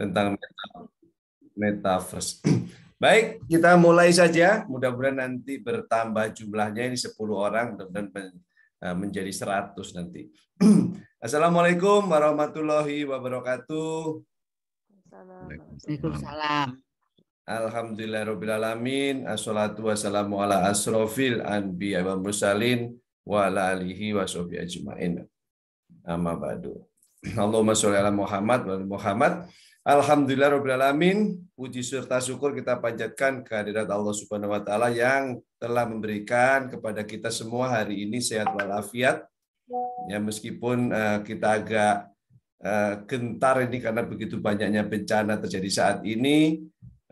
tentang metaverse. Baik, kita mulai saja. Mudah-mudahan nanti bertambah jumlahnya ini 10 orang, dan e, menjadi 100 nanti. Assalamualaikum warahmatullahi wabarakatuh. Waalaikumsalam. Alhamdulillah rabbil alamin. Assalatu wassalamu ala asrofil anbiya wa mursalin wa ala alihi wa sahbihi ajmain. Amma ba'du. Allahumma sholli ala Muhammad wa Muhammad. Alhamdulillah Rabbil Alamin, puji serta syukur kita panjatkan kehadirat Allah Subhanahu Wa Taala yang telah memberikan kepada kita semua hari ini sehat walafiat. Ya meskipun uh, kita agak uh, gentar ini karena begitu banyaknya bencana terjadi saat ini,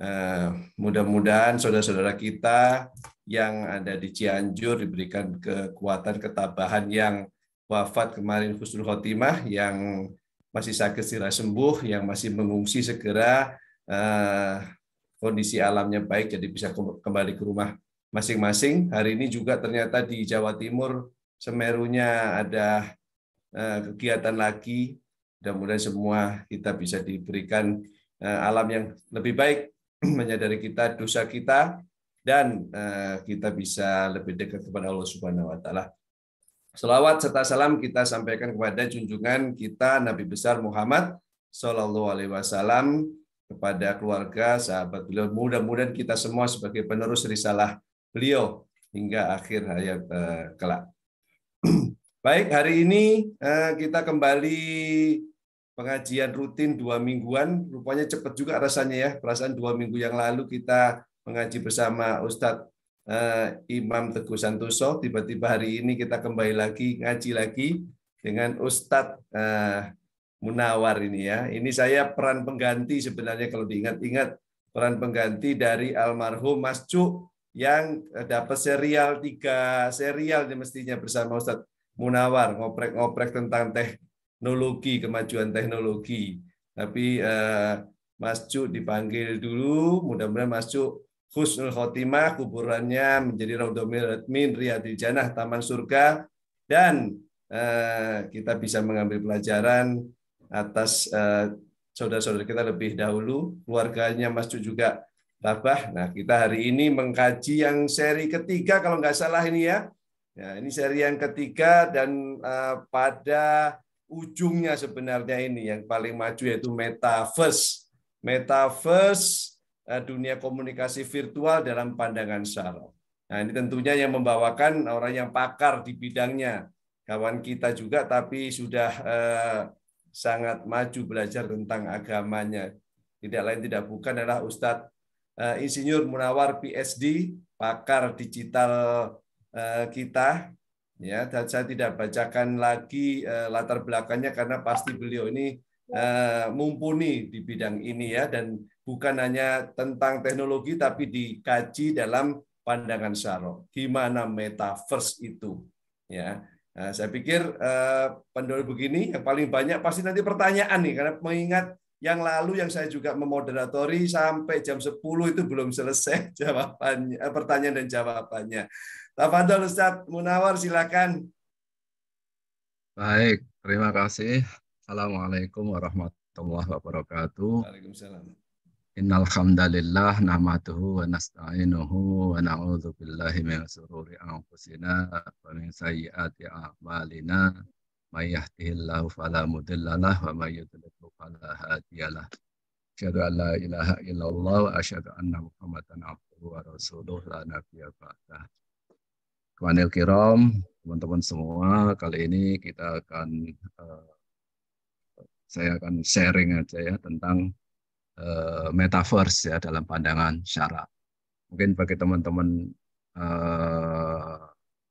uh, mudah-mudahan saudara-saudara kita yang ada di Cianjur diberikan kekuatan ketabahan yang wafat kemarin Husnul Khotimah yang masih sakit segera sembuh, yang masih mengungsi segera eh, kondisi alamnya baik jadi bisa kembali ke rumah masing-masing. Hari ini juga ternyata di Jawa Timur Semerunya ada eh, kegiatan lagi. Mudah-mudahan semua kita bisa diberikan eh, alam yang lebih baik, menyadari kita dosa kita dan eh, kita bisa lebih dekat kepada Allah Subhanahu wa taala. Selawat serta salam kita sampaikan kepada junjungan kita Nabi besar Muhammad Shallallahu Alaihi Wasallam kepada keluarga sahabat beliau. Mudah-mudahan kita semua sebagai penerus risalah beliau hingga akhir hayat eh, kelak. Baik, hari ini eh, kita kembali pengajian rutin dua mingguan. Rupanya cepat juga rasanya ya. Perasaan dua minggu yang lalu kita mengaji bersama Ustadz uh, Imam Teguh Santoso. Tiba-tiba hari ini kita kembali lagi ngaji lagi dengan Ustadz uh, Munawar ini ya. Ini saya peran pengganti sebenarnya kalau diingat-ingat peran pengganti dari almarhum Mas Cuk yang eh, dapat serial tiga serial nih mestinya bersama Ustadz Munawar ngoprek-ngoprek tentang teknologi kemajuan teknologi. Tapi eh, Mas Cuk dipanggil dulu, mudah-mudahan Mas Cuk husnul khotimah, kuburannya menjadi raudhah min riyadil janah, taman surga dan eh, kita bisa mengambil pelajaran atas eh, saudara-saudara kita lebih dahulu, keluarganya masuk juga Babah. Nah, kita hari ini mengkaji yang seri ketiga kalau nggak salah ini ya. Ya, ini seri yang ketiga dan eh, pada ujungnya sebenarnya ini yang paling maju yaitu metaverse. Metaverse Eh, dunia komunikasi virtual dalam pandangan Sarah. Nah, ini tentunya yang membawakan orang yang pakar di bidangnya. Kawan kita juga tapi sudah eh, sangat maju belajar tentang agamanya. Tidak lain tidak bukan adalah Ustadz eh, Insinyur Munawar PSD, pakar digital eh, kita. Ya, dan saya tidak bacakan lagi eh, latar belakangnya karena pasti beliau ini eh, mumpuni di bidang ini ya dan bukan hanya tentang teknologi tapi dikaji dalam pandangan Syarok. Gimana metaverse itu? Ya, nah, saya pikir eh, begini yang paling banyak pasti nanti pertanyaan nih karena mengingat yang lalu yang saya juga memoderatori sampai jam 10 itu belum selesai jawabannya eh, pertanyaan dan jawabannya. Tafadhol Ustaz Munawar silakan. Baik, terima kasih. Assalamualaikum warahmatullahi wabarakatuh. Waalaikumsalam. Innal hamdalillah nahmaduhu wa nasta'inuhu wa na'udzu billahi min shururi anfusina wa min sayyiati a'malina may yahdihillahu fala mudilla lahu wa may yudlil fala hadiya lahu Asyhadu an la ilaha illallah wa asyhadu anna Muhammadan abduhu wa rasuluhu la nabiyya ba'dah Kawanil kiram, teman-teman semua, kali ini kita akan uh, saya akan sharing aja ya tentang uh, metaverse ya dalam pandangan syara. Mungkin bagi teman-teman uh,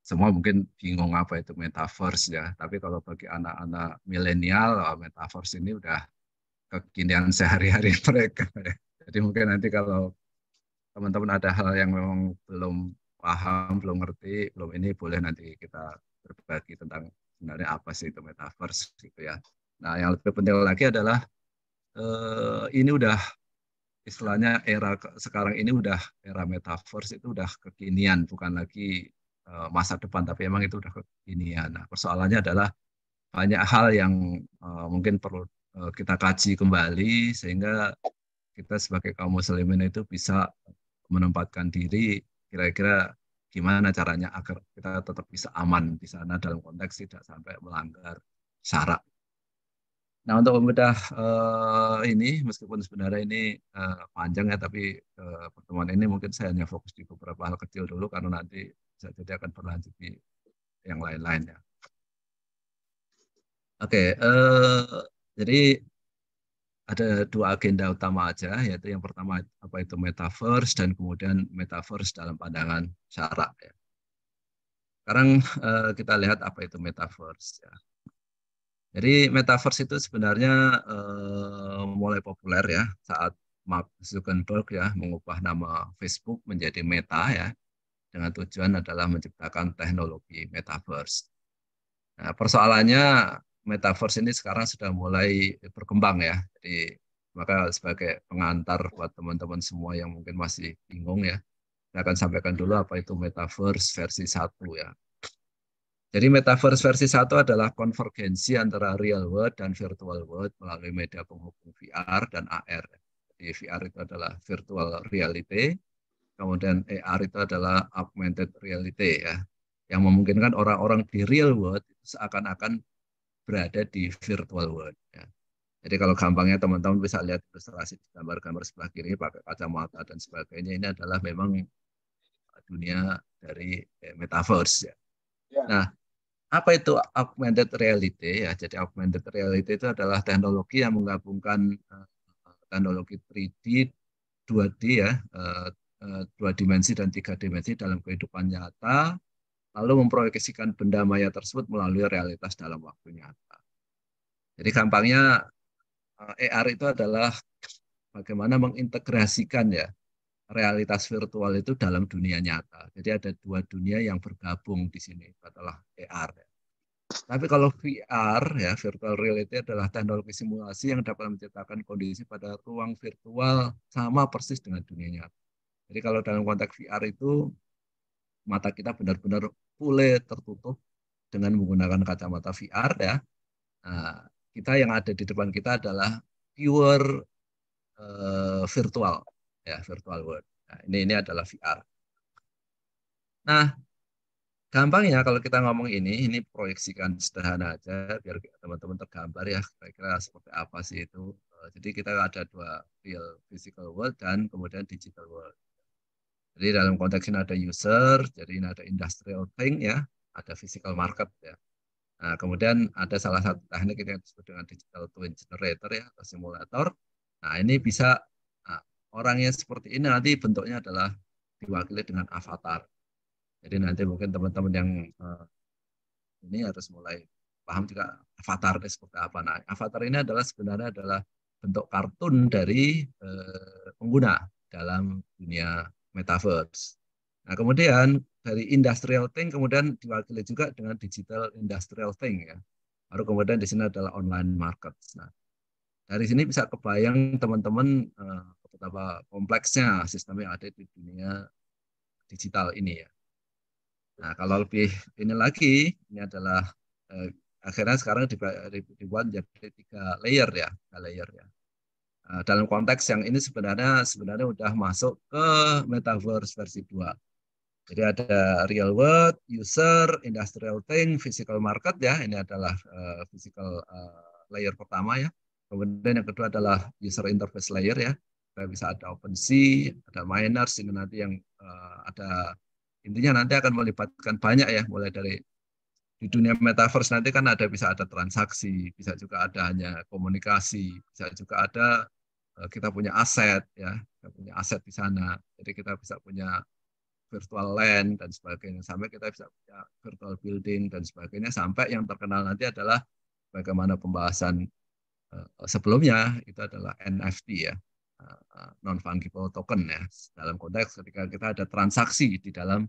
semua mungkin bingung apa itu metaverse ya, tapi kalau bagi anak-anak milenial oh, metaverse ini udah kekinian sehari-hari mereka ya. Jadi mungkin nanti kalau teman-teman ada hal yang memang belum paham, belum ngerti, belum ini boleh nanti kita berbagi tentang sebenarnya apa sih itu metaverse gitu ya. Nah, yang lebih penting lagi adalah eh, ini udah istilahnya era sekarang ini udah era metaverse itu udah kekinian bukan lagi eh, masa depan tapi emang itu udah kekinian. Nah, persoalannya adalah banyak hal yang eh, mungkin perlu eh, kita kaji kembali sehingga kita sebagai kaum muslimin itu bisa menempatkan diri kira-kira gimana caranya agar kita tetap bisa aman di sana dalam konteks tidak sampai melanggar syarat Nah untuk membedah uh, ini meskipun sebenarnya ini uh, panjang ya tapi uh, pertemuan ini mungkin saya hanya fokus di beberapa hal kecil dulu karena nanti saya jadi akan berlanjut di yang lain-lain ya. Oke, okay, uh, jadi ada dua agenda utama aja, yaitu yang pertama apa itu metaverse dan kemudian metaverse dalam pandangan syarak. Ya. Sekarang uh, kita lihat apa itu metaverse. Ya. Jadi metaverse itu sebenarnya uh, mulai populer ya saat Mark Zuckerberg ya mengubah nama Facebook menjadi Meta ya dengan tujuan adalah menciptakan teknologi metaverse. Nah, persoalannya metaverse ini sekarang sudah mulai berkembang ya. Jadi maka sebagai pengantar buat teman-teman semua yang mungkin masih bingung ya, saya akan sampaikan dulu apa itu metaverse versi 1 ya. Jadi metaverse versi satu adalah konvergensi antara real world dan virtual world melalui media penghubung VR dan AR. Jadi VR itu adalah virtual reality, kemudian AR itu adalah augmented reality ya, yang memungkinkan orang-orang di real world seakan-akan berada di virtual world. Ya. Jadi kalau gampangnya teman-teman bisa lihat ilustrasi gambar-gambar sebelah kiri pakai kacamata dan sebagainya ini adalah memang dunia dari eh, metaverse ya Ya. Nah, apa itu augmented reality ya? Jadi augmented reality itu adalah teknologi yang menggabungkan eh, teknologi 3D, 2D ya, eh, eh, dua dimensi dan tiga dimensi dalam kehidupan nyata, lalu memproyeksikan benda maya tersebut melalui realitas dalam waktu nyata. Jadi gampangnya AR itu adalah bagaimana mengintegrasikan ya realitas virtual itu dalam dunia nyata. Jadi ada dua dunia yang bergabung di sini, adalah AR. Tapi kalau VR ya virtual reality adalah teknologi simulasi yang dapat menciptakan kondisi pada ruang virtual sama persis dengan dunia nyata. Jadi kalau dalam konteks VR itu mata kita benar-benar pule tertutup dengan menggunakan kacamata VR ya. Nah, kita yang ada di depan kita adalah pure uh, virtual ya virtual world. Nah, ini ini adalah VR. Nah, gampang ya kalau kita ngomong ini, ini proyeksikan sederhana aja biar teman-teman tergambar ya kira-kira seperti apa sih itu. Eh, jadi kita ada dua real physical world dan kemudian digital world. Jadi dalam konteks ini ada user, jadi ini ada industrial thing ya, ada physical market ya. Nah, kemudian ada salah satu teknik yang disebut dengan digital twin generator ya atau simulator. Nah, ini bisa Orang yang seperti ini nanti bentuknya adalah diwakili dengan avatar. Jadi nanti mungkin teman-teman yang uh, ini harus mulai paham juga avatar itu seperti apa. Nah, avatar ini adalah sebenarnya adalah bentuk kartun dari uh, pengguna dalam dunia metaverse. Nah, kemudian dari industrial thing kemudian diwakili juga dengan digital industrial thing ya. Baru kemudian di sini adalah online market. Nah, dari sini bisa kebayang teman-teman uh, betapa kompleksnya sistem yang ada di dunia digital ini ya. Nah kalau lebih ini lagi ini adalah eh, akhirnya sekarang dibuat jadi tiga layer ya, tiga layer ya. Nah, dalam konteks yang ini sebenarnya sebenarnya sudah masuk ke metaverse versi 2. Jadi ada real world, user, industrial thing, physical market ya. Ini adalah uh, physical uh, layer pertama ya. Kemudian yang kedua adalah user interface layer ya. Kita bisa ada open sea ada Miners, ini nanti yang uh, ada intinya nanti akan melibatkan banyak ya, mulai dari di dunia metaverse nanti kan ada bisa ada transaksi, bisa juga ada hanya komunikasi, bisa juga ada uh, kita punya aset ya, kita punya aset di sana. Jadi kita bisa punya virtual land dan sebagainya sampai kita bisa punya virtual building dan sebagainya sampai yang terkenal nanti adalah bagaimana pembahasan eh, sebelumnya itu adalah NFT ya Eh, eh, non fungible token ya dalam konteks ketika kita ada transaksi di dalam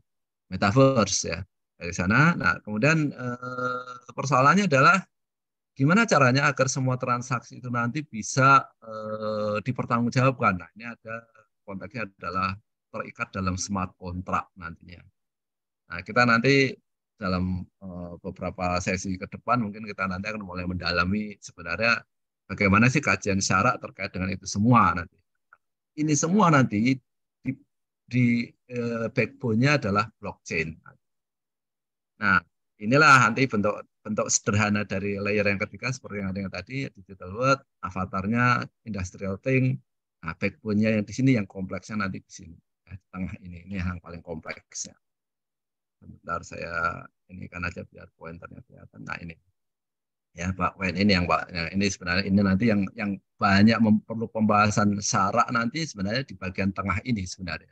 metaverse ya dari sana. Nah kemudian eh, persoalannya adalah gimana caranya agar semua transaksi itu nanti bisa eh, dipertanggungjawabkan. Nah ini ada konteksnya adalah terikat dalam smart contract nantinya. Nah kita nanti dalam eh, beberapa sesi ke depan mungkin kita nanti akan mulai mendalami sebenarnya bagaimana sih kajian syarat terkait dengan itu semua nanti ini semua nanti di, di eh, backbone-nya adalah blockchain. Nah, inilah nanti bentuk bentuk sederhana dari layer yang ketiga seperti yang ada yang tadi digital world, avatarnya, industrial thing, nah, backbone-nya yang di sini yang kompleksnya nanti di sini ya, di tengah ini ini yang paling kompleksnya. Sebentar saya ini kan aja biar pointernya kelihatan. Nah ini ya Pak Wen ini yang Pak ya, ini sebenarnya ini nanti yang yang banyak perlu pembahasan sarak nanti sebenarnya di bagian tengah ini sebenarnya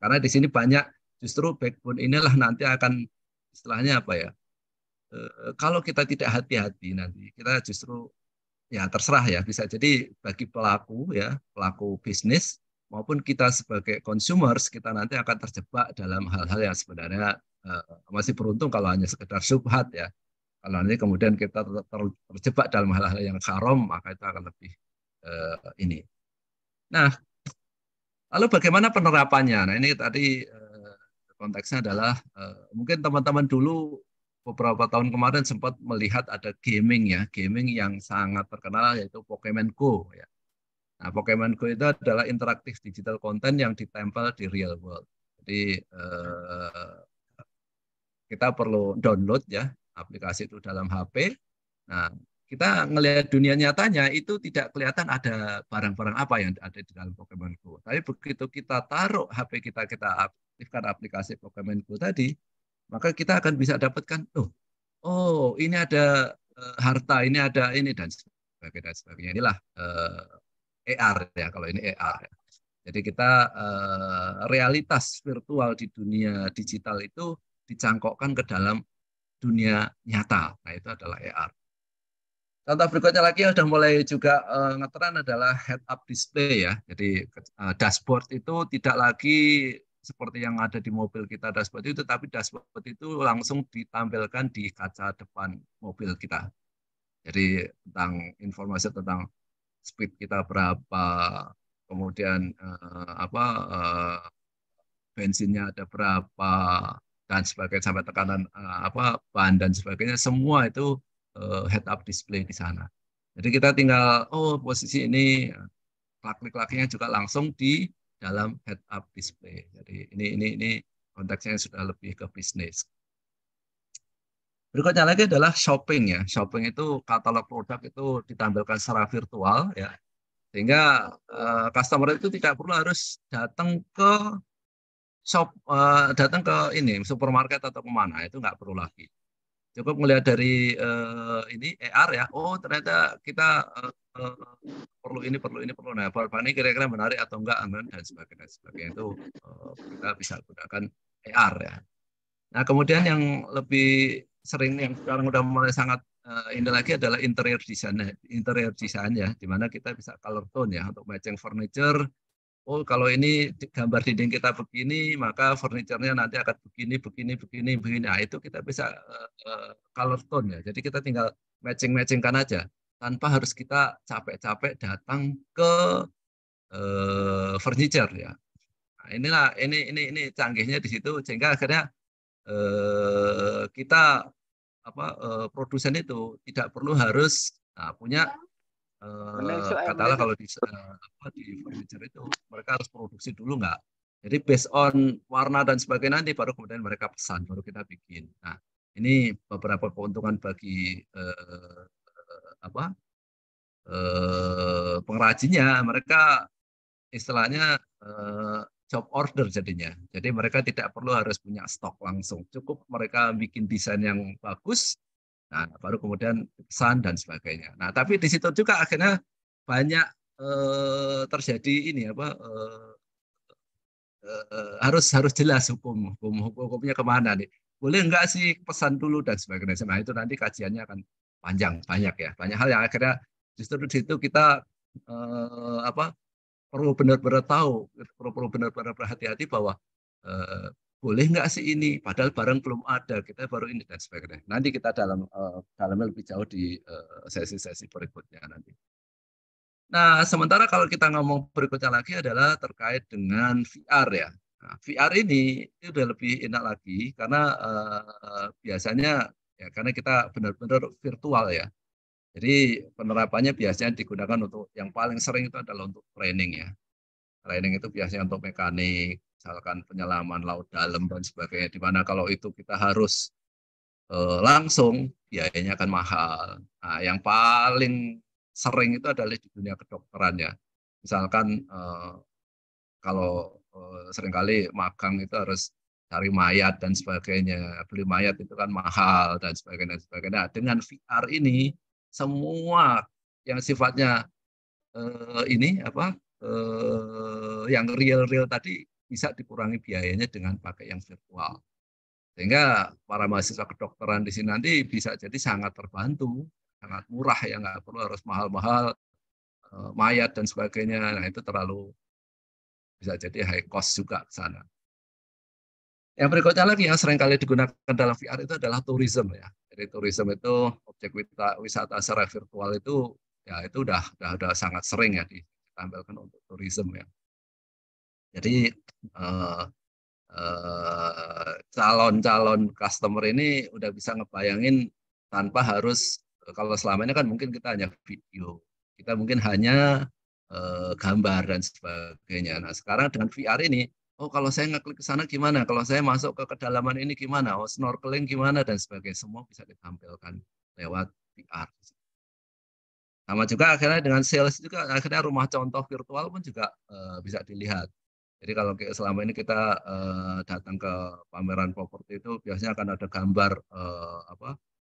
karena di sini banyak justru backbone inilah nanti akan istilahnya apa ya e, kalau kita tidak hati-hati nanti kita justru ya terserah ya bisa jadi bagi pelaku ya pelaku bisnis maupun kita sebagai consumers kita nanti akan terjebak dalam hal-hal yang sebenarnya e, masih beruntung kalau hanya sekedar subhat ya kalau nanti kemudian kita terjebak dalam hal-hal yang haram, maka itu akan lebih uh, ini. Nah, lalu bagaimana penerapannya? Nah, ini tadi uh, konteksnya adalah uh, mungkin teman-teman dulu beberapa tahun kemarin sempat melihat ada gaming ya, gaming yang sangat terkenal yaitu Pokemon Go ya. Nah, Pokemon Go itu adalah interaktif digital konten yang ditempel di real world. Jadi uh, kita perlu download ya aplikasi itu dalam HP. Nah, kita ngelihat dunia nyatanya itu tidak kelihatan ada barang-barang apa yang ada di dalam Pokemon Go. Tapi begitu kita taruh HP kita kita aktifkan aplikasi Pokemon Go tadi, maka kita akan bisa dapatkan oh, oh ini ada eh, harta, ini ada ini dan sebagainya dan sebagainya. Inilah eh, AR ya kalau ini AR. Ya. Jadi kita eh, realitas virtual di dunia digital itu dicangkokkan ke dalam dunia nyata. Nah, itu adalah AR. Contoh berikutnya lagi yang sudah mulai juga uh, ngetren adalah head-up display ya. Jadi uh, dashboard itu tidak lagi seperti yang ada di mobil kita dashboard itu, tapi dashboard itu langsung ditampilkan di kaca depan mobil kita. Jadi tentang informasi tentang speed kita berapa, kemudian uh, apa uh, bensinnya ada berapa, dan sebagainya sampai tekanan uh, apa ban dan sebagainya semua itu uh, head up display di sana. Jadi kita tinggal oh posisi ini eh, klik klaknya juga langsung di dalam head up display. Jadi ini ini ini konteksnya sudah lebih ke bisnis. Berikutnya lagi adalah shopping ya. Shopping itu katalog produk itu ditampilkan secara virtual ya. Sehingga uh, customer itu tidak perlu harus datang ke shop uh, datang ke ini supermarket atau kemana itu nggak perlu lagi cukup melihat dari uh, ini AR ya oh ternyata kita uh, perlu ini perlu ini perlu nah ini kira-kira menarik atau enggak aman dan sebagainya sebagainya itu uh, kita bisa gunakan AR ya nah kemudian yang lebih sering yang sekarang udah mulai sangat uh, ini lagi adalah interior sana interior sana ya di mana kita bisa color tone ya untuk matching furniture oh kalau ini gambar dinding kita begini, maka furniturnya nanti akan begini, begini, begini, begini. Nah, itu kita bisa uh, color tone ya. Jadi kita tinggal matching-matchingkan aja tanpa harus kita capek-capek datang ke uh, furniture ya. Nah, inilah ini ini ini canggihnya di situ sehingga akhirnya uh, kita apa uh, produsen itu tidak perlu harus nah, punya Eh, nah, uh, katalah kalau di uh, apa di furniture itu mereka harus produksi dulu nggak jadi based on warna dan sebagainya nanti baru kemudian mereka pesan baru kita bikin nah ini beberapa keuntungan bagi uh, apa uh, pengrajinnya mereka istilahnya uh, job order jadinya. Jadi mereka tidak perlu harus punya stok langsung. Cukup mereka bikin desain yang bagus, Nah, baru kemudian pesan dan sebagainya. Nah, tapi di situ juga akhirnya banyak eh, terjadi ini apa eh, eh, eh harus harus jelas hukum, hukum hukum hukumnya kemana nih. Boleh enggak sih pesan dulu dan sebagainya. Nah, itu nanti kajiannya akan panjang banyak ya. Banyak hal yang akhirnya justru di situ kita eh, apa perlu benar-benar tahu, perlu benar-benar berhati-hati bahwa eh, boleh nggak sih ini? Padahal barang belum ada, kita baru ini dan sebagainya. Nanti kita dalam eh, dalamnya lebih jauh di eh, sesi-sesi berikutnya nanti. Nah, sementara kalau kita ngomong berikutnya lagi adalah terkait dengan VR ya. Nah, VR ini itu udah lebih enak lagi karena uh, biasanya ya karena kita benar-benar virtual ya. Jadi penerapannya biasanya digunakan untuk yang paling sering itu adalah untuk training ya training itu biasanya untuk mekanik, misalkan penyelaman laut dalam dan sebagainya. di mana kalau itu kita harus e, langsung, biayanya akan mahal. Nah, yang paling sering itu adalah di dunia kedokteran ya. Misalkan e, kalau e, seringkali magang itu harus cari mayat dan sebagainya, beli mayat itu kan mahal dan sebagainya. Dan sebagainya. Nah, dengan VR ini semua yang sifatnya e, ini apa eh, yang real-real tadi bisa dikurangi biayanya dengan pakai yang virtual. Sehingga para mahasiswa kedokteran di sini nanti bisa jadi sangat terbantu, sangat murah ya, nggak perlu harus mahal-mahal, eh, mayat dan sebagainya. Nah itu terlalu bisa jadi high cost juga ke sana. Yang berikutnya lagi yang sering kali digunakan dalam VR itu adalah tourism ya. Jadi tourism itu objek wisata, wisata secara virtual itu ya itu udah udah, udah sangat sering ya di tampilkan untuk tourism ya. Jadi uh, uh, calon-calon customer ini udah bisa ngebayangin tanpa harus kalau selama ini kan mungkin kita hanya video, kita mungkin hanya uh, gambar dan sebagainya. Nah sekarang dengan VR ini, oh kalau saya ngeklik ke sana gimana, kalau saya masuk ke kedalaman ini gimana, oh snorkeling gimana dan sebagainya, semua bisa ditampilkan lewat VR sama juga akhirnya dengan sales juga akhirnya rumah contoh virtual pun juga uh, bisa dilihat jadi kalau selama ini kita uh, datang ke pameran properti itu biasanya akan ada gambar uh, apa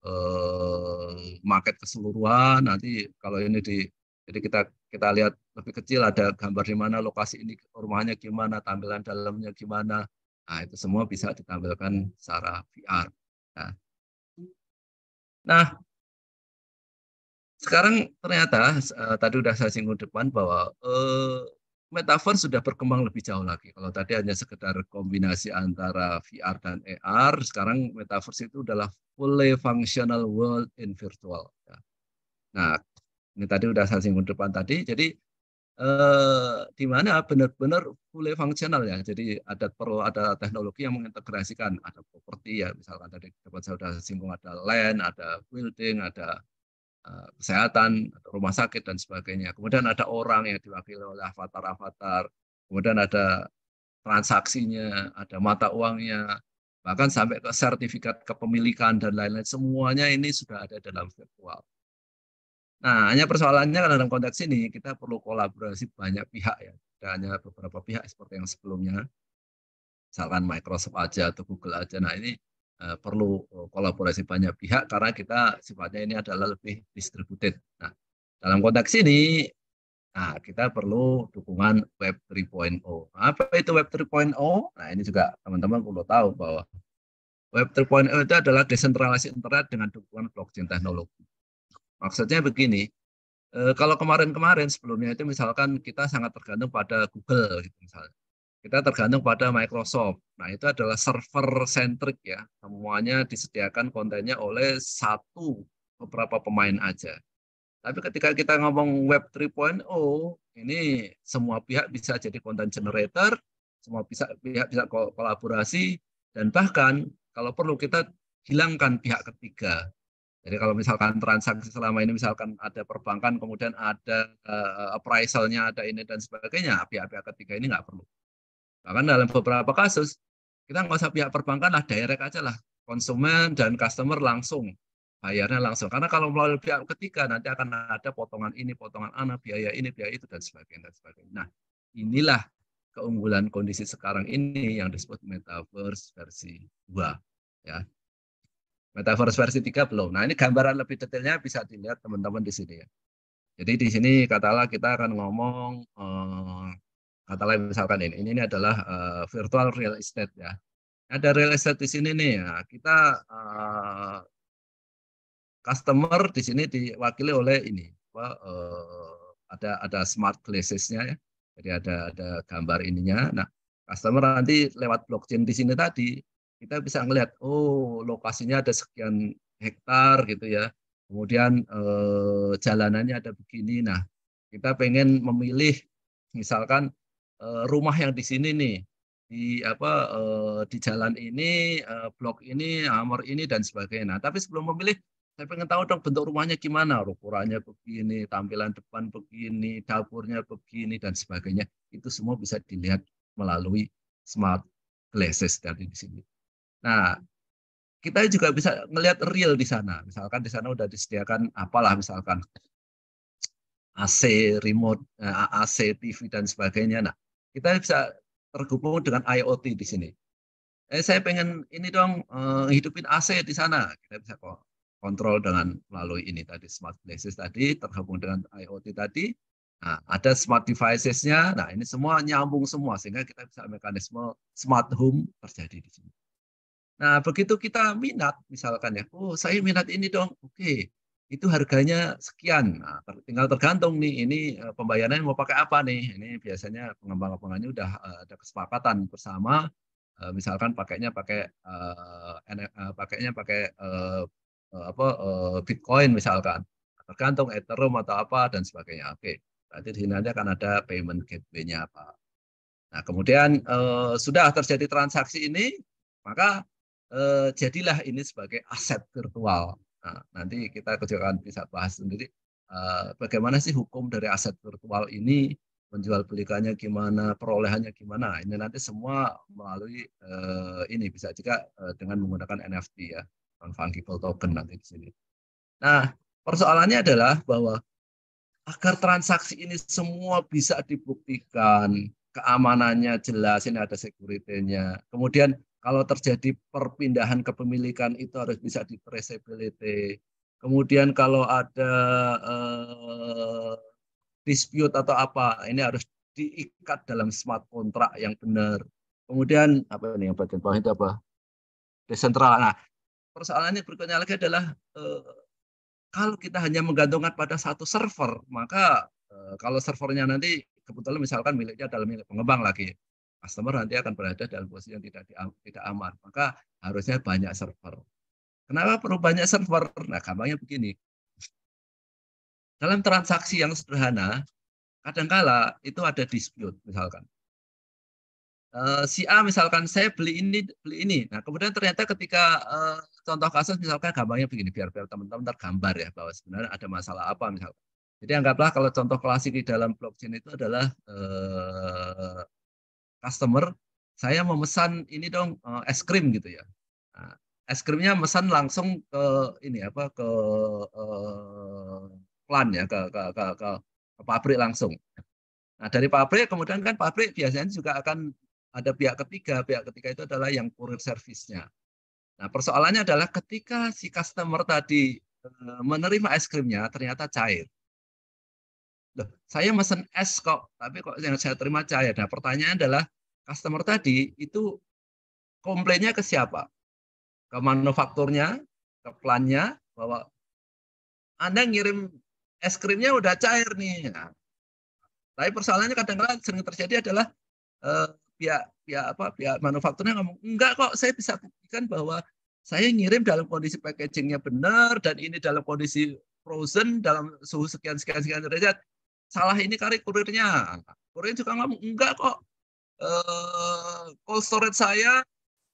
uh, market keseluruhan. Nanti kalau ini di jadi kita kita lihat lebih kecil ada gambar di mana lokasi ini rumahnya gimana, tampilan dalamnya gimana. Nah, itu semua bisa ditampilkan secara VR. Nah, nah sekarang ternyata uh, tadi sudah saya singgung depan bahwa uh, eh, metafor sudah berkembang lebih jauh lagi. Kalau tadi hanya sekedar kombinasi antara VR dan AR, sekarang metaverse itu adalah fully functional world in virtual. Ya. Nah, ini tadi sudah saya singgung depan tadi. Jadi eh, di mana benar-benar fully functional ya. Jadi ada perlu ada teknologi yang mengintegrasikan ada properti ya, misalkan tadi dapat saya sudah singgung ada land, ada building, ada Eh, kesehatan, rumah sakit dan sebagainya. Kemudian ada orang yang diwakili oleh avatar-avatar, kemudian ada transaksinya, ada mata uangnya, bahkan sampai ke sertifikat kepemilikan dan lain-lain. Semuanya ini sudah ada dalam virtual. Nah, hanya persoalannya kan dalam konteks ini kita perlu kolaborasi banyak pihak ya, tidak hanya beberapa pihak seperti yang sebelumnya. Misalkan Microsoft aja atau Google aja. Nah, ini Eh, perlu eh, kolaborasi banyak pihak karena kita sifatnya ini adalah lebih distributed. Nah, dalam konteks ini nah kita perlu dukungan web 3.0. Nah, apa itu web 3.0? Nah, ini juga teman-teman perlu tahu bahwa web 3.0 itu adalah desentralisasi internet dengan dukungan blockchain teknologi. Maksudnya begini, eh, kalau kemarin-kemarin sebelumnya itu misalkan kita sangat tergantung pada Google gitu misalnya kita tergantung pada Microsoft. Nah, itu adalah server centric ya. Semuanya disediakan kontennya oleh satu beberapa pemain aja. Tapi ketika kita ngomong web 3.0, ini semua pihak bisa jadi content generator, semua bisa pihak bisa kolaborasi dan bahkan kalau perlu kita hilangkan pihak ketiga. Jadi kalau misalkan transaksi selama ini misalkan ada perbankan kemudian ada uh, appraisalnya ada ini dan sebagainya, pihak-pihak ketiga ini nggak perlu. Bahkan dalam beberapa kasus, kita nggak usah pihak perbankan lah, direct aja lah. Konsumen dan customer langsung, bayarnya langsung. Karena kalau melalui pihak ketiga, nanti akan ada potongan ini, potongan anak, biaya ini, biaya itu, dan sebagainya. Dan sebagainya. Nah, inilah keunggulan kondisi sekarang ini yang disebut metaverse versi 2. Ya. Metaverse versi 3 belum. Nah, ini gambaran lebih detailnya bisa dilihat teman-teman di sini ya. Jadi di sini katalah kita akan ngomong eh, Kata lain misalkan ini, ini, adalah uh, virtual real estate ya. Ada real estate di sini nih ya. Kita uh, customer di sini diwakili oleh ini apa, uh, ada ada smart glasses-nya ya. Jadi ada ada gambar ininya. Nah, customer nanti lewat blockchain di sini tadi kita bisa melihat oh lokasinya ada sekian hektar gitu ya. Kemudian uh, jalanannya ada begini. Nah, kita pengen memilih misalkan Eh, rumah yang di sini nih di apa eh, di jalan ini eh, blok ini amor ini dan sebagainya nah, tapi sebelum memilih saya pengen tahu dong bentuk rumahnya gimana ukurannya begini tampilan depan begini dapurnya begini dan sebagainya itu semua bisa dilihat melalui smart glasses dari di sini nah kita juga bisa melihat real di sana misalkan di sana udah disediakan apalah misalkan AC remote AC TV dan sebagainya nah kita bisa terhubung dengan IoT di sini. Eh, saya pengen ini dong eh, hidupin AC di sana. Kita bisa kontrol dengan melalui ini tadi smart devices tadi terhubung dengan IoT tadi. Nah, ada smart devices-nya. Nah, ini semua nyambung semua sehingga kita bisa mekanisme smart home terjadi di sini. Nah, begitu kita minat misalkan ya, oh saya minat ini dong. Oke, itu harganya sekian. Nah, ter, tinggal tergantung nih ini uh, pembayarannya mau pakai apa nih. Ini biasanya pengembang lapangannya udah uh, ada kesepakatan bersama uh, misalkan pakainya pakai uh, uh, pakainya pakai uh, uh, apa uh, Bitcoin misalkan. Tergantung Ethereum atau apa dan sebagainya. Oke. Okay. Berarti di sini nanti akan ada payment gateway-nya apa. Nah, kemudian uh, sudah terjadi transaksi ini, maka uh, jadilah ini sebagai aset virtual Nah, nanti kita kerjakan bisa bahas sendiri eh, bagaimana sih hukum dari aset virtual ini menjual belikannya gimana perolehannya gimana nah, ini nanti semua melalui eh, ini bisa juga eh, dengan menggunakan NFT ya non fungible token nanti di sini. Nah persoalannya adalah bahwa agar transaksi ini semua bisa dibuktikan keamanannya jelas ini ada security kemudian kalau terjadi perpindahan kepemilikan itu harus bisa di Kemudian kalau ada eh, dispute atau apa, ini harus diikat dalam smart contract yang benar. Kemudian apa ini yang bagian bawah itu apa? Desentral. Nah, persoalannya berikutnya lagi adalah eh, kalau kita hanya menggantungkan pada satu server, maka eh, kalau servernya nanti kebetulan misalkan miliknya dalam milik pengembang lagi customer nanti akan berada dalam posisi yang tidak tidak aman. Maka harusnya banyak server. Kenapa perlu banyak server? Nah, gampangnya begini. Dalam transaksi yang sederhana, kadangkala itu ada dispute misalkan. Eh, si A misalkan saya beli ini beli ini. Nah kemudian ternyata ketika eh, contoh kasus misalkan gambarnya begini biar biar teman-teman tergambar ya bahwa sebenarnya ada masalah apa misalkan. Jadi anggaplah kalau contoh klasik di dalam blockchain itu adalah eh, customer, saya memesan ini dong eh, es krim gitu ya. Nah, es krimnya pesan langsung ke ini apa ke uh, eh, plan ya ke ke ke, ke, ke pabrik langsung. Nah, dari pabrik kemudian kan pabrik biasanya juga akan ada pihak ketiga. Pihak ketiga itu adalah yang kurir servisnya. Nah, persoalannya adalah ketika si customer tadi eh, menerima es krimnya ternyata cair. Loh, saya mesen es kok, tapi kok yang saya terima cahaya. Nah, pertanyaan adalah customer tadi itu komplainnya ke siapa? Ke manufakturnya, ke plannya, bahwa Anda ngirim es krimnya udah cair nih. Nah, tapi persoalannya kadang-kadang sering terjadi adalah eh, pihak pihak apa pihak manufakturnya ngomong enggak kok saya bisa buktikan bahwa saya ngirim dalam kondisi packagingnya benar dan ini dalam kondisi frozen dalam suhu sekian sekian sekian derajat salah ini kali kurirnya. kurirnya juga ngomong, enggak kok. Eh, cold storage saya,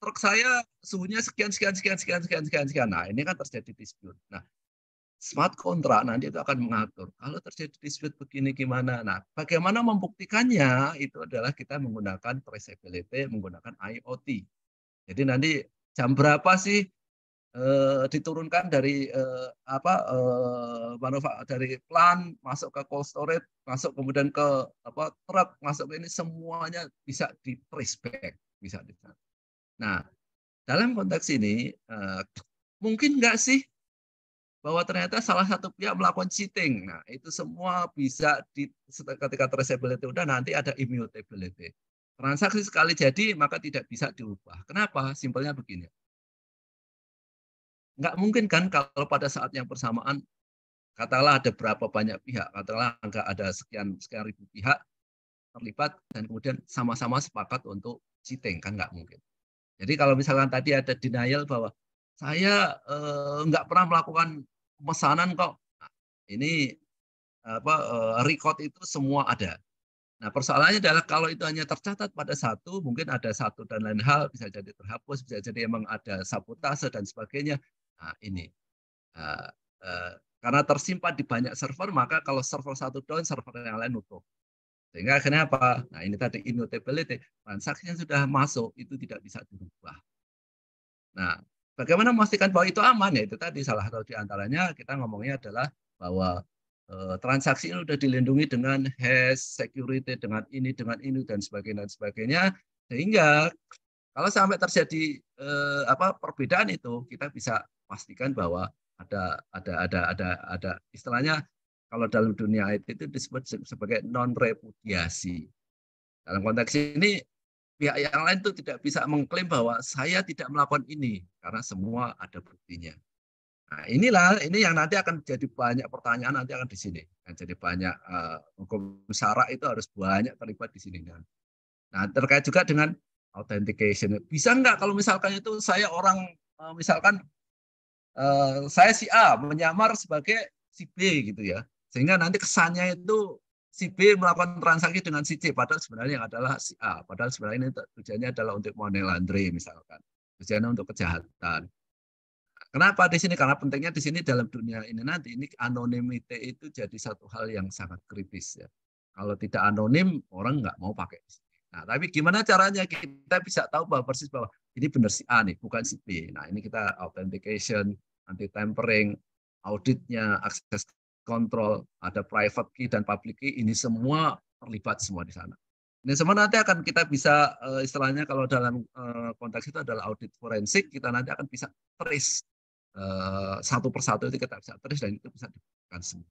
truk saya suhunya sekian, sekian, sekian, sekian, sekian, sekian, sekian. Nah, ini kan terjadi dispute. Nah, smart contract nanti itu akan mengatur kalau terjadi dispute begini gimana. Nah, bagaimana membuktikannya itu adalah kita menggunakan traceability, menggunakan IoT. Jadi nanti jam berapa sih Eh, diturunkan dari eh, apa eh, manufa dari plan masuk ke cold storage masuk kemudian ke apa truk masuk ke ini semuanya bisa di trace back bisa di nah dalam konteks ini eh, mungkin nggak sih bahwa ternyata salah satu pihak melakukan cheating. Nah, itu semua bisa di ketika traceability udah nanti ada immutability. Transaksi sekali jadi maka tidak bisa diubah. Kenapa? Simpelnya begini nggak mungkin kan kalau pada saat yang bersamaan katalah ada berapa banyak pihak, katalah nggak ada sekian sekian ribu pihak terlibat dan kemudian sama-sama sepakat untuk citing kan nggak mungkin. Jadi kalau misalkan tadi ada denial bahwa saya eh, nggak pernah melakukan pemesanan kok, nah, ini apa eh, record itu semua ada. Nah persoalannya adalah kalau itu hanya tercatat pada satu, mungkin ada satu dan lain hal bisa jadi terhapus, bisa jadi emang ada sabotase dan sebagainya nah, ini. uh, uh, karena tersimpan di banyak server, maka kalau server satu down, server yang lain nutup. Sehingga akhirnya apa? Nah ini tadi immutability, transaksi yang sudah masuk itu tidak bisa diubah. Nah, bagaimana memastikan bahwa itu aman? Ya itu tadi salah satu diantaranya kita ngomongnya adalah bahwa eh, transaksi ini sudah dilindungi dengan hash, security, dengan ini, dengan ini, dan sebagainya, dan sebagainya. Sehingga kalau sampai terjadi eh, apa perbedaan itu, kita bisa pastikan bahwa ada ada ada ada ada istilahnya kalau dalam dunia IT itu disebut sebagai non repudiasi. Dalam konteks ini pihak yang lain itu tidak bisa mengklaim bahwa saya tidak melakukan ini karena semua ada buktinya. Nah, inilah ini yang nanti akan jadi banyak pertanyaan nanti akan di sini. yang jadi banyak uh, hukum syarak itu harus banyak terlibat di sini kan. Nah, terkait juga dengan authentication. Bisa nggak kalau misalkan itu saya orang eh, misalkan eh, saya si A menyamar sebagai si B gitu ya. Sehingga nanti kesannya itu si B melakukan transaksi dengan si C padahal sebenarnya yang adalah si A. Padahal sebenarnya ini tujuannya adalah untuk money laundry misalkan. Tujuannya untuk kejahatan. Kenapa di sini? Karena pentingnya di sini dalam dunia ini nanti ini anonimite itu jadi satu hal yang sangat kritis ya. Kalau tidak anonim orang nggak mau pakai Nah, tapi gimana caranya kita bisa tahu bahwa persis bahwa ini benar si A nih, bukan si B. Nah, ini kita authentication, anti tampering, auditnya, akses kontrol, ada private key dan public key, ini semua terlibat semua di sana. Ini semua nanti akan kita bisa eh, istilahnya kalau dalam eh, konteks itu adalah audit forensik, kita nanti akan bisa trace eh, satu persatu itu kita bisa trace dan itu bisa dibuktikan semua.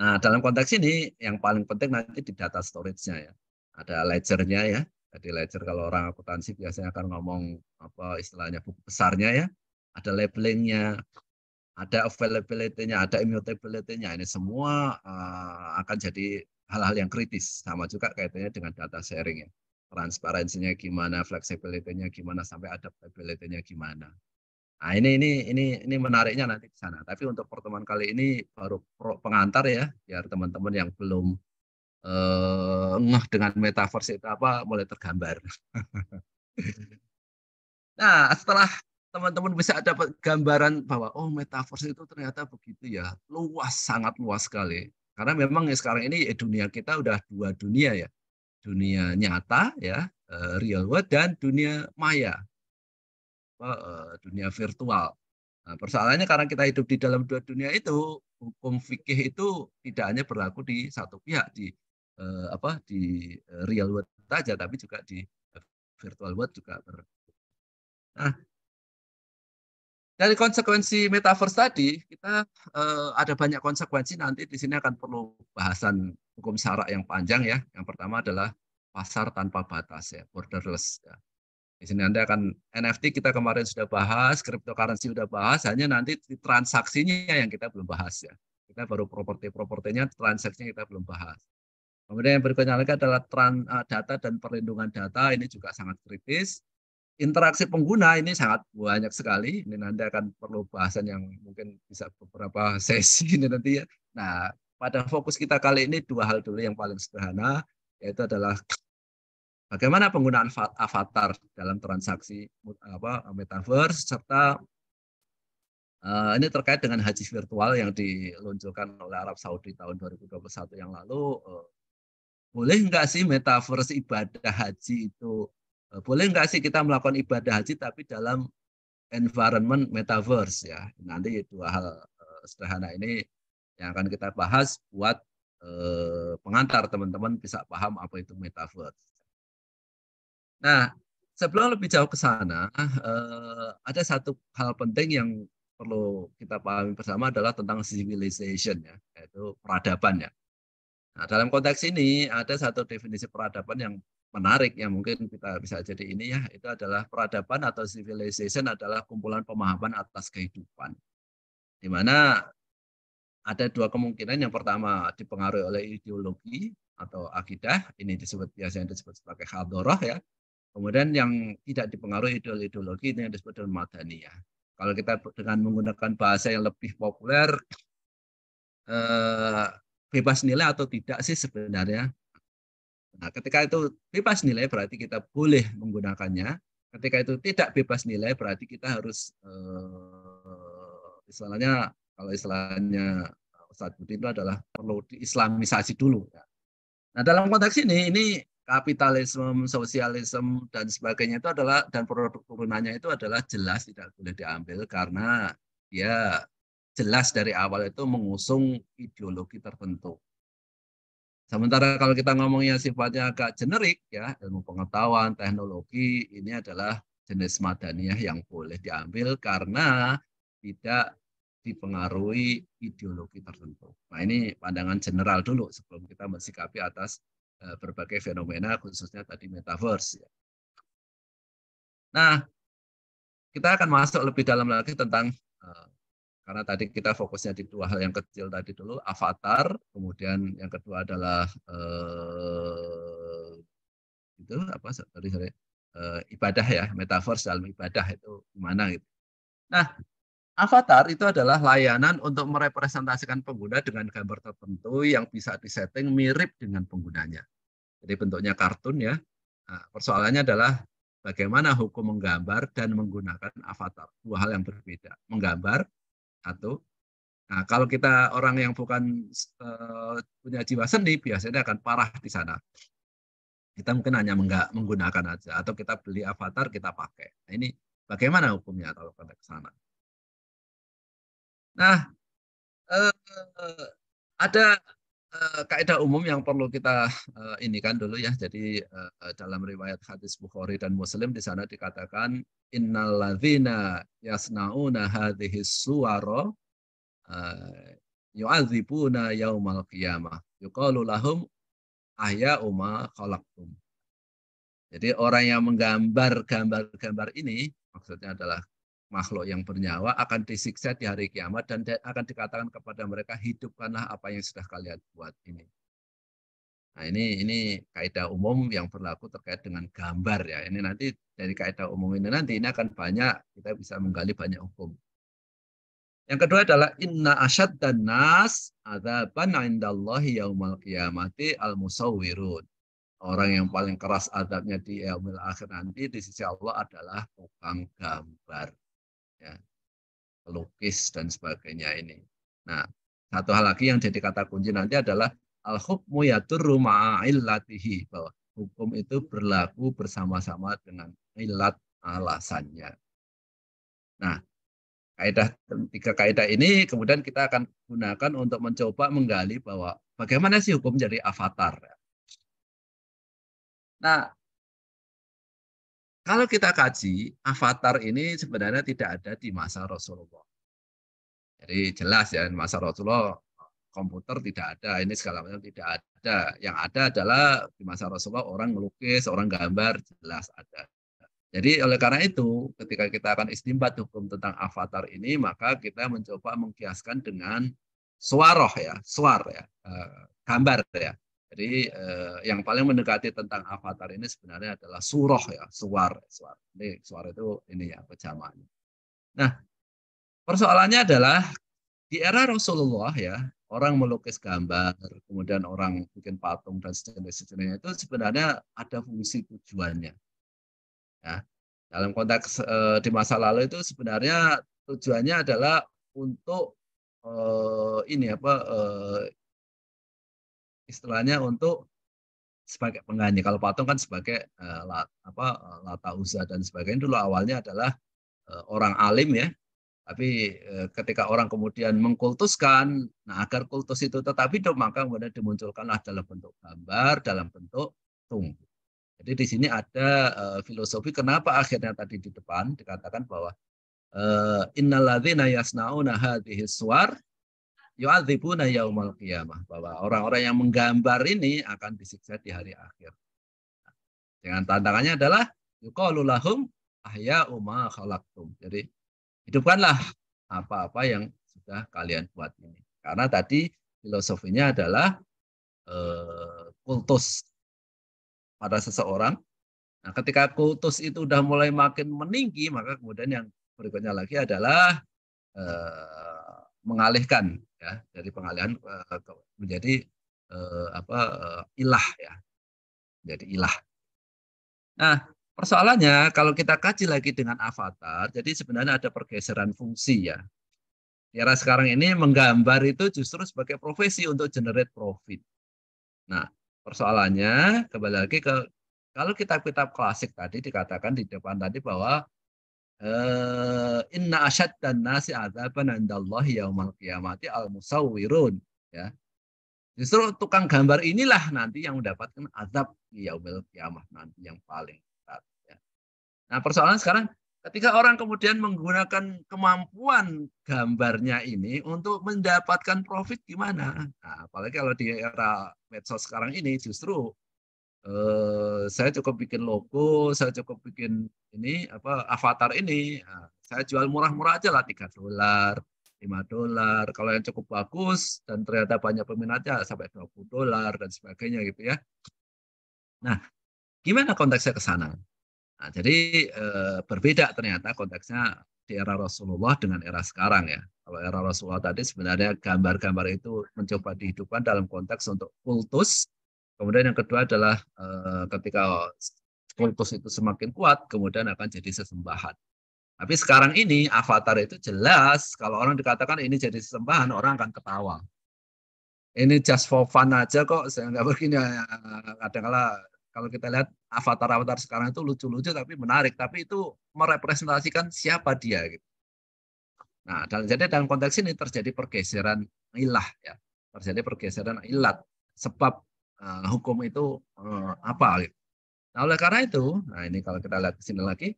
Nah, dalam konteks ini yang paling penting nanti di data storage-nya ya ada ledgernya ya. Jadi ledger kalau orang akuntansi biasanya akan ngomong apa istilahnya buku besarnya ya. Ada labelingnya, ada availability-nya, ada immutability-nya. Ini semua uh, akan jadi hal-hal yang kritis. Sama juga kaitannya dengan data sharing ya. Transparansinya gimana, flexibility-nya gimana, sampai adaptability-nya gimana. Nah, ini ini ini ini menariknya nanti di sana. Tapi untuk pertemuan kali ini baru pengantar ya, biar teman-teman yang belum eh, dengan metaverse itu apa mulai tergambar. nah, setelah teman-teman bisa dapat gambaran bahwa oh metaverse itu ternyata begitu ya luas sangat luas sekali karena memang ya sekarang ini ya dunia kita udah dua dunia ya dunia nyata ya eh, real world dan dunia maya eh, dunia virtual nah, persoalannya karena kita hidup di dalam dua dunia itu hukum fikih itu tidak hanya berlaku di satu pihak di eh, apa di eh, real world saja tapi juga di virtual world juga ber nah dari konsekuensi metaverse tadi kita eh, ada banyak konsekuensi nanti di sini akan perlu bahasan hukum syarak yang panjang ya yang pertama adalah pasar tanpa batas ya borderless ya. Di sini Anda akan NFT kita kemarin sudah bahas, cryptocurrency sudah bahas, hanya nanti transaksinya yang kita belum bahas ya. Kita baru properti-propertinya, transaksinya kita belum bahas. Kemudian yang berikutnya lagi adalah eh, data dan perlindungan data. Ini juga sangat kritis. Interaksi pengguna ini sangat banyak sekali. Ini nanti akan perlu bahasan yang mungkin bisa beberapa sesi ini nanti ya. Nah, pada fokus kita kali ini dua hal dulu yang paling sederhana, yaitu adalah bagaimana penggunaan avatar dalam transaksi apa, metaverse, serta Uh, ini terkait dengan haji virtual yang diluncurkan oleh Arab Saudi tahun 2021 yang lalu. Uh, boleh nggak sih metaverse ibadah haji itu? Eh, boleh nggak sih kita melakukan ibadah haji tapi dalam environment metaverse ya? Nanti itu hal eh, sederhana ini yang akan kita bahas buat eh, pengantar teman-teman bisa paham apa itu metaverse. Nah, sebelum lebih jauh ke sana, ada satu hal penting yang perlu kita pahami bersama adalah tentang civilization ya, yaitu peradaban ya Nah, dalam konteks ini ada satu definisi peradaban yang menarik yang mungkin kita bisa jadi ini ya itu adalah peradaban atau civilization adalah kumpulan pemahaman atas kehidupan di mana ada dua kemungkinan yang pertama dipengaruhi oleh ideologi atau akidah ini disebut biasanya disebut sebagai hadoroh ya kemudian yang tidak dipengaruhi ideologi ini yang disebut dengan madaniyah kalau kita dengan menggunakan bahasa yang lebih populer eh, bebas nilai atau tidak sih sebenarnya? Nah, ketika itu bebas nilai berarti kita boleh menggunakannya. Ketika itu tidak bebas nilai berarti kita harus eh, istilahnya kalau istilahnya eh, Ustadz Budi itu adalah perlu diislamisasi dulu. Ya. Nah dalam konteks ini ini kapitalisme, sosialisme dan sebagainya itu adalah dan produk turunannya itu adalah jelas tidak boleh diambil karena ya jelas dari awal itu mengusung ideologi tertentu. Sementara kalau kita ngomongnya sifatnya agak generik ya, ilmu pengetahuan, teknologi ini adalah jenis madaniyah yang boleh diambil karena tidak dipengaruhi ideologi tertentu. Nah ini pandangan general dulu sebelum kita bersikapi atas e, berbagai fenomena khususnya tadi metaverse. Ya. Nah kita akan masuk lebih dalam lagi tentang e, karena tadi kita fokusnya di dua hal yang kecil tadi dulu, avatar, kemudian yang kedua adalah eh, itu apa sorry, sorry, eh, ibadah ya, metaverse dalam ibadah itu gimana gitu. Nah, Avatar itu adalah layanan untuk merepresentasikan pengguna dengan gambar tertentu yang bisa disetting mirip dengan penggunanya. Jadi bentuknya kartun ya. Nah, persoalannya adalah bagaimana hukum menggambar dan menggunakan avatar. Dua hal yang berbeda. Menggambar atau nah kalau kita orang yang bukan uh, punya jiwa seni biasanya akan parah di sana kita mungkin hanya menggak menggunakan aja atau kita beli avatar kita pakai nah, ini bagaimana hukumnya kalau ke sana nah uh, ada Eh, kaidah umum yang perlu kita uh, eh, ini kan dulu ya. Jadi uh, dalam riwayat hadis Bukhari dan Muslim di sana dikatakan innalladzina yasnauna hadhihi suwara uh, yu'adzibuna yaumal qiyamah. Yuqalu lahum ahya uma khalaqtum. Jadi orang yang menggambar gambar-gambar ini maksudnya adalah makhluk yang bernyawa akan disiksa di hari kiamat dan akan dikatakan kepada mereka hidupkanlah apa yang sudah kalian buat ini. Nah, ini ini kaidah umum yang berlaku terkait dengan gambar ya. Ini nanti dari kaidah umum ini nanti ini akan banyak kita bisa menggali banyak hukum. Yang kedua adalah inna asyad dan nas adzaban indallahi yaumal kiamati al musawwirun. Orang yang paling keras adabnya di yaumil akhir nanti di sisi Allah adalah tukang gambar ya, pelukis dan sebagainya ini. Nah, satu hal lagi yang jadi kata kunci nanti adalah al hukmu rumah illatihi bahwa hukum itu berlaku bersama-sama dengan ilat alasannya. Nah, kaidah tiga kaidah ini kemudian kita akan gunakan untuk mencoba menggali bahwa bagaimana sih hukum jadi avatar. Nah, kalau kita kaji, avatar ini sebenarnya tidak ada di masa Rasulullah. Jadi jelas ya, masa Rasulullah komputer tidak ada, ini segala macam tidak ada. Yang ada adalah di masa Rasulullah orang melukis, orang gambar, jelas ada. Jadi oleh karena itu, ketika kita akan istimbat hukum tentang avatar ini, maka kita mencoba mengkiaskan dengan suaroh ya, suar ya, eh, gambar ya. Jadi eh, yang paling mendekati tentang avatar ini sebenarnya adalah surah ya, suar, suar. Ini suar itu ini ya pejamannya. Nah, persoalannya adalah di era Rasulullah ya, orang melukis gambar, kemudian orang bikin patung dan sejenis-sejenisnya itu sebenarnya ada fungsi tujuannya. Ya. Dalam konteks eh, di masa lalu itu sebenarnya tujuannya adalah untuk eh, ini apa eh, istilahnya untuk sebagai penganyi. Kalau patung kan sebagai uh, apa eh, lata usaha dan sebagainya dulu awalnya adalah uh, orang alim ya. Tapi uh, ketika orang kemudian mengkultuskan, nah agar kultus itu tetapi hidup maka kemudian dimunculkanlah dalam bentuk gambar, dalam bentuk tunggu Jadi di sini ada uh, filosofi kenapa akhirnya tadi di depan dikatakan bahwa uh, innalladzina yasnauna hadhihi suar yu'adzibuna yaumal qiyamah bahwa orang-orang yang menggambar ini akan disiksa di hari akhir. Dengan tantangannya adalah yuqalu lahum ahya ma khalaqtum. Jadi hidupkanlah apa-apa yang sudah kalian buat ini. Karena tadi filosofinya adalah eh, kultus pada seseorang. Nah, ketika kultus itu sudah mulai makin meninggi, maka kemudian yang berikutnya lagi adalah eh, mengalihkan ya dari pengalihan eh, menjadi eh, apa eh, ilah ya menjadi ilah. Nah persoalannya kalau kita kaji lagi dengan avatar, jadi sebenarnya ada pergeseran fungsi ya. era sekarang ini menggambar itu justru sebagai profesi untuk generate profit. Nah persoalannya kembali lagi ke kalau kitab-kitab klasik tadi dikatakan di depan tadi bahwa Eh, inna asyaddan nasi azaban indallahi yaumal qiyamati al musawwirun ya justru tukang gambar inilah nanti yang mendapatkan azab di yaumil kiamah nanti yang paling berat ya. nah persoalan sekarang ketika orang kemudian menggunakan kemampuan gambarnya ini untuk mendapatkan profit gimana nah, apalagi kalau di era medsos sekarang ini justru Eh, saya cukup bikin logo, saya cukup bikin ini apa avatar ini, nah, saya jual murah-murah aja lah tiga dolar, 5 dolar. Kalau yang cukup bagus dan ternyata banyak peminatnya sampai 20 dolar dan sebagainya gitu ya. Nah, gimana konteksnya ke sana? Nah, jadi e, berbeda ternyata konteksnya di era Rasulullah dengan era sekarang ya. Kalau era Rasulullah tadi sebenarnya gambar-gambar itu mencoba dihidupkan dalam konteks untuk kultus Kemudian yang kedua adalah eh, ketika kultus itu semakin kuat, kemudian akan jadi sesembahan. Tapi sekarang ini avatar itu jelas kalau orang dikatakan ini jadi sesembahan orang akan ketawa. Ini just for fun aja kok, saya nggak begini. Eh, kadang-kala kalau kita lihat avatar-avatar sekarang itu lucu-lucu tapi menarik, tapi itu merepresentasikan siapa dia. Gitu. Nah, dan jadi dalam konteks ini terjadi pergeseran ilah ya, terjadi pergeseran ilat sebab uh, hukum itu uh, apa gitu. Nah, oleh karena itu, nah ini kalau kita lihat ke sini lagi,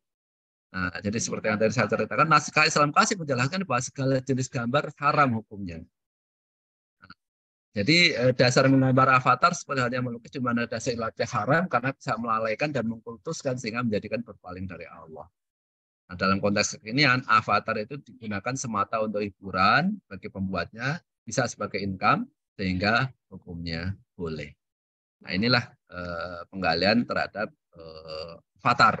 nah, jadi seperti yang tadi saya ceritakan, naskah Islam klasik menjelaskan bahwa segala jenis gambar haram hukumnya. Nah, jadi eh, dasar menggambar avatar seperti halnya melukis di mana dasar ilatnya haram karena bisa melalaikan dan mengkultuskan sehingga menjadikan berpaling dari Allah. Nah, dalam konteks kekinian, avatar itu digunakan semata untuk hiburan bagi pembuatnya, bisa sebagai income, sehingga hukumnya boleh. Nah inilah eh, penggalian terhadap eh, fatar.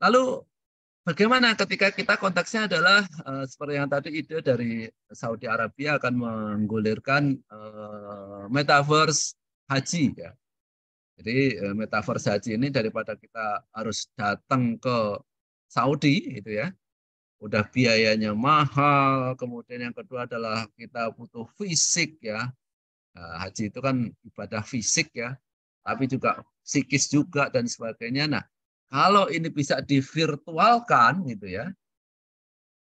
Lalu bagaimana ketika kita konteksnya adalah eh, seperti yang tadi ide dari Saudi Arabia akan menggulirkan eh, metaverse haji ya. Jadi eh, metaverse haji ini daripada kita harus datang ke Saudi itu ya, udah biayanya mahal kemudian yang kedua adalah kita butuh fisik ya Eh, haji itu kan ibadah fisik ya, tapi juga psikis juga dan sebagainya. Nah, kalau ini bisa divirtualkan gitu ya,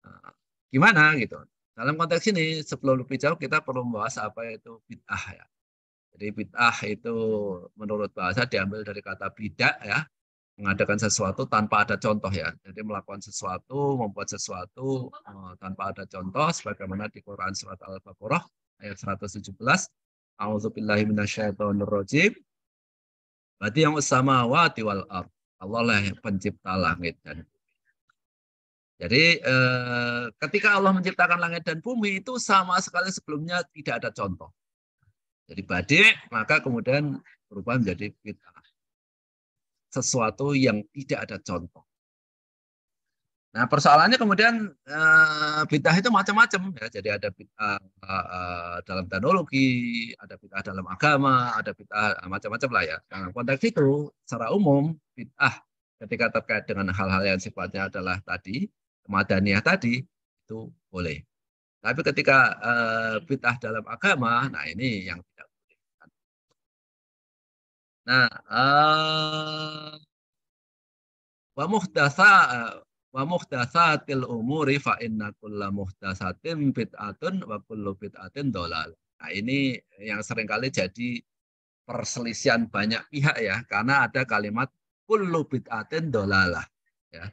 eh, gimana gitu. Dalam konteks ini sebelum lebih jauh kita perlu membahas apa itu bid'ah ya. Jadi bid'ah itu menurut bahasa diambil dari kata bidak ya, mengadakan sesuatu tanpa ada contoh ya. Jadi melakukan sesuatu, membuat sesuatu eh, tanpa ada contoh sebagaimana di Quran surat Al-Baqarah ayat 117 A'udzubillahi minasyaitonirrajim. Berarti yang samawati wal ard. Allah lah yang pencipta langit dan bumi. Jadi eh, ketika Allah menciptakan langit dan bumi itu sama sekali sebelumnya tidak ada contoh. Jadi badik maka kemudian berubah menjadi fitah. Sesuatu yang tidak ada contoh. Nah, persoalannya kemudian uh, bid'ah itu macam-macam ya. Jadi ada bid'ah uh, dalam teknologi, ada bid'ah dalam agama, ada bid'ah macam-macam lah ya. Dalam nah, konteks itu secara umum bid'ah ketika terkait dengan hal-hal yang sifatnya adalah tadi madaniyah tadi itu boleh. Tapi ketika uh, bid'ah dalam agama, nah ini yang tidak boleh. Nah, uh, wa muhtasatil umuri fa inna kulla muhtasatin bid'atun wa kullu bid'atin dolal. Nah, ini yang seringkali jadi perselisihan banyak pihak ya karena ada kalimat kullu bid'atin dolalah ya.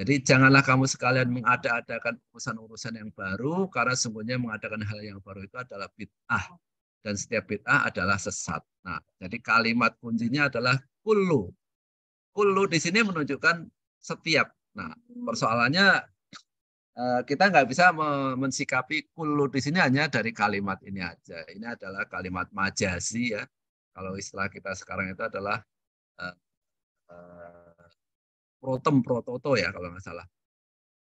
Jadi janganlah kamu sekalian mengada-adakan urusan-urusan yang baru karena sungguhnya mengadakan hal yang baru itu adalah bid'ah dan setiap bid'ah adalah sesat. Nah, jadi kalimat kuncinya adalah kullu. Kullu di sini menunjukkan setiap Nah, hmm. persoalannya eh, kita nggak bisa mensikapi kulu di sini hanya dari kalimat ini aja. Ini adalah kalimat majasi ya. Kalau istilah kita sekarang itu adalah uh, uh, protem prototo ya kalau nggak salah.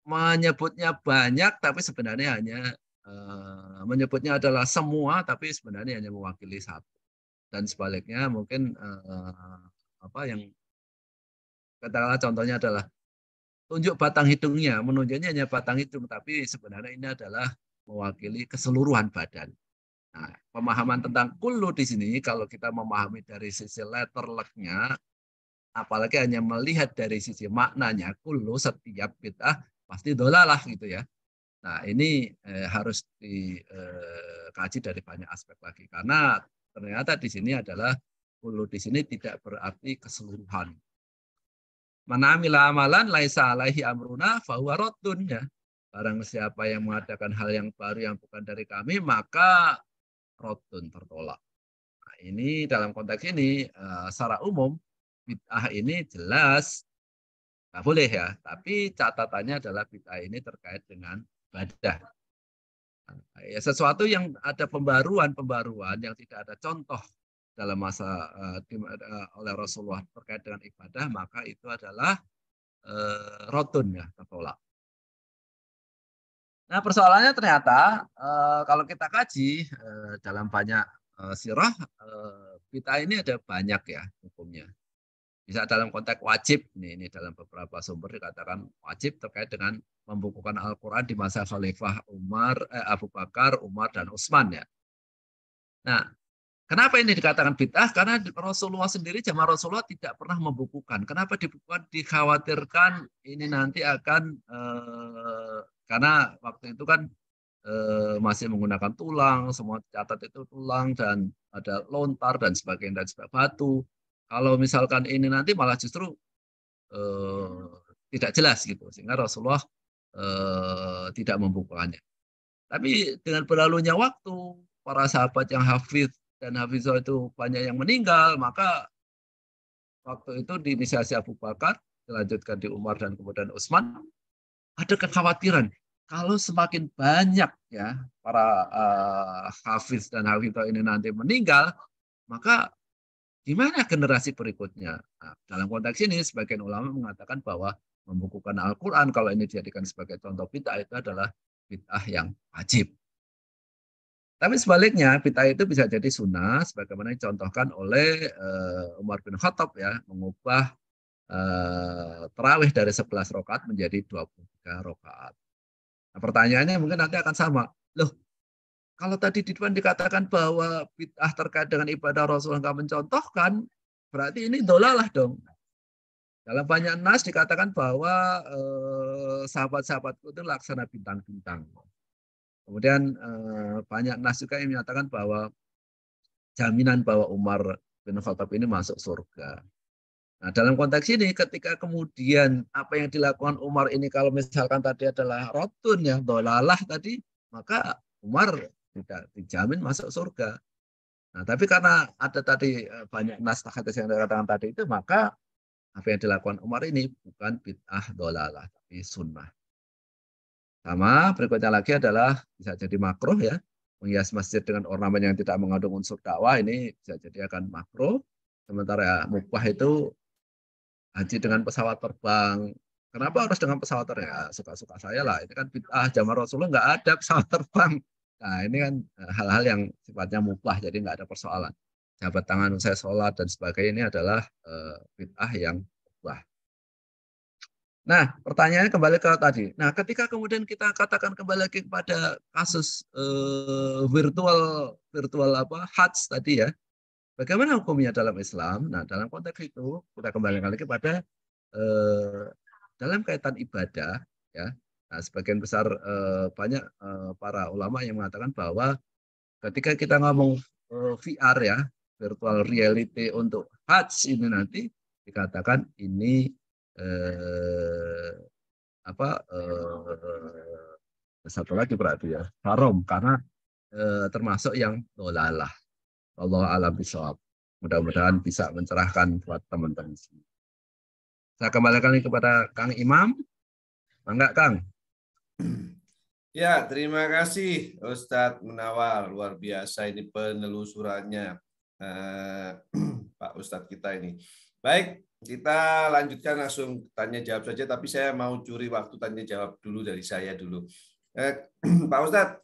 Menyebutnya banyak tapi sebenarnya hanya uh, menyebutnya adalah semua tapi sebenarnya hanya mewakili satu. Dan sebaliknya mungkin uh, apa yang katakanlah contohnya adalah tunjuk batang hidungnya, menunjuknya hanya batang hidung, tapi sebenarnya ini adalah mewakili keseluruhan badan. Nah, pemahaman tentang kuluh di sini, kalau kita memahami dari sisi letter letterleknya, apalagi hanya melihat dari sisi maknanya, kuluh setiap bid'ah pasti dolalah gitu ya. Nah ini eh, harus dikaji eh, dari banyak aspek lagi karena ternyata di sini adalah kuluh di sini tidak berarti keseluruhan Manamila amalan laisa alaihi amruna fahuwa rotun ya. Barang siapa yang mengadakan hal yang baru yang bukan dari kami maka rotun tertolak. Nah, ini dalam konteks ini uh, secara umum bid'ah ini jelas nah, boleh ya, tapi catatannya adalah bid'ah ini terkait dengan Nah, Ya, sesuatu yang ada pembaruan-pembaruan yang tidak ada contoh dalam masa uh, oleh Rasulullah terkait dengan ibadah maka itu adalah uh, rotun ya tertolak. Nah persoalannya ternyata kalau kita kaji dalam banyak uh, sirah kita ini ada banyak ya hukumnya. Bisa dalam konteks wajib nih ini dalam beberapa sumber dikatakan wajib terkait dengan membukukan Al-Qur'an di masa Khalifah Umar eh, Abu Bakar, Umar dan Utsman ya. Nah, Kenapa ini dikatakan bid'ah? Karena Rasulullah sendiri zaman Rasulullah tidak pernah membukukan. Kenapa dibukukan? Dikhawatirkan ini nanti akan eh, karena waktu itu kan eh, masih menggunakan tulang, semua catat itu tulang dan ada lontar dan sebagainya dan sebagainya batu. Kalau misalkan ini nanti malah justru eh, tidak jelas gitu, sehingga Rasulullah eh, tidak membukukannya. Tapi dengan berlalunya waktu, para sahabat yang hafid dan Hafizoh itu banyak yang meninggal, maka waktu itu diinisiasi Abu Bakar, dilanjutkan di Umar dan kemudian Utsman, ada kekhawatiran kalau semakin banyak ya para uh, hafiz dan hafizah ini nanti meninggal, maka gimana generasi berikutnya? Nah, dalam konteks ini, sebagian ulama mengatakan bahwa membukukan Al-Quran kalau ini dijadikan sebagai contoh bid'ah itu adalah bid'ah yang wajib. Tapi sebaliknya bid'ah itu bisa jadi sunnah sebagaimana dicontohkan oleh uh, Umar bin Khattab ya mengubah uh, terawih dari 11 rokaat menjadi 23 rokaat. Nah, pertanyaannya mungkin nanti akan sama. Loh, kalau tadi di depan dikatakan bahwa bid'ah terkait dengan ibadah Rasulullah nggak mencontohkan, berarti ini dolalah dong. Dalam banyak nas dikatakan bahwa eh, sahabat-sahabatku itu laksana bintang-bintang. Kemudian eh, banyak nas juga yang menyatakan bahwa jaminan bahwa Umar bin Khattab ini masuk surga. Nah, dalam konteks ini ketika kemudian apa yang dilakukan Umar ini kalau misalkan tadi adalah rotun yang dolalah tadi, maka Umar tidak dijamin masuk surga. Nah, tapi karena ada tadi eh, banyak nas hadis yang dikatakan tadi itu, maka apa yang dilakukan Umar ini bukan bid'ah dolalah, tapi sunnah. Sama, berikutnya lagi adalah bisa jadi makro ya. Menghias masjid dengan ornamen yang tidak mengandung unsur dakwah ini bisa jadi akan makro. Sementara ya, mubah itu haji dengan pesawat terbang. Kenapa harus dengan pesawat terbang? Ya, suka-suka saya lah. Ini kan bid'ah zaman Rasulullah nggak ada pesawat terbang. Nah, ini kan eh, hal-hal yang sifatnya mubah, jadi nggak ada persoalan. Jabat tangan saya sholat dan sebagainya ini adalah eh, bid'ah yang Nah, pertanyaannya kembali ke tadi. Nah, ketika kemudian kita katakan kembali lagi kepada kasus eh, virtual virtual apa hats tadi ya, bagaimana hukumnya dalam Islam? Nah, dalam konteks itu kita kembali lagi kepada eh, dalam kaitan ibadah ya. Nah, sebagian besar eh, banyak eh, para ulama yang mengatakan bahwa ketika kita ngomong eh, VR ya, virtual reality untuk hats ini nanti dikatakan ini eh, apa eh, satu lagi berarti ya haram karena eh, termasuk yang dolalah. Oh, Allah alam bisawab. Mudah-mudahan bisa mencerahkan buat teman-teman semua. Saya kembalikan ini kepada Kang Imam. enggak Kang. Ya, terima kasih Ustadz Menawar. Luar biasa ini penelusurannya eh, Pak Ustadz kita ini. Baik, kita lanjutkan langsung tanya jawab saja, tapi saya mau curi waktu tanya jawab dulu dari saya dulu. Eh, Pak Ustadz,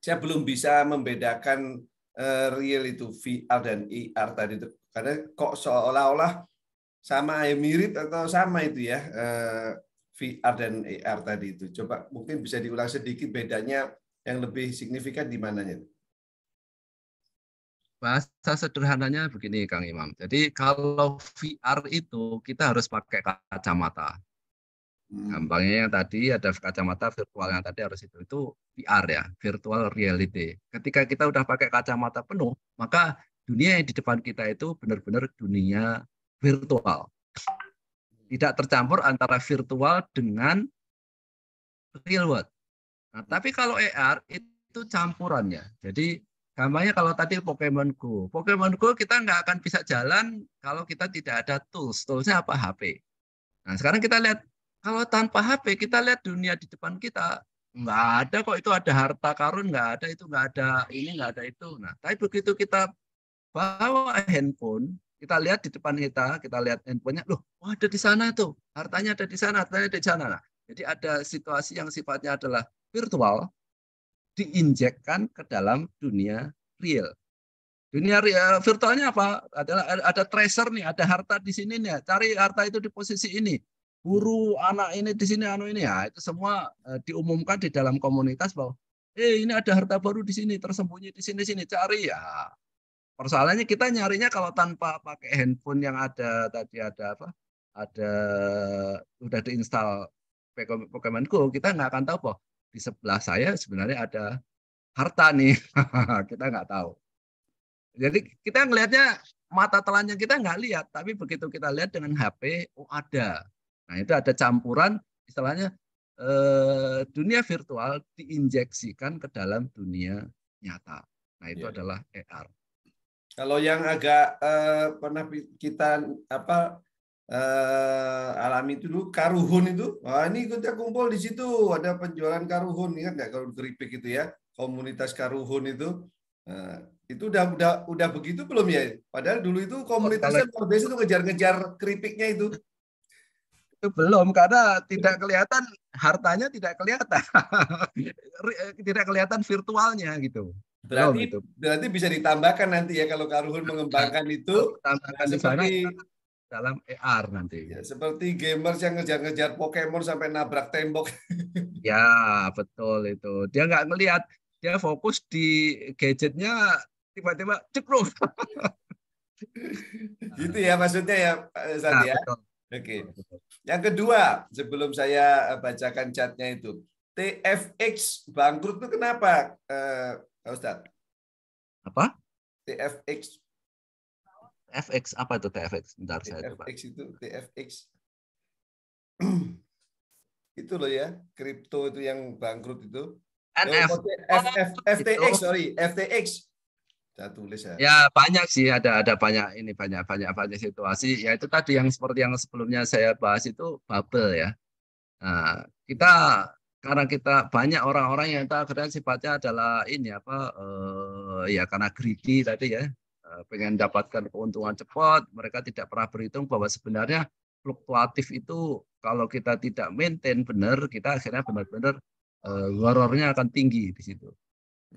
saya belum bisa membedakan eh, real itu VR dan IR tadi itu karena kok seolah-olah sama mirip atau sama itu ya eh, VR dan ir tadi itu. Coba mungkin bisa diulang sedikit bedanya yang lebih signifikan di mananya. Bahasa sederhananya begini, Kang Imam. Jadi kalau VR itu kita harus pakai kacamata. Hmm. Gampangnya yang tadi ada kacamata virtual yang tadi harus itu itu VR ya, virtual reality. Ketika kita udah pakai kacamata penuh, maka dunia yang di depan kita itu benar-benar dunia virtual. Tidak tercampur antara virtual dengan real world. Nah, tapi kalau AR itu campurannya. Jadi Gampangnya kalau tadi Pokemon Go. Pokemon Go kita nggak akan bisa jalan kalau kita tidak ada tools. Toolsnya apa? HP. Nah sekarang kita lihat, kalau tanpa HP kita lihat dunia di depan kita. Nggak ada kok itu ada harta karun, nggak ada itu, nggak ada ini, nggak ada itu. Nah tapi begitu kita bawa handphone, kita lihat di depan kita, kita lihat handphonenya, loh, wah oh, ada di sana tuh, hartanya ada di sana, hartanya ada di sana. Nah, jadi ada situasi yang sifatnya adalah virtual, diinjekkan ke dalam dunia real. Dunia real, virtualnya apa? Adalah ada tracer nih, ada harta di sini nih. Cari harta itu di posisi ini. Guru anak ini di sini anu ini ya. Itu semua eh, diumumkan di dalam komunitas bahwa eh ini ada harta baru di sini, tersembunyi di sini sini cari ya. Persoalannya kita nyarinya kalau tanpa pakai handphone yang ada tadi ada apa? Ada udah diinstal Pokemon Go, kita nggak akan tahu bahwa di sebelah saya sebenarnya ada harta nih. kita nggak tahu. Jadi kita ngelihatnya mata telanjang kita nggak lihat, tapi begitu kita lihat dengan HP, oh ada. Nah itu ada campuran istilahnya eh, dunia virtual diinjeksikan ke dalam dunia nyata. Nah itu ya. adalah AR. E Kalau yang agak eh, pernah kita apa uh, alami itu dulu karuhun itu. Wah, ini ikutnya kumpul di situ. Ada penjualan karuhun, ingat nggak kalau keripik itu ya, komunitas karuhun itu. uh, itu udah udah udah begitu belum ya? Padahal dulu itu komunitasnya luar biasa itu ngejar-ngejar keripiknya itu. Itu belum karena tidak kelihatan hartanya tidak kelihatan. Eh, tidak kelihatan virtualnya gitu. Berarti belum, gitu. berarti bisa ditambahkan nanti ya kalau Karuhun mengembangkan itu tambahkan seperti dalam AR nanti. Ya, seperti gamers yang ngejar-ngejar Pokemon sampai nabrak tembok. ya, betul itu. Dia nggak ngelihat, dia fokus di gadgetnya tiba-tiba cekruk. gitu ya maksudnya ya Pak Sandi nah, ya. Oke. Okay. Yang kedua, sebelum saya eh, bacakan chatnya itu, TFX bangkrut itu kenapa, eh, Apa? TFX TFX apa itu TFX? Bentar TFX saya coba. TFX itu TFX. itu loh ya, kripto itu yang bangkrut itu. NF. Ya, FTX, oh, gitu. sorry, FTX. Saya tulis ya. Ya, banyak sih ada ada banyak ini banyak banyak banyak situasi. Ya itu tadi yang seperti yang sebelumnya saya bahas itu bubble ya. Nah, kita karena kita banyak orang-orang yang kita akhirnya sifatnya adalah ini apa eh, ya karena greedy tadi ya pengen dapatkan keuntungan cepat, mereka tidak pernah berhitung bahwa sebenarnya fluktuatif itu kalau kita tidak maintain benar, kita akhirnya benar-benar uh, akan tinggi di situ.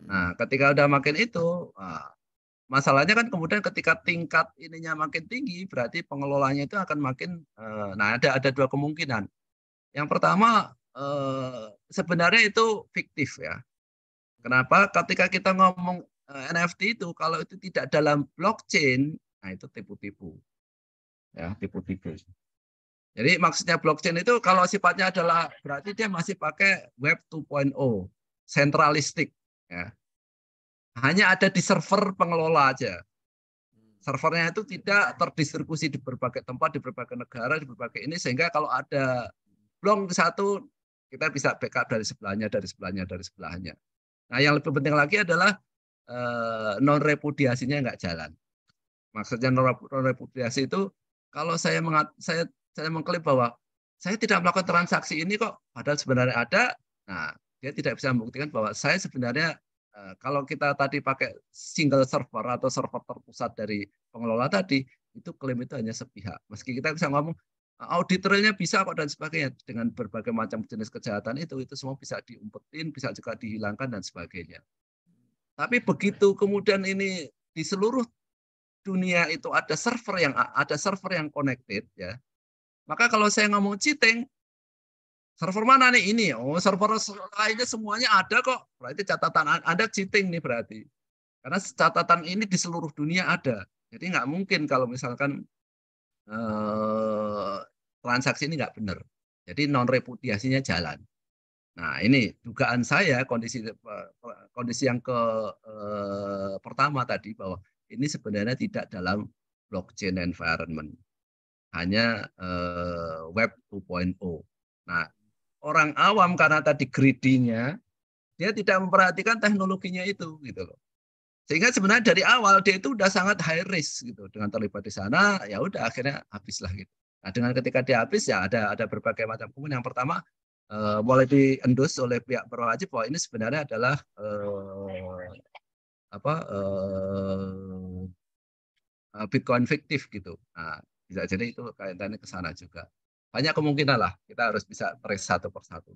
Nah, hmm. ketika udah makin itu, uh, masalahnya kan kemudian ketika tingkat ininya makin tinggi, berarti pengelolanya itu akan makin. Uh, nah, ada ada dua kemungkinan. Yang pertama uh, sebenarnya itu fiktif ya. Kenapa? Ketika kita ngomong Eh, NFT itu kalau itu tidak dalam blockchain, nah itu tipu-tipu. Ya, tipu-tipu. Jadi maksudnya blockchain itu kalau sifatnya adalah berarti dia masih pakai web 2.0, sentralistik ya. Hanya ada di server pengelola aja. Servernya itu tidak terdistribusi di berbagai tempat, di berbagai negara, di berbagai ini sehingga kalau ada blok satu kita bisa backup dari sebelahnya, dari sebelahnya, dari sebelahnya. Nah, yang lebih penting lagi adalah eh, non repudiasinya nggak jalan. Maksudnya non repudiasi itu kalau saya mengat, saya saya mengklaim bahwa saya tidak melakukan transaksi ini kok, padahal sebenarnya ada. Nah, dia tidak bisa membuktikan bahwa saya sebenarnya eh, kalau kita tadi pakai single server atau server terpusat dari pengelola tadi, itu klaim itu hanya sepihak. Meski kita bisa ngomong ah, audit bisa kok dan sebagainya dengan berbagai macam jenis kejahatan itu itu semua bisa diumpetin, bisa juga dihilangkan dan sebagainya. Tapi begitu kemudian ini di seluruh dunia itu ada server yang ada server yang connected ya. Maka kalau saya ngomong cheating, server mana nih ini? Oh, server lainnya semuanya ada kok. Berarti catatan ada cheating nih berarti. Karena catatan ini di seluruh dunia ada. Jadi nggak mungkin kalau misalkan eh, transaksi ini nggak benar. Jadi non reputasinya jalan. Nah, ini dugaan saya kondisi kondisi yang ke eh, pertama tadi bahwa ini sebenarnya tidak dalam blockchain environment. Hanya eh, web 2.0. Nah, orang awam karena tadi greedy-nya dia tidak memperhatikan teknologinya itu gitu loh. Sehingga sebenarnya dari awal dia itu sudah sangat high risk gitu dengan terlibat di sana ya udah akhirnya habislah gitu. Nah, dengan ketika dia habis ya ada ada berbagai macam kemudian yang pertama uh, eh, mulai diendus oleh pihak berwajib bahwa ini sebenarnya adalah uh, apa uh, Bitcoin fiktif gitu. Nah, bisa jadi itu kaitannya ke sana juga. Banyak kemungkinan lah kita harus bisa trace satu persatu.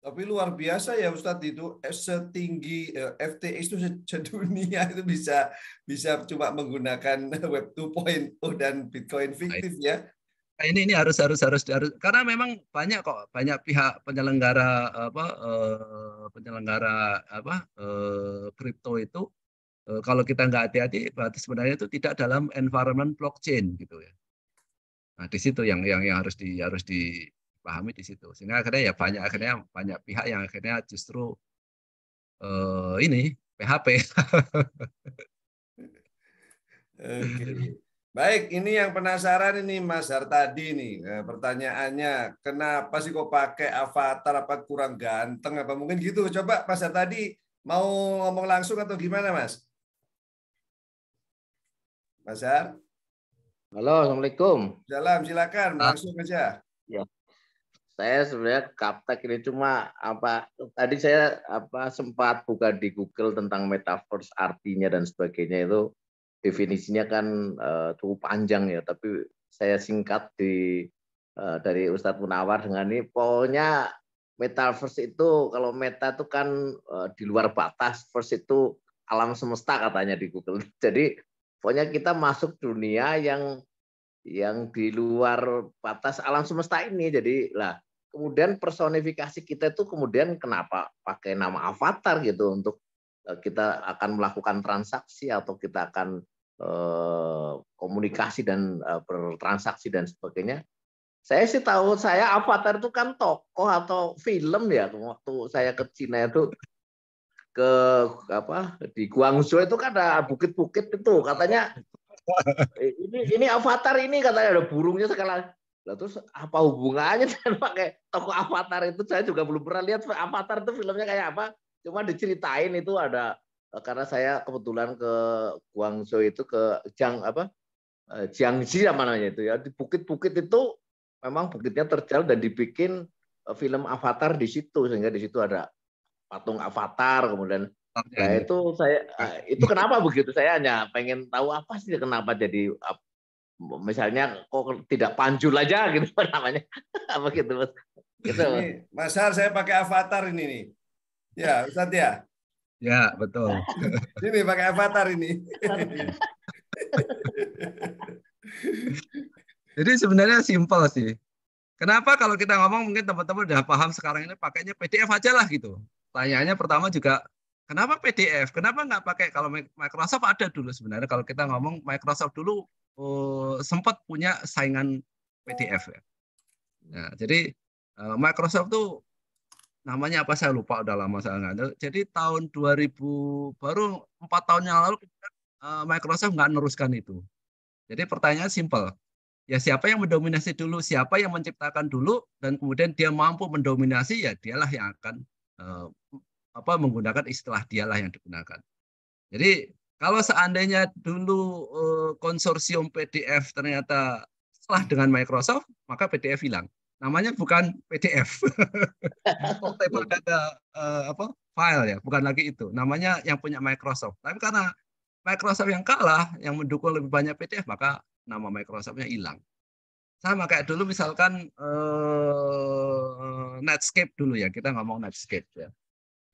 Tapi luar biasa ya Ustadz itu setinggi FTX itu sedunia itu bisa bisa cuma menggunakan Web 2.0 dan Bitcoin fiktif ya. Nah, ini ini harus harus harus harus karena memang banyak kok banyak pihak penyelenggara apa uh, penyelenggara apa eh, kripto itu uh, kalau kita nggak hati-hati berarti sebenarnya itu tidak dalam environment blockchain gitu ya. Nah, di situ yang yang yang harus di harus dipahami di situ. Sehingga akhirnya ya banyak akhirnya banyak pihak yang akhirnya justru uh, ini PHP. okay. Baik, ini yang penasaran ini Mas Hartadi nih. Eh, pertanyaannya, kenapa sih kok pakai avatar apa kurang ganteng apa mungkin gitu? Coba Mas Hartadi mau ngomong langsung atau gimana, Mas? Mas Har? Halo, Assalamualaikum. Salam, silakan ah. langsung aja. Ya. Saya sebenarnya kaptek ini cuma apa tadi saya apa sempat buka di Google tentang metaverse artinya dan sebagainya itu definisinya kan uh, cukup panjang ya, tapi saya singkat di uh, dari Ustadz Munawar dengan ini pokoknya metaverse itu kalau meta itu kan uh, di luar batas, verse itu alam semesta katanya di Google. Jadi pokoknya kita masuk dunia yang yang di luar batas alam semesta ini. Jadi lah kemudian personifikasi kita itu kemudian kenapa pakai nama avatar gitu untuk kita akan melakukan transaksi atau kita akan Eh, komunikasi dan eh, bertransaksi dan sebagainya. Saya sih tahu saya Avatar itu kan tokoh atau film ya waktu saya ke Cina itu ke apa di Guangzhou itu kan ada bukit-bukit itu katanya ini ini Avatar ini katanya ada burungnya sekali. Lalu terus apa hubungannya dengan pakai tokoh Avatar itu saya juga belum pernah lihat Avatar itu filmnya kayak apa. Cuma diceritain itu ada Eh, karena saya kebetulan ke Guangzhou itu ke Jiang apa eh, Jiangxi apa namanya itu ya di bukit-bukit itu memang bukitnya terjal dan dibikin eh, film Avatar di situ sehingga di situ ada patung Avatar kemudian nah itu saya itu kenapa begitu saya hanya pengen tahu apa sih kenapa jadi misalnya kok tidak panjul aja gitu namanya apa gitu mas gitu. Mas Har, saya pakai avatar ini nih. Ya, Ustadz ya. Ya, betul. ini pakai avatar ini. Jadi sebenarnya simpel sih. Kenapa kalau kita ngomong mungkin teman-teman udah paham sekarang ini pakainya PDF aja lah gitu. Tanyaannya pertama juga kenapa PDF? Kenapa nggak pakai kalau Microsoft ada dulu sebenarnya kalau kita ngomong Microsoft dulu oh, sempat punya saingan PDF ya. Nah, jadi eh, Microsoft tuh namanya apa saya lupa udah lama saya nggak Jadi tahun 2000 baru empat tahun yang lalu eh, Microsoft nggak meneruskan itu. Jadi pertanyaan simpel. Ya siapa yang mendominasi dulu, siapa yang menciptakan dulu dan kemudian dia mampu mendominasi ya dialah yang akan eh, apa menggunakan istilah dialah yang digunakan. Jadi kalau seandainya dulu eh, konsorsium PDF ternyata salah dengan Microsoft, maka PDF hilang namanya bukan PDF portable data uh, eh, apa file ya bukan lagi itu namanya yang punya Microsoft tapi karena Microsoft yang kalah yang mendukung lebih banyak PDF maka nama Microsoftnya hilang sama kayak dulu misalkan uh, Netscape dulu ya kita ngomong Netscape ya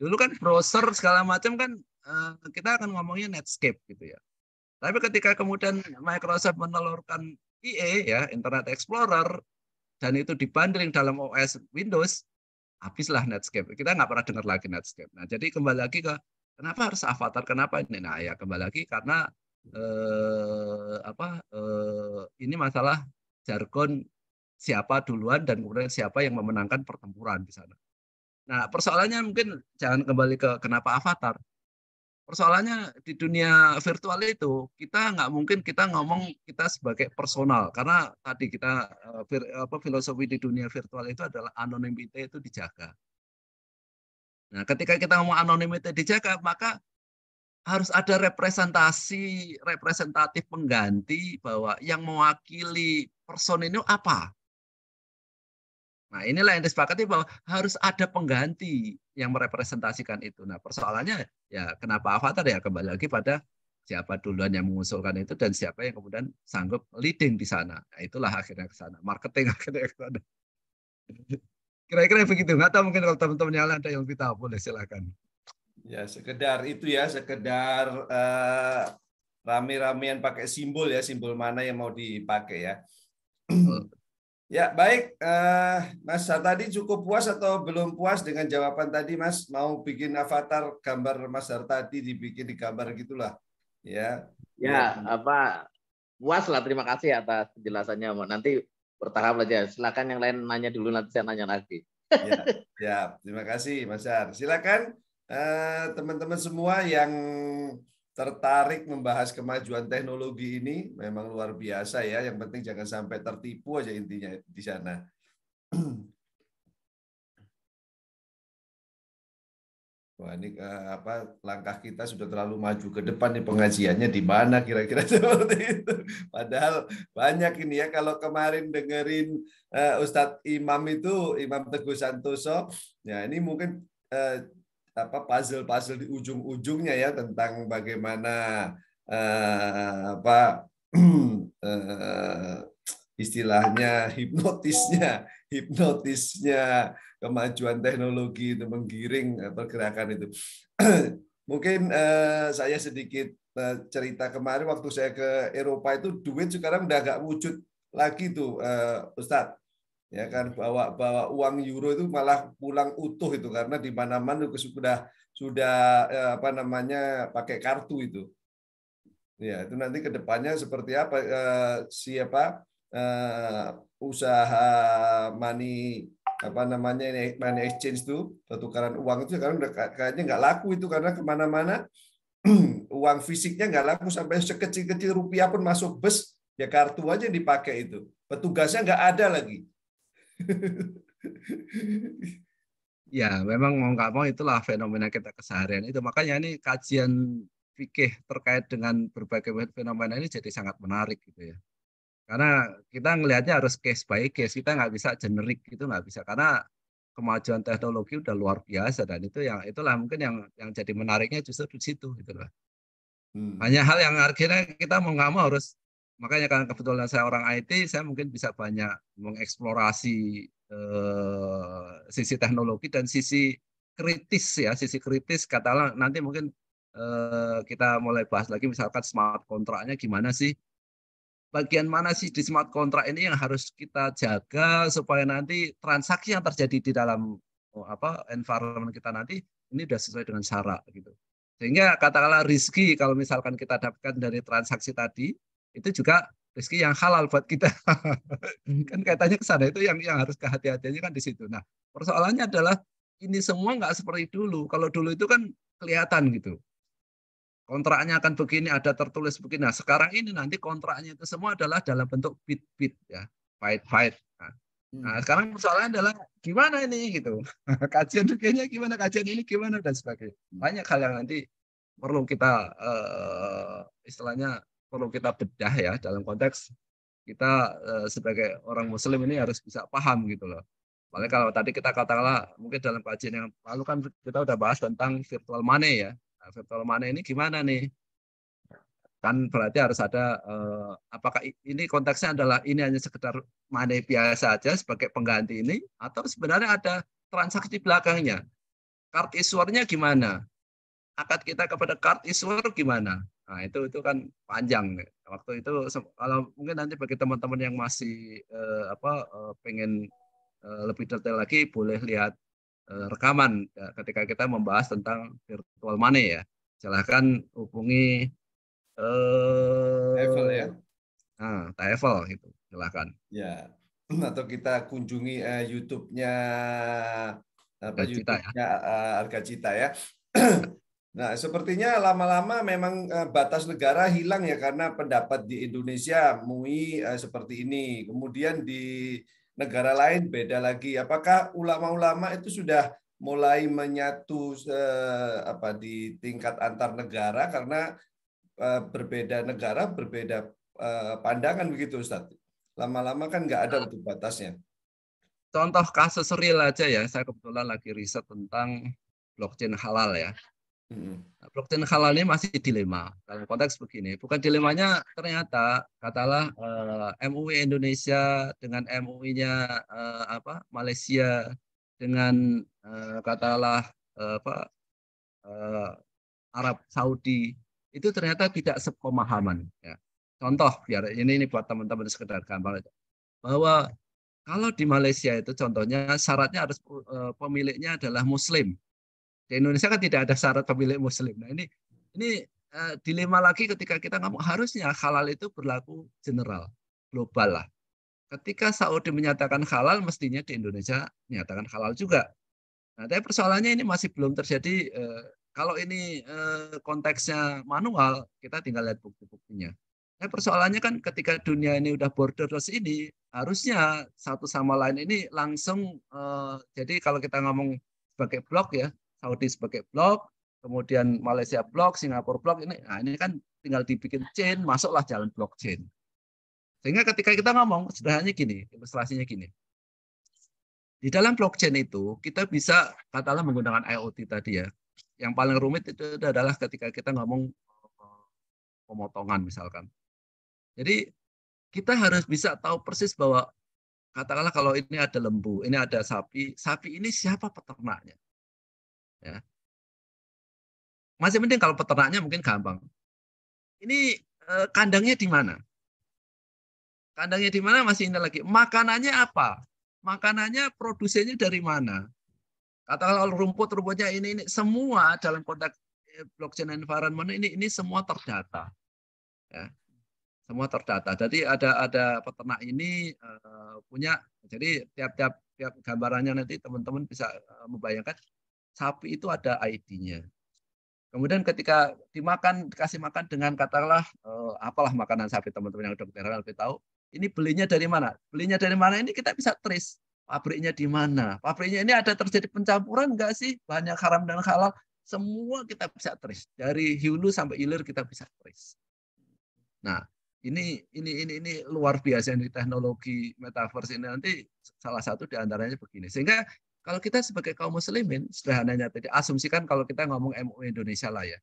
dulu kan browser segala macam kan uh, kita akan ngomongnya Netscape gitu ya tapi ketika kemudian Microsoft menelurkan IE ya Internet Explorer dan itu dibanding dalam OS Windows, habislah Netscape. Kita nggak pernah dengar lagi Netscape. Nah, jadi kembali lagi ke kenapa harus avatar? Kenapa ini? Nah, ya kembali lagi karena eh, apa? Eh, ini masalah jargon siapa duluan dan kemudian siapa yang memenangkan pertempuran di sana. Nah, persoalannya mungkin jangan kembali ke kenapa avatar, persoalannya di dunia virtual itu kita nggak mungkin kita ngomong kita sebagai personal karena tadi kita eh, apa filosofi di dunia virtual itu adalah anonimitas itu dijaga. Nah, ketika kita ngomong anonimitas dijaga, maka harus ada representasi representatif pengganti bahwa yang mewakili person ini apa. Nah, inilah yang disepakati bahwa harus ada pengganti yang merepresentasikan itu. Nah, persoalannya ya kenapa avatar ya kembali lagi pada siapa duluan yang mengusulkan itu dan siapa yang kemudian sanggup leading di sana. Nah, itulah akhirnya ke sana, marketing akhirnya ke sana. Kira-kira begitu. Nggak tahu mungkin kalau teman-teman yang ada yang lebih tahu boleh silakan. Ya, sekedar itu ya, sekedar uh, rame-ramean pakai simbol ya, simbol mana yang mau dipakai ya. Ya, baik. Uh, Mas tadi cukup puas atau belum puas dengan jawaban tadi, Mas? Mau bikin avatar gambar Mas tadi dibikin di gambar gitulah. Ya. Ya, apa puas lah. Terima kasih atas penjelasannya. Nanti bertahap aja. Silakan yang lain nanya dulu nanti saya nanya lagi. Ya, ya terima kasih Mas Har. Silakan eh, teman-teman uh, teman -teman semua yang tertarik membahas kemajuan teknologi ini memang luar biasa ya. Yang penting jangan sampai tertipu aja intinya di sana. Wah ini eh, apa langkah kita sudah terlalu maju ke depan nih pengajiannya di mana kira-kira seperti itu. Padahal banyak ini ya kalau kemarin dengerin eh, Ustadz Imam itu Imam Teguh Santoso, ya ini mungkin eh, apa puzzle-puzzle di ujung-ujungnya ya tentang bagaimana uh, apa uh, istilahnya hipnotisnya hipnotisnya kemajuan teknologi itu menggiring eh, pergerakan itu mungkin uh, saya sedikit uh, cerita kemarin waktu saya ke Eropa itu duit sekarang udah agak wujud lagi tuh uh, Ustadz ya kan bawa bawa uang euro itu malah pulang utuh itu karena di mana-mana sudah sudah eh, apa namanya pakai kartu itu ya itu nanti kedepannya seperti apa eh, siapa eh, usaha money apa namanya ini money exchange itu pertukaran uang itu sekarang udah kayaknya nggak laku itu karena kemana-mana uang fisiknya nggak laku sampai sekecil-kecil rupiah pun masuk bus ya kartu aja yang dipakai itu petugasnya nggak ada lagi ya memang mau nggak mau itulah fenomena kita keseharian itu makanya ini kajian fikih terkait dengan berbagai fenomena ini jadi sangat menarik gitu ya karena kita ngelihatnya harus case by case kita nggak bisa generik gitu nggak bisa karena kemajuan teknologi udah luar biasa dan itu yang itulah mungkin yang yang jadi menariknya justru di situ gitu loh hmm. hanya hal yang akhirnya kita mau nggak mau harus makanya karena kebetulan saya orang IT, saya mungkin bisa banyak mengeksplorasi eh, sisi teknologi dan sisi kritis ya, sisi kritis katalah nanti mungkin eh, kita mulai bahas lagi misalkan smart kontraknya gimana sih? Bagian mana sih di smart kontrak ini yang harus kita jaga supaya nanti transaksi yang terjadi di dalam oh, apa environment kita nanti ini sudah sesuai dengan syarat gitu. Sehingga katakanlah rizki kalau misalkan kita dapatkan dari transaksi tadi itu juga rezeki yang halal buat kita. Hmm. kan kaitannya ke sana itu yang yang harus kehati-hatiannya kan di situ. Nah, persoalannya adalah ini semua nggak seperti dulu. Kalau dulu itu kan kelihatan gitu. Kontraknya akan begini, ada tertulis begini. Nah, sekarang ini nanti kontraknya itu semua adalah dalam bentuk bit-bit ya, fight-fight. Nah, nah, hmm. sekarang persoalannya adalah gimana ini gitu. kajian ruginya gimana, kajian ini gimana dan sebagainya. Banyak hal yang nanti perlu kita uh, istilahnya perlu kita bedah ya dalam konteks kita eh, sebagai orang Muslim ini harus bisa paham gitu loh. Makanya kalau tadi kita katakanlah mungkin dalam kajian yang lalu kan kita udah bahas tentang virtual money ya. Nah, virtual money ini gimana nih? Kan berarti harus ada eh, apakah ini konteksnya adalah ini hanya sekedar money biasa aja sebagai pengganti ini atau sebenarnya ada transaksi belakangnya? Card issuernya gimana? Akad kita kepada card issuer gimana? Nah, itu itu kan panjang waktu itu kalau mungkin nanti bagi teman-teman yang masih eh, apa eh, pengen eh, lebih detail lagi boleh lihat eh, rekaman ya, ketika kita membahas tentang virtual money ya. Silahkan hubungi eh Evel ya. Nah, Evel gitu. Silahkan. Ya. Atau kita kunjungi eh, YouTube-nya apa YouTube-nya Cita, ya. Eh, Arga Cita ya Nah, sepertinya lama-lama memang eh, batas negara hilang ya karena pendapat di Indonesia MUI eh, seperti ini. Kemudian di negara lain beda lagi. Apakah ulama-ulama itu sudah mulai menyatu eh, apa di tingkat antar negara karena berbeda negara, berbeda pandangan begitu Ustaz? Lama-lama kan nggak ada untuk batasnya. Contoh kasus real aja ya, saya kebetulan lagi riset tentang blockchain halal ya Hmm. Blockchain halal ini masih dilema dalam konteks begini. Bukan dilemanya ternyata katalah uh, eh, MUI Indonesia dengan MUI-nya uh, eh, apa Malaysia dengan uh, katalah uh, apa uh, Arab Saudi itu ternyata tidak sepemahaman. Ya. Contoh biar ini ini buat teman-teman sekedar gambar bahwa kalau di Malaysia itu contohnya syaratnya harus uh, pemiliknya adalah Muslim di Indonesia kan tidak ada syarat pemilik muslim. Nah, ini ini uh, dilema lagi ketika kita ngomong harusnya halal itu berlaku general, global lah. Ketika Saudi menyatakan halal, mestinya di Indonesia menyatakan halal juga. Nah, tapi persoalannya ini masih belum terjadi. Uh, kalau ini uh, konteksnya manual, kita tinggal lihat bukti-buktinya. Nah, persoalannya kan ketika dunia ini udah borderless ini, harusnya satu sama lain ini langsung, uh, jadi kalau kita ngomong sebagai blok ya, Saudi sebagai blok, kemudian Malaysia blok, Singapura blok ini nah ini kan tinggal dibikin chain, masuklah jalan blockchain. Sehingga ketika kita ngomong sederhananya gini, ilustrasinya gini. Di dalam blockchain itu kita bisa katakanlah menggunakan IoT tadi ya. Yang paling rumit itu adalah ketika kita ngomong eh, pemotongan misalkan. Jadi kita harus bisa tahu persis bahwa katakanlah kalau ini ada lembu, ini ada sapi, sapi ini siapa peternaknya? Ya. Masih penting kalau peternaknya mungkin gampang. Ini eh, kandangnya di mana? Kandangnya di mana masih ini lagi. Makanannya apa? Makanannya produsennya dari mana? Katakanlah rumput-rumputnya ini, ini semua dalam konteks eh, blockchain environment ini ini semua terdata. Ya semua terdata. Jadi ada ada peternak ini uh, punya. Jadi tiap-tiap tiap gambarannya nanti teman-teman bisa eh, membayangkan sapi itu ada ID-nya. Kemudian ketika dimakan, dikasih makan dengan katakanlah eh, apalah makanan sapi teman-teman yang dokteran lebih tahu. Ini belinya dari mana? Belinya dari mana ini kita bisa trace. Pabriknya di mana? Pabriknya ini ada terjadi pencampuran enggak sih? Banyak haram dan halal. Semua kita bisa trace. Dari hulu sampai hilir kita bisa trace. Nah, ini ini ini ini luar biasa ini teknologi metaverse ini nanti salah satu diantaranya begini sehingga kalau kita sebagai kaum muslimin, sederhananya tadi, asumsikan kalau kita ngomong MUI Indonesia lah ya.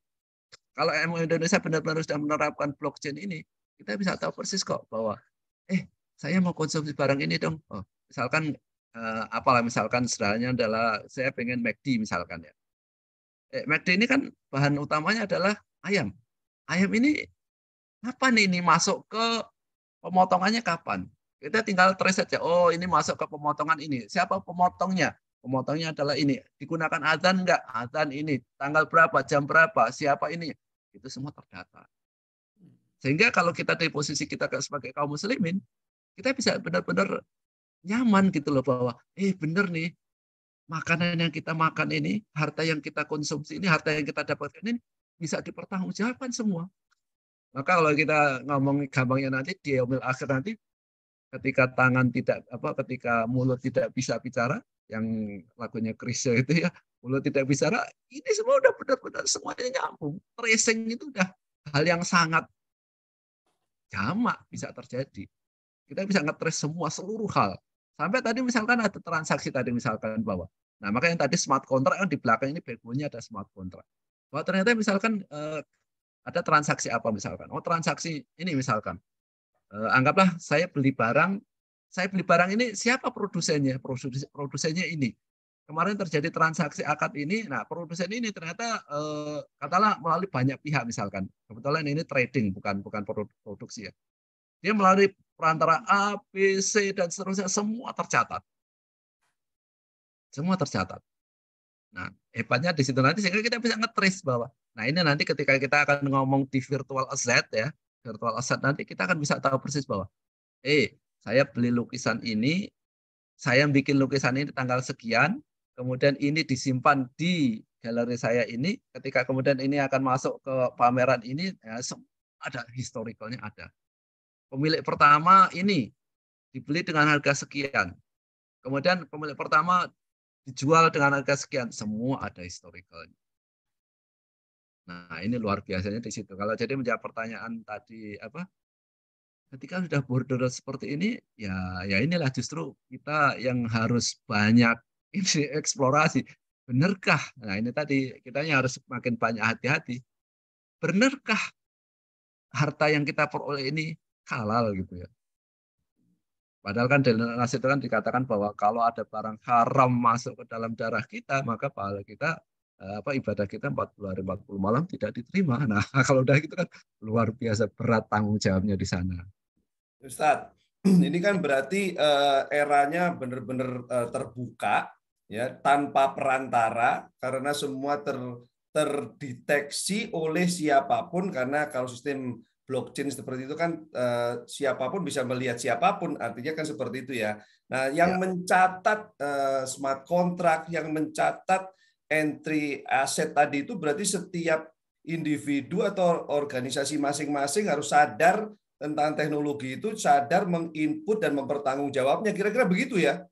Kalau MUI Indonesia benar-benar sudah menerapkan blockchain ini, kita bisa tahu persis kok bahwa, eh, saya mau konsumsi barang ini dong. Oh, misalkan, eh, apalah misalkan sederhananya adalah saya pengen McD misalkan ya. Eh, McD ini kan bahan utamanya adalah ayam. Ayam ini apa nih ini masuk ke pemotongannya kapan? Kita tinggal trace saja. Oh, ini masuk ke pemotongan ini. Siapa pemotongnya? Pemotongnya adalah ini. Digunakan azan enggak? Azan ini. Tanggal berapa? Jam berapa? Siapa ini? Itu semua terdata. Sehingga kalau kita dari posisi kita sebagai kaum muslimin, kita bisa benar-benar nyaman gitu loh bahwa, eh benar nih, makanan yang kita makan ini, harta yang kita konsumsi ini, harta yang kita dapatkan ini, bisa dipertanggungjawabkan semua. Maka kalau kita ngomong gampangnya nanti, di akhir nanti, ketika tangan tidak apa ketika mulut tidak bisa bicara yang lagunya Krisya itu ya mulut tidak bicara ini semua udah benar-benar semuanya nyambung tracing itu udah hal yang sangat jamak bisa terjadi kita bisa ngetrace semua seluruh hal sampai tadi misalkan ada transaksi tadi misalkan bahwa nah maka yang tadi smart contract kan di belakang ini backbone-nya ada smart contract bahwa ternyata misalkan eh, ada transaksi apa misalkan oh transaksi ini misalkan Eh, anggaplah saya beli barang, saya beli barang ini siapa produsennya? Produsennya ini. Kemarin terjadi transaksi akad ini, nah produsen ini ternyata eh, katalah melalui banyak pihak misalkan. Kebetulan ini trading bukan bukan produksi ya. Dia melalui perantara A, B, C dan seterusnya semua tercatat. Semua tercatat. Nah, hebatnya di situ nanti sehingga kita bisa ngetrace bahwa nah ini nanti ketika kita akan ngomong di virtual asset ya, virtual asset nanti kita akan bisa tahu persis bahwa eh saya beli lukisan ini saya bikin lukisan ini tanggal sekian kemudian ini disimpan di galeri saya ini ketika kemudian ini akan masuk ke pameran ini ya, ada historicalnya ada pemilik pertama ini dibeli dengan harga sekian kemudian pemilik pertama dijual dengan harga sekian semua ada historicalnya Nah, ini luar biasanya di situ. Kalau jadi menjawab pertanyaan tadi apa? Ketika sudah border seperti ini, ya ya inilah justru kita yang harus banyak ini eksplorasi. Benarkah? Nah, ini tadi kita harus makin banyak hati-hati. Benarkah harta yang kita peroleh ini halal gitu ya? Padahal kan dalam nasihat itu kan dikatakan bahwa kalau ada barang haram masuk ke dalam darah kita, maka pahala kita Eh, apa ibadah kita 40 hari 40 malam tidak diterima. Nah, kalau udah gitu kan luar biasa berat tanggung jawabnya di sana. Ustaz, ini kan berarti uh, eranya benar-benar uh, terbuka ya tanpa perantara karena semua ter terdeteksi oleh siapapun karena kalau sistem blockchain seperti itu kan uh, siapapun bisa melihat siapapun artinya kan seperti itu ya. Nah, yang ya. mencatat uh, smart contract, yang mencatat entry aset tadi itu berarti setiap individu atau organisasi masing-masing harus sadar tentang teknologi itu, sadar menginput dan mempertanggungjawabnya. Kira-kira begitu ya?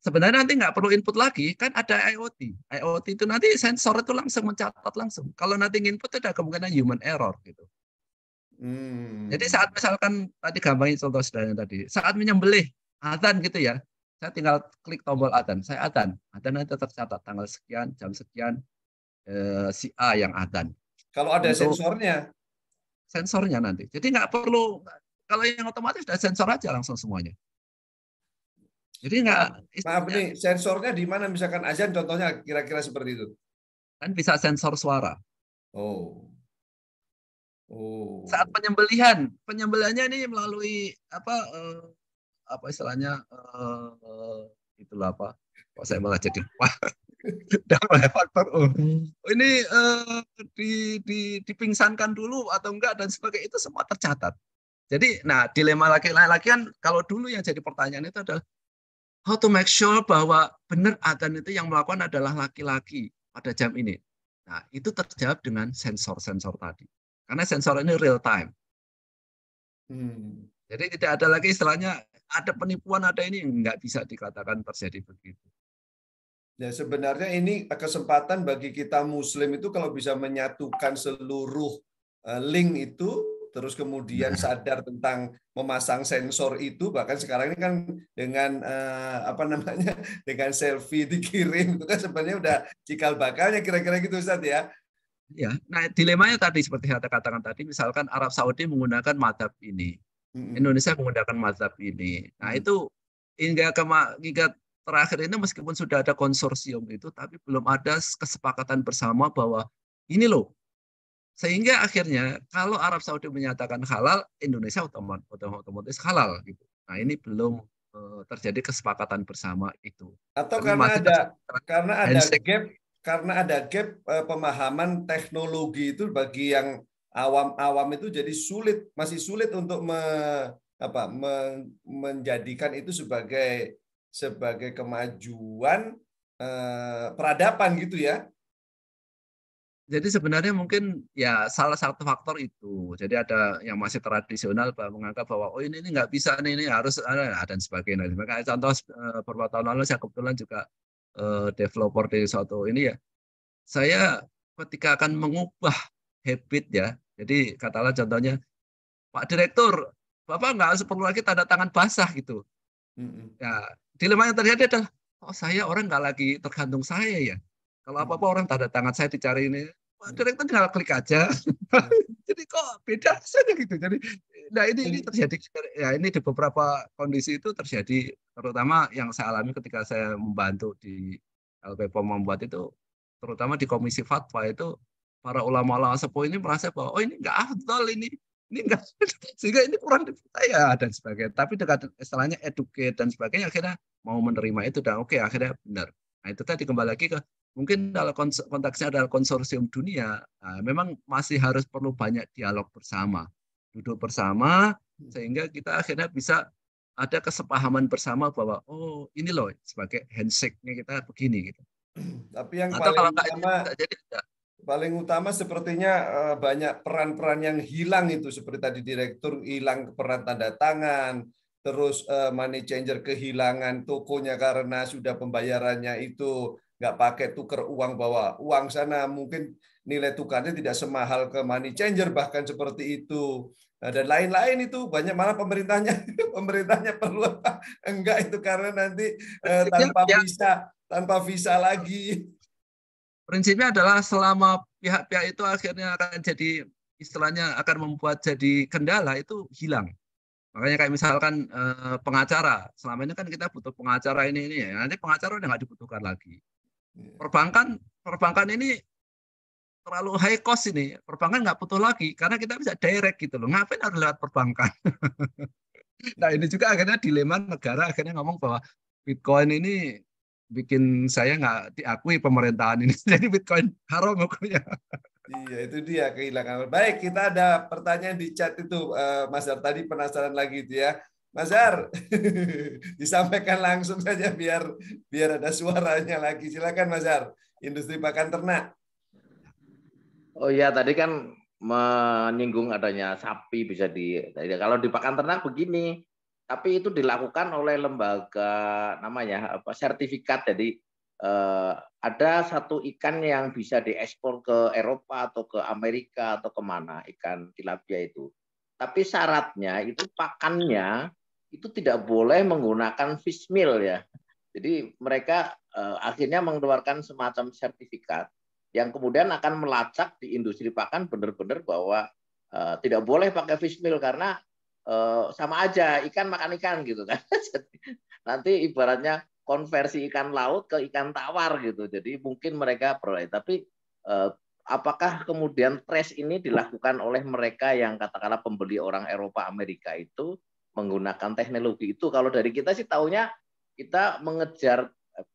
Sebenarnya nanti nggak perlu input lagi, kan ada IoT. IoT itu nanti sensor itu langsung mencatat langsung. Kalau nanti input ada kemungkinan human error gitu. Hmm. Jadi saat misalkan tadi gampangin contoh sederhana tadi, saat menyembelih azan gitu ya, saya tinggal klik tombol adan. Saya adan. Adan nanti tercatat tanggal sekian, jam sekian, eh, si A yang adan. Kalau ada Untuk sensornya? Sensornya nanti. Jadi nggak perlu, kalau yang otomatis ada sensor aja langsung semuanya. Jadi nggak. Maaf nih, sensornya di mana? Misalkan azan contohnya kira-kira seperti itu. Kan bisa sensor suara. Oh. Oh. Saat penyembelihan, penyembelihannya ini melalui apa? Eh, apa istilahnya uh, itulah apa kok saya malah jadi lupa damai faktor oh. ini uh, di, di, dipingsankan dulu atau enggak dan sebagainya itu semua tercatat jadi nah dilema laki-laki kan kalau dulu yang jadi pertanyaan itu adalah how to make sure bahwa benar adan itu yang melakukan adalah laki-laki pada jam ini nah itu terjawab dengan sensor-sensor tadi karena sensor ini real time hmm. Jadi tidak ada lagi istilahnya ada penipuan, ada ini nggak bisa dikatakan terjadi begitu. Ya sebenarnya ini kesempatan bagi kita Muslim itu kalau bisa menyatukan seluruh eh, link itu, terus kemudian nah. sadar tentang memasang sensor itu, bahkan sekarang ini kan dengan eh, apa namanya dengan selfie dikirim itu kan sebenarnya udah cikal bakalnya kira-kira gitu Ustaz ya. Ya, nah dilemanya tadi seperti saya katakan tadi, misalkan Arab Saudi menggunakan madhab ini, Indonesia menggunakan mazhab ini. Nah itu hingga kema hingga terakhir ini meskipun sudah ada konsorsium itu, tapi belum ada kesepakatan bersama bahwa ini loh. Sehingga akhirnya kalau Arab Saudi menyatakan halal, Indonesia otomatis, otomatis halal gitu. Nah ini belum eh, terjadi kesepakatan bersama itu. Atau Tapi karena ada karena ada gap karena ada gap eh, pemahaman teknologi itu bagi yang awam-awam itu jadi sulit, masih sulit untuk me, apa, me, menjadikan itu sebagai sebagai kemajuan eh, peradaban gitu ya. Jadi sebenarnya mungkin ya salah satu faktor itu. Jadi ada yang masih tradisional menganggap bahwa oh ini ini nggak bisa nih ini harus ada ah, nah, dan sebagainya. maka contoh eh, beberapa tahun lalu saya kebetulan juga eh, developer di suatu ini ya. Saya ketika akan mengubah habit ya. Jadi katalah contohnya Pak Direktur, Bapak nggak perlu lagi tanda tangan basah gitu. Ya, dilema yang terjadi adalah kok oh, saya orang nggak lagi tergantung saya ya. Kalau mm. apa-apa orang tanda tangan saya dicari ini, Pak mm. Direktur tinggal klik aja. Mm. Jadi kok beda saja gitu. Jadi nah ini ini terjadi ya ini di beberapa kondisi itu terjadi terutama yang saya alami ketika saya membantu di LP membuat itu terutama di komisi fatwa itu para ulama-ulama sepuh ini merasa bahwa oh ini nggak afdol ini ini enggak sehingga ini kurang dipercaya dan sebagainya tapi dekat istilahnya educate dan sebagainya akhirnya mau menerima itu dan oke okay, akhirnya benar nah itu tadi kembali lagi ke mungkin dalam konteksnya adalah konsorsium dunia nah, memang masih harus perlu banyak dialog bersama duduk bersama hmm. sehingga kita akhirnya bisa ada kesepahaman bersama bahwa oh ini loh sebagai handshake-nya kita begini gitu tapi yang atau paling kalau nggak jadi, enggak paling utama sepertinya eh, banyak peran-peran yang hilang itu seperti tadi direktur hilang peran tanda tangan, terus eh, money changer kehilangan tokonya karena sudah pembayarannya itu nggak pakai tuker uang bawa uang sana mungkin nilai tukarnya tidak semahal ke money changer bahkan seperti itu eh, dan lain-lain itu banyak malah pemerintahnya pemerintahnya perlu enggak itu karena nanti tanpa visa tanpa visa lagi prinsipnya adalah selama pihak-pihak itu akhirnya akan jadi istilahnya akan membuat jadi kendala itu hilang. Makanya kayak misalkan eh, pengacara, selama ini kan kita butuh pengacara ini ini ya. Nanti pengacara udah nggak dibutuhkan lagi. Iya. Perbankan perbankan ini terlalu high cost ini. Perbankan nggak butuh lagi karena kita bisa direct gitu loh. Ngapain harus lewat perbankan? nah ini juga akhirnya dilema negara akhirnya ngomong bahwa Bitcoin ini bikin saya nggak diakui pemerintahan ini. Jadi Bitcoin haram hukumnya. Iya, itu dia kehilangan. Baik, kita ada pertanyaan di chat itu, eh, Mas Dar. Tadi penasaran lagi itu ya. Mas Dar, disampaikan langsung saja biar biar ada suaranya lagi. Silakan Mas Dar, industri pakan ternak. Oh iya, tadi kan menyinggung adanya sapi bisa di kalau di pakan ternak begini tapi itu dilakukan oleh lembaga namanya apa sertifikat jadi eh, ada satu ikan yang bisa diekspor ke Eropa atau ke Amerika atau kemana ikan tilapia itu tapi syaratnya itu pakannya itu tidak boleh menggunakan fish meal ya jadi mereka eh, akhirnya mengeluarkan semacam sertifikat yang kemudian akan melacak di industri pakan benar-benar bahwa eh, tidak boleh pakai fish meal karena Eh, sama aja ikan makan ikan gitu kan. Nanti ibaratnya konversi ikan laut ke ikan tawar gitu. Jadi mungkin mereka perlu Tapi eh, apakah kemudian trace ini dilakukan oleh mereka yang katakanlah pembeli orang Eropa Amerika itu menggunakan teknologi itu kalau dari kita sih taunya kita mengejar eh,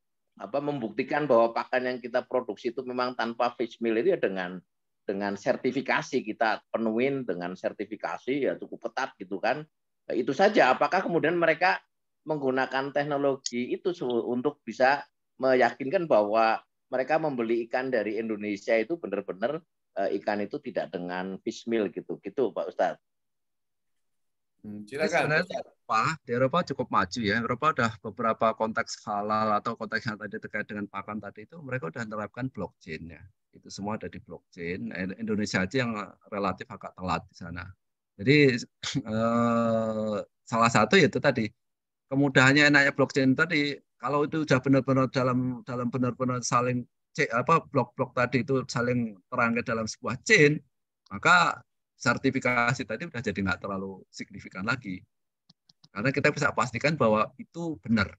apa membuktikan bahwa pakan yang kita produksi itu memang tanpa fish meal itu ya dengan dengan sertifikasi kita penuhin dengan sertifikasi ya cukup ketat gitu kan. Nah, itu saja apakah kemudian mereka menggunakan teknologi itu untuk bisa meyakinkan bahwa mereka membeli ikan dari Indonesia itu benar-benar eh, ikan itu tidak dengan fish meal gitu. Gitu Pak Ustadz. Hmm, silakan. karena Eropa, di Eropa cukup maju ya. Eropa udah beberapa konteks halal atau konteks yang tadi terkait dengan pakan tadi itu mereka udah menerapkan blockchain ya itu semua ada di blockchain. Indonesia aja yang relatif agak telat di sana. Jadi eh, salah satu yaitu tadi kemudahannya enaknya blockchain tadi kalau itu sudah benar-benar dalam dalam benar-benar saling apa blok-blok tadi itu saling terangkat dalam sebuah chain, maka sertifikasi tadi sudah jadi nggak terlalu signifikan lagi. Karena kita bisa pastikan bahwa itu benar.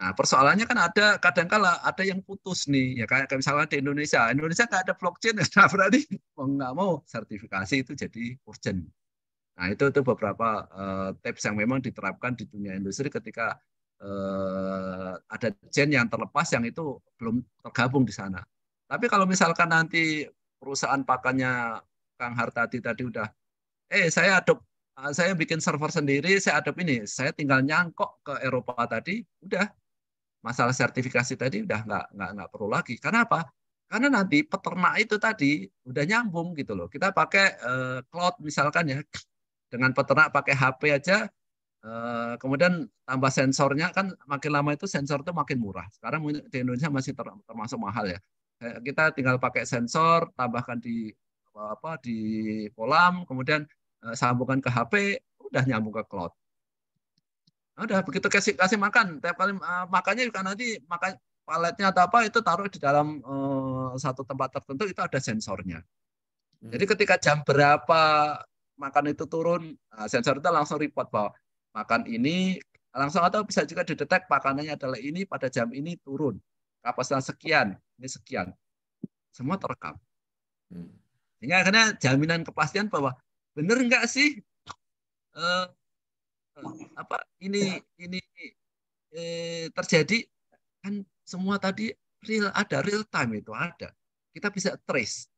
Nah, persoalannya kan ada kadangkala ada yang putus nih, ya kayak misalnya di Indonesia. Indonesia nggak ada blockchain, nah berarti mau nggak mau sertifikasi itu jadi urgent. Nah, itu itu beberapa uh, tips yang memang diterapkan di dunia industri ketika uh, ada chain yang terlepas yang itu belum tergabung di sana. Tapi kalau misalkan nanti perusahaan pakannya Kang Hartati tadi udah, eh saya adopt eh, saya bikin server sendiri, saya adopt ini, saya tinggal nyangkok ke Eropa tadi, udah masalah sertifikasi tadi udah nggak nggak nggak perlu lagi. Karena apa? Karena nanti peternak itu tadi udah nyambung gitu loh. Kita pakai eh, cloud misalkan ya, dengan peternak pakai HP aja, eh, kemudian tambah sensornya kan makin lama itu sensor itu makin murah. Sekarang di Indonesia masih ter, termasuk mahal ya. Eh, kita tinggal pakai sensor, tambahkan di apa, apa di kolam, kemudian uh, sambungkan ke HP, udah nyambung ke cloud udah begitu kasih kasih makan tiap kali uh, makannya juga nanti makan paletnya atau apa itu taruh di dalam uh, satu tempat tertentu itu ada sensornya hmm. jadi ketika jam berapa makan itu turun uh, sensor itu langsung report bahwa makan ini langsung atau bisa juga didetek makanannya adalah ini pada jam ini turun kapasitas sekian ini sekian semua terekam hmm. sehingga akhirnya jaminan kepastian bahwa benar nggak sih uh, apa ini ini eh, terjadi kan semua tadi real ada real time itu ada kita bisa trace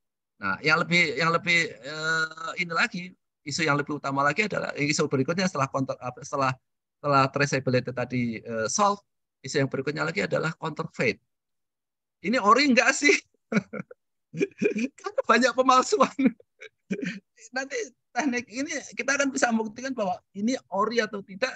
nah yang lebih yang lebih eh, ini lagi isu yang lebih utama lagi adalah eh, isu berikutnya setelah counter, setelah setelah traceability tadi eh, solve isu yang berikutnya lagi adalah counterfeit ini ori enggak sih kan banyak pemalsuan nanti teknik ini kita akan bisa membuktikan bahwa ini ori atau tidak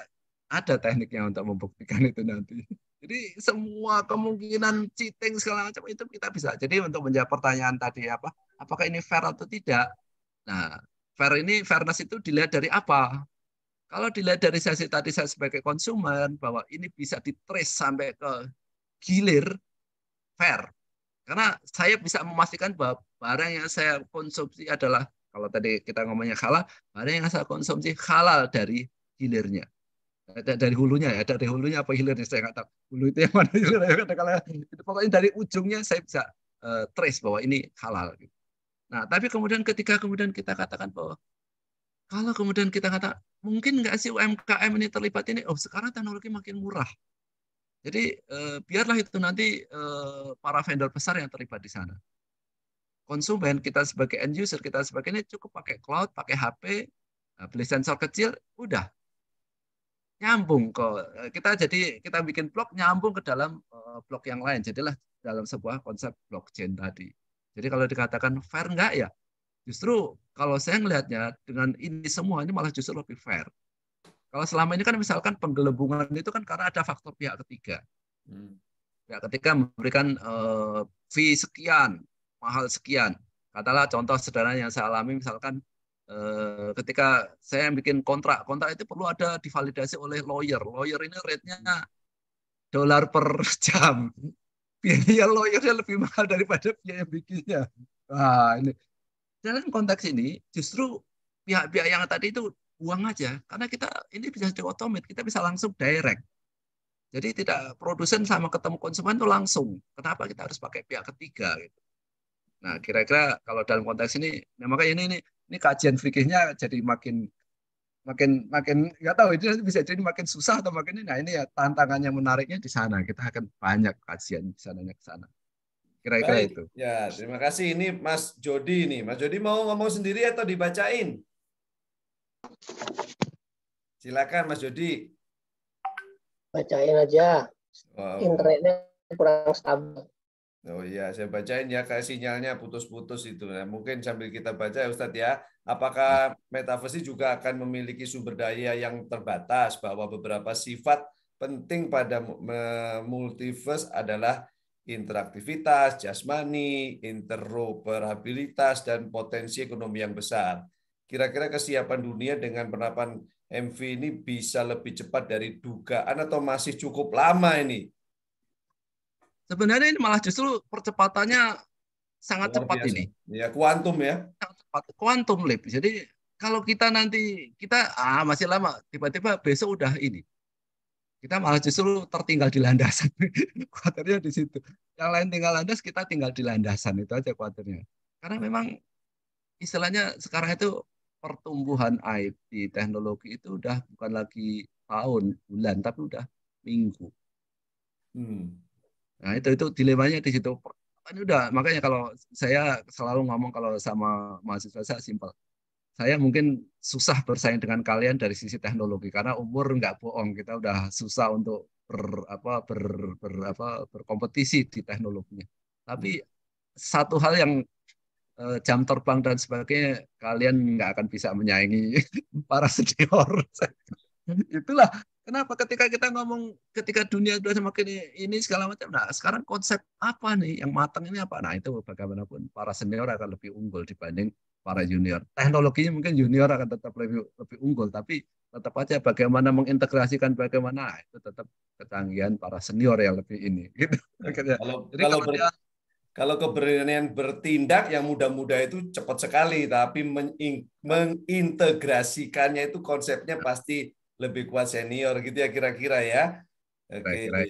ada tekniknya untuk membuktikan itu nanti. Jadi semua kemungkinan cheating segala macam itu kita bisa. Jadi untuk menjawab pertanyaan tadi apa, apakah ini fair atau tidak? Nah, fair ini fairness itu dilihat dari apa? Kalau dilihat dari sisi tadi saya sebagai konsumen bahwa ini bisa ditrace sampai ke gilir fair. Karena saya bisa memastikan bahwa barang yang saya konsumsi adalah kalau tadi kita ngomongnya halal, ada yang asal konsumsi halal dari hilirnya. Dari hulunya ya, dari hulunya apa hilirnya saya nggak tahu. Hulu itu yang mana hilirnya. Pokoknya dari ujungnya saya bisa uh, trace bahwa ini halal. Gitu. Nah, tapi kemudian ketika kemudian kita katakan bahwa kalau kemudian kita kata mungkin nggak sih UMKM ini terlibat ini, oh sekarang teknologi makin murah. Jadi uh, biarlah itu nanti uh, para vendor besar yang terlibat di sana konsumen, kita sebagai end user, kita sebagainya cukup pakai cloud, pakai HP, eh, beli sensor kecil, udah nyambung kok. Eh, kita jadi kita bikin blok nyambung ke dalam eh, blok yang lain. Jadilah dalam sebuah konsep blockchain tadi. Jadi kalau dikatakan fair enggak ya? Justru kalau saya melihatnya dengan ini semua ini malah justru lebih fair. Kalau selama ini kan misalkan penggelembungan itu kan karena ada faktor pihak ketiga. Hmm. Pihak ketiga memberikan fee sekian, mahal sekian. Katalah contoh sederhana yang saya alami misalkan eh, ketika saya bikin kontrak, kontrak itu perlu ada divalidasi oleh lawyer. Lawyer ini rate-nya dolar per jam. Biaya lawyernya lebih mahal daripada biaya bikinnya. Nah, ini. Dalam konteks ini justru pihak-pihak yang tadi itu buang aja karena kita ini bisa di kita bisa langsung direct. Jadi tidak produsen sama ketemu konsumen itu langsung. Kenapa kita harus pakai pihak ketiga gitu. Nah, kira-kira kalau dalam konteks ini, nah makanya ini ini ini kajian fikihnya jadi makin makin makin nggak tahu itu bisa jadi makin susah atau makin ini. Nah, ini ya tantangannya menariknya di sana. Kita akan banyak kajian di sana ke sana. Kira-kira itu. Ya, terima kasih ini Mas Jody nih. Mas Jody mau ngomong sendiri atau dibacain? Silakan Mas Jody. Bacain aja. Wow. Internetnya kurang stabil. Oh iya, saya bacain ya kayak sinyalnya putus-putus itu. Nah, mungkin sambil kita baca ya Ustadz ya, apakah metaverse juga akan memiliki sumber daya yang terbatas bahwa beberapa sifat penting pada multiverse adalah interaktivitas, jasmani, interoperabilitas dan potensi ekonomi yang besar. Kira-kira kesiapan dunia dengan penerapan MV ini bisa lebih cepat dari dugaan atau masih cukup lama ini? Sebenarnya ini malah justru percepatannya sangat Luar cepat biasa. ini. Ya kuantum ya. Sangat cepat kuantum leap. Jadi kalau kita nanti kita ah masih lama, tiba-tiba besok udah ini. Kita malah justru tertinggal di landasan. Kuatirnya di situ. Yang lain tinggal landas, kita tinggal di landasan itu aja kuatirnya. Karena memang istilahnya sekarang itu pertumbuhan IT teknologi itu udah bukan lagi tahun, bulan, tapi udah minggu. Hmm. Nah itu itu dilemanya di situ. Ini udah makanya kalau saya selalu ngomong kalau sama mahasiswa saya simpel. Saya mungkin susah bersaing dengan kalian dari sisi teknologi karena umur nggak bohong kita udah susah untuk ber apa ber, ber apa berkompetisi di teknologinya. Tapi hmm. satu hal yang eh, jam terbang dan sebagainya kalian nggak akan bisa menyaingi para senior. Itulah Kenapa ketika kita ngomong ketika dunia sudah semakin ini segala macam, nah sekarang konsep apa nih yang matang ini apa? Nah itu bagaimanapun para senior akan lebih unggul dibanding para junior. Teknologinya mungkin junior akan tetap lebih lebih unggul, tapi tetap aja bagaimana mengintegrasikan bagaimana nah, itu tetap ketanggian para senior yang lebih ini. Gitu. Iya. Kalau, Jadi kalau, kalau dia, kalau keberanian bertindak yang muda-muda itu cepat sekali, tapi mengintegrasikannya itu konsepnya pasti lebih kuat senior gitu ya kira-kira ya. Oke. Okay.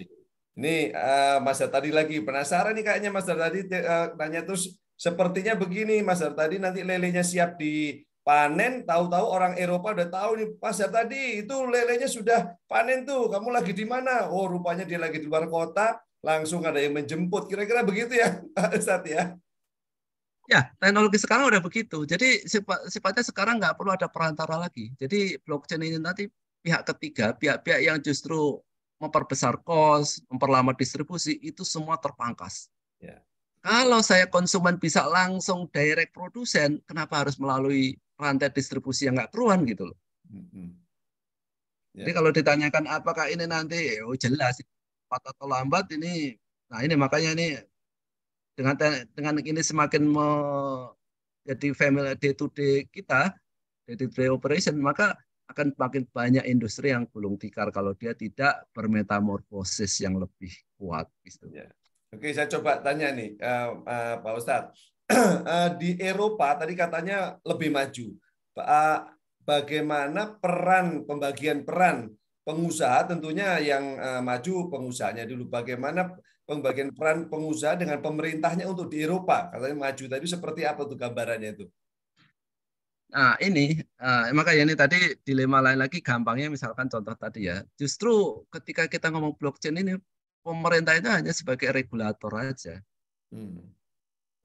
Ini uh, Mas tadi lagi penasaran nih kayaknya Mas tadi uh, eh, tanya terus sepertinya begini Mas tadi nanti lelenya siap dipanen, tahu-tahu orang Eropa udah tahu nih Mas tadi itu lelenya sudah panen tuh, kamu lagi di mana? Oh rupanya dia lagi di luar kota, langsung ada yang menjemput. Kira-kira begitu ya saat ya? Ya, teknologi sekarang udah begitu. Jadi sifatnya sekarang nggak perlu ada perantara lagi. Jadi blockchain ini nanti pihak ketiga, pihak-pihak yang justru memperbesar kos, memperlama distribusi, itu semua terpangkas. Yeah. Kalau saya konsumen bisa langsung direct produsen, kenapa harus melalui rantai distribusi yang nggak keruan gitu loh? Mm-hmm. Yeah. Jadi kalau ditanyakan apakah ini nanti, ya, oh jelas, cepat atau lambat ini, nah ini makanya ini dengan dengan ini semakin menjadi family day to day kita, day to operation, maka akan makin banyak industri yang gulung tikar kalau dia tidak bermetamorfosis yang lebih kuat. Gitu. Ya. Oke, saya coba tanya nih, uh, uh, Pak Ustadz. Eh, di Eropa tadi katanya lebih maju. bagaimana peran pembagian peran pengusaha tentunya yang maju pengusahanya dulu. Bagaimana pembagian peran pengusaha dengan pemerintahnya untuk di Eropa? Katanya maju tadi seperti apa tuh gambarannya itu? Nah, ini uh, makanya ini tadi dilema lain lagi gampangnya misalkan contoh tadi ya. Justru ketika kita ngomong blockchain ini pemerintah itu hanya sebagai regulator aja. Hmm.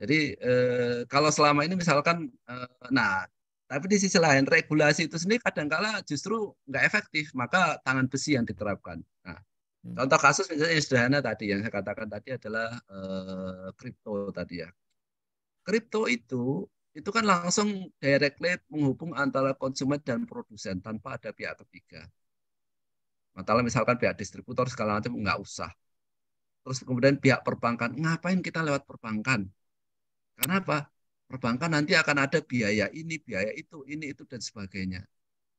Jadi eh, kalau selama ini misalkan eh, nah tapi di sisi lain regulasi itu sendiri kadangkala justru nggak efektif, maka tangan besi yang diterapkan. Nah, hmm. contoh kasus misalnya yang sederhana tadi yang saya katakan tadi adalah eh, tadi ya. Kripto itu itu kan langsung directly menghubung antara konsumen dan produsen tanpa ada pihak ketiga. Matalah misalkan pihak distributor segala macam nggak usah. Terus kemudian pihak perbankan, ngapain kita lewat perbankan? Karena apa? Perbankan nanti akan ada biaya ini, biaya itu, ini, itu, dan sebagainya.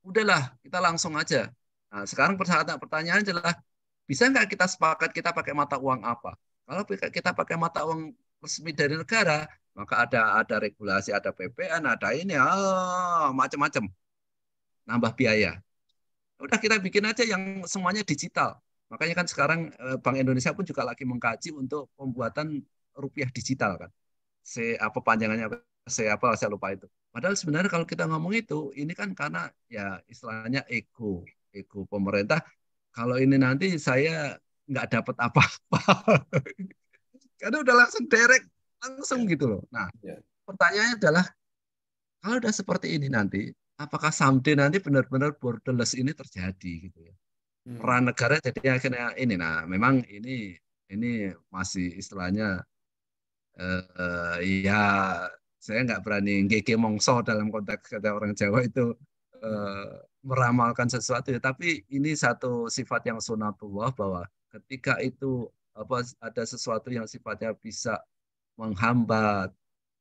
Udahlah, kita langsung aja. Nah, sekarang pertanyaan adalah, bisa nggak kita sepakat kita pakai mata uang apa? Kalau kita pakai mata uang resmi dari negara, maka ada ada regulasi, ada PPN, ada ini, oh, macam-macam. Nambah biaya. Udah kita bikin aja yang semuanya digital. Makanya kan sekarang eh, Bank Indonesia pun juga lagi mengkaji untuk pembuatan rupiah digital kan. Se apa panjangannya saya apa saya lupa itu. Padahal sebenarnya kalau kita ngomong itu ini kan karena ya istilahnya ego ego pemerintah kalau ini nanti saya nggak dapat apa-apa. Karena udah langsung derek langsung gitu loh. Nah, yeah. pertanyaannya adalah kalau udah seperti ini nanti, apakah someday nanti benar-benar borderless ini terjadi gitu ya? Hmm. Peran negara jadi akhirnya ini, nah memang ini ini masih istilahnya eh, uh, ya saya nggak berani GG mongso dalam konteks kata orang Jawa itu uh, meramalkan sesuatu ya, tapi ini satu sifat yang sunatullah bahwa ketika itu apa ada sesuatu yang sifatnya bisa menghambat,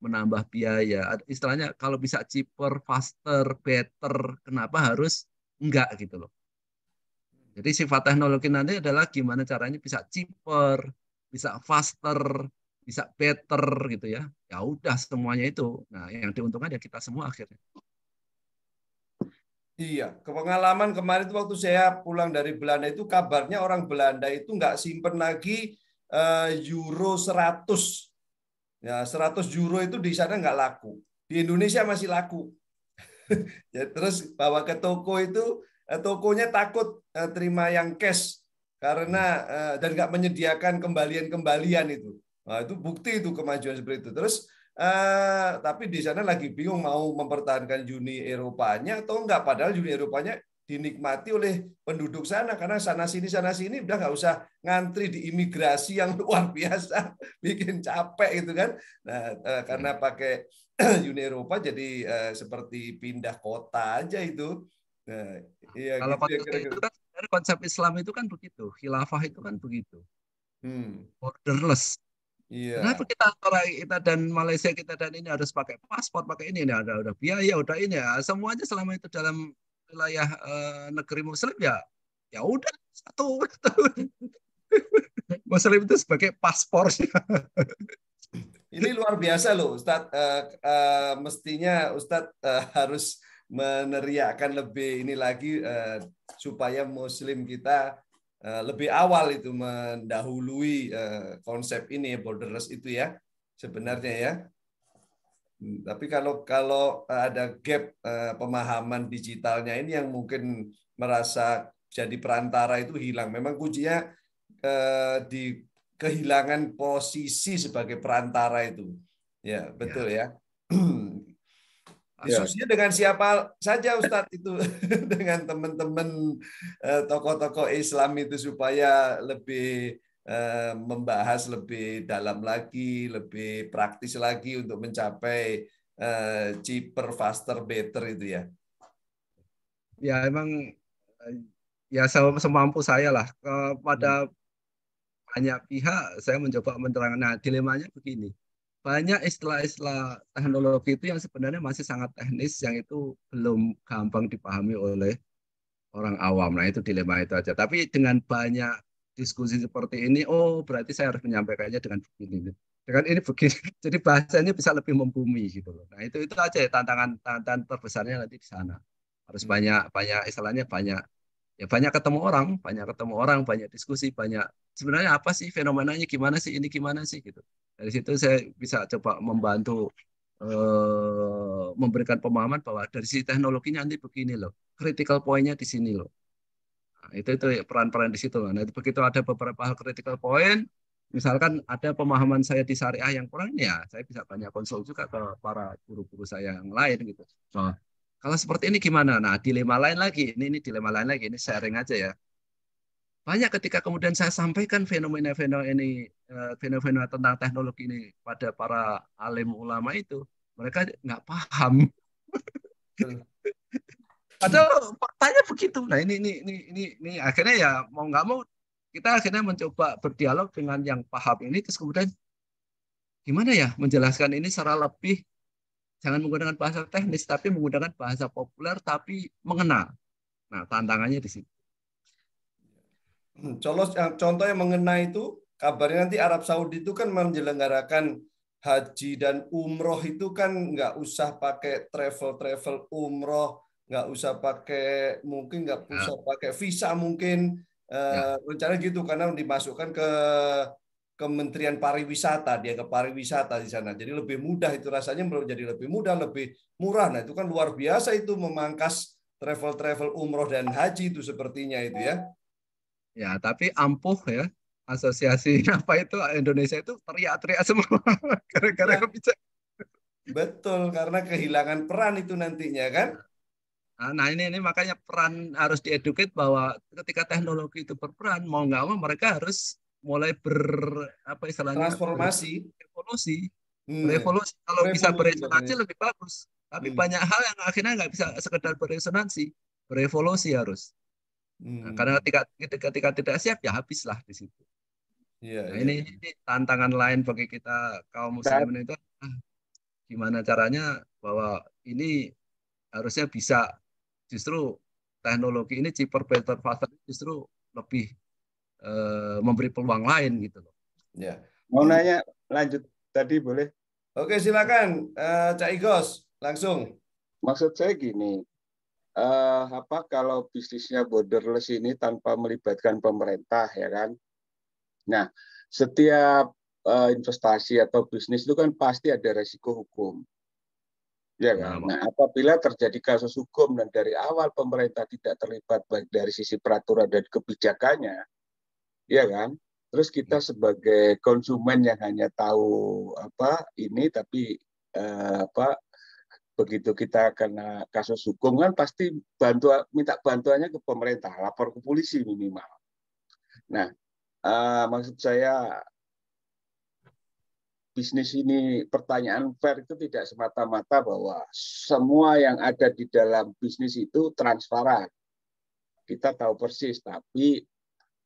menambah biaya. Istilahnya kalau bisa cheaper, faster, better, kenapa harus enggak gitu loh. Jadi sifat teknologi nanti adalah gimana caranya bisa cheaper, bisa faster, bisa better gitu ya. Ya udah semuanya itu. Nah, yang diuntungkan ya kita semua akhirnya. Iya, kepengalaman kemarin itu waktu saya pulang dari Belanda itu kabarnya orang Belanda itu nggak simpen lagi eh, euro 100 Ya, 100 euro itu di sana nggak laku. Di Indonesia masih laku. ya, terus bawa ke toko itu, eh, tokonya takut eh, terima yang cash karena eh, dan nggak menyediakan kembalian-kembalian itu. Nah, itu bukti itu kemajuan seperti itu. Terus eh, tapi di sana lagi bingung mau mempertahankan Uni Eropanya atau enggak padahal Uni Eropanya dinikmati oleh penduduk sana karena sana sini sana sini udah nggak usah ngantri di imigrasi yang luar biasa bikin capek gitu kan nah eh, karena hmm. pakai Uni Eropa jadi eh, seperti pindah kota aja itu nah, iya kalau gitu, ya konsep ya, itu kan konsep Islam itu kan begitu khilafah itu kan begitu hmm. borderless Iya. Kenapa kita antara kita dan Malaysia kita dan ini harus pakai paspor, pakai ini, ini ada udah biaya, udah ini ya. Semuanya selama itu dalam wilayah uh, negeri Muslim ya ya udah satu, Muslim itu sebagai paspor Ini luar biasa loh ustad Uh, eh, uh, eh, mestinya ustad uh, harus meneriakkan lebih ini lagi uh, supaya Muslim kita lebih awal itu mendahului konsep ini borderless itu ya sebenarnya ya. Tapi kalau kalau eh, ada gap eh, pemahaman digitalnya ini yang mungkin merasa jadi perantara itu hilang. Memang kuncinya eh, di kehilangan posisi sebagai perantara itu. Ya, ya. betul ya. ya. Diskusinya dengan siapa saja Ustadz itu dengan teman-teman tokoh-tokoh Islam itu supaya lebih Eh, membahas lebih dalam lagi, lebih praktis lagi untuk mencapai eh, cheaper, faster, better itu ya. Ya emang eh, ya semampu saya lah kepada hmm. banyak pihak saya mencoba menerangkan. Nah dilemanya begini, banyak istilah-istilah teknologi itu yang sebenarnya masih sangat teknis yang itu belum gampang dipahami oleh orang awam. Nah itu dilema itu aja. Tapi dengan banyak diskusi seperti ini, oh berarti saya harus menyampaikannya dengan begini. Dengan ini begini. Jadi bahasanya bisa lebih membumi gitu loh. Nah, itu itu aja ya, tantangan tantangan terbesarnya nanti di sana. Harus hmm. banyak banyak istilahnya banyak ya banyak ketemu orang, banyak ketemu orang, banyak diskusi, banyak sebenarnya apa sih fenomenanya gimana sih ini gimana sih gitu. Dari situ saya bisa coba membantu eh, memberikan pemahaman bahwa dari sisi teknologinya nanti begini loh. Critical pointnya di sini loh Nah, itu itu peran-peran di situ. Nah, itu begitu ada beberapa hal critical point, misalkan ada pemahaman saya di syariah yang kurang ya, saya bisa tanya konsul juga ke para guru-guru saya yang lain gitu. Nah, kalau seperti ini gimana? Nah, dilema lain lagi. Ini ini dilema lain lagi. Ini sharing aja ya. Banyak ketika kemudian saya sampaikan fenomena-fenomena ini, eh, fenomena tentang teknologi ini pada para alim ulama itu, mereka nggak paham. Atau faktanya begitu. Nah ini ini ini ini, ini akhirnya ya mau nggak mau kita akhirnya mencoba berdialog dengan yang paham ini terus kemudian gimana ya menjelaskan ini secara lebih jangan menggunakan bahasa teknis tapi menggunakan bahasa populer tapi mengenal. Nah tantangannya di sini hmm, Colos, eh, contoh yang mengenai itu kabarnya nanti Arab Saudi itu kan menyelenggarakan haji dan umroh itu kan nggak usah pakai travel travel umroh nggak usah pakai mungkin nggak ya. usah pakai visa mungkin uh, rencana gitu karena dimasukkan ke Kementerian Pariwisata dia ke pariwisata di sana jadi lebih mudah itu rasanya menjadi lebih mudah lebih murah nah itu kan luar biasa itu memangkas travel travel umroh dan haji itu sepertinya itu ya ya tapi ampuh ya asosiasi apa itu Indonesia itu teriak-teriak semua karena karena ya. betul karena kehilangan peran itu nantinya kan ya. Nah, nah ini, ini makanya peran harus dieduket bahwa ketika teknologi itu berperan mau nggak mau mereka harus mulai ber apa istilahnya transformasi revolusi hmm. kalau bisa beresonansi ya. lebih bagus tapi hmm. banyak hal yang akhirnya nggak bisa sekedar beresonansi berevolusi harus nah, hmm. nah, karena ketika, ketika ketika tidak siap ya habislah di situ ya, nah, ya. Ini, ini tantangan lain bagi kita kaum muslimin itu gimana caranya bahwa ini harusnya bisa justru teknologi ini better faster justru lebih uh, memberi peluang lain gitu loh. Ya. Mau nanya lanjut tadi boleh? Oke silakan uh, Cak Igos langsung. Maksud saya gini, uh, apa kalau bisnisnya borderless ini tanpa melibatkan pemerintah ya kan? Nah setiap uh, investasi atau bisnis itu kan pasti ada resiko hukum. Ya, kan? nah, nah apabila terjadi kasus hukum dan dari awal pemerintah tidak terlibat baik dari sisi peraturan dan kebijakannya, ya kan? Terus kita iya. sebagai konsumen yang hanya tahu apa ini, tapi eh, apa begitu kita kena kasus hukum kan pasti bantu minta bantuannya ke pemerintah, lapor ke polisi minimal. Nah, eh, maksud saya bisnis ini pertanyaan fair itu tidak semata-mata bahwa semua yang ada di dalam bisnis itu transparan. Kita tahu persis, tapi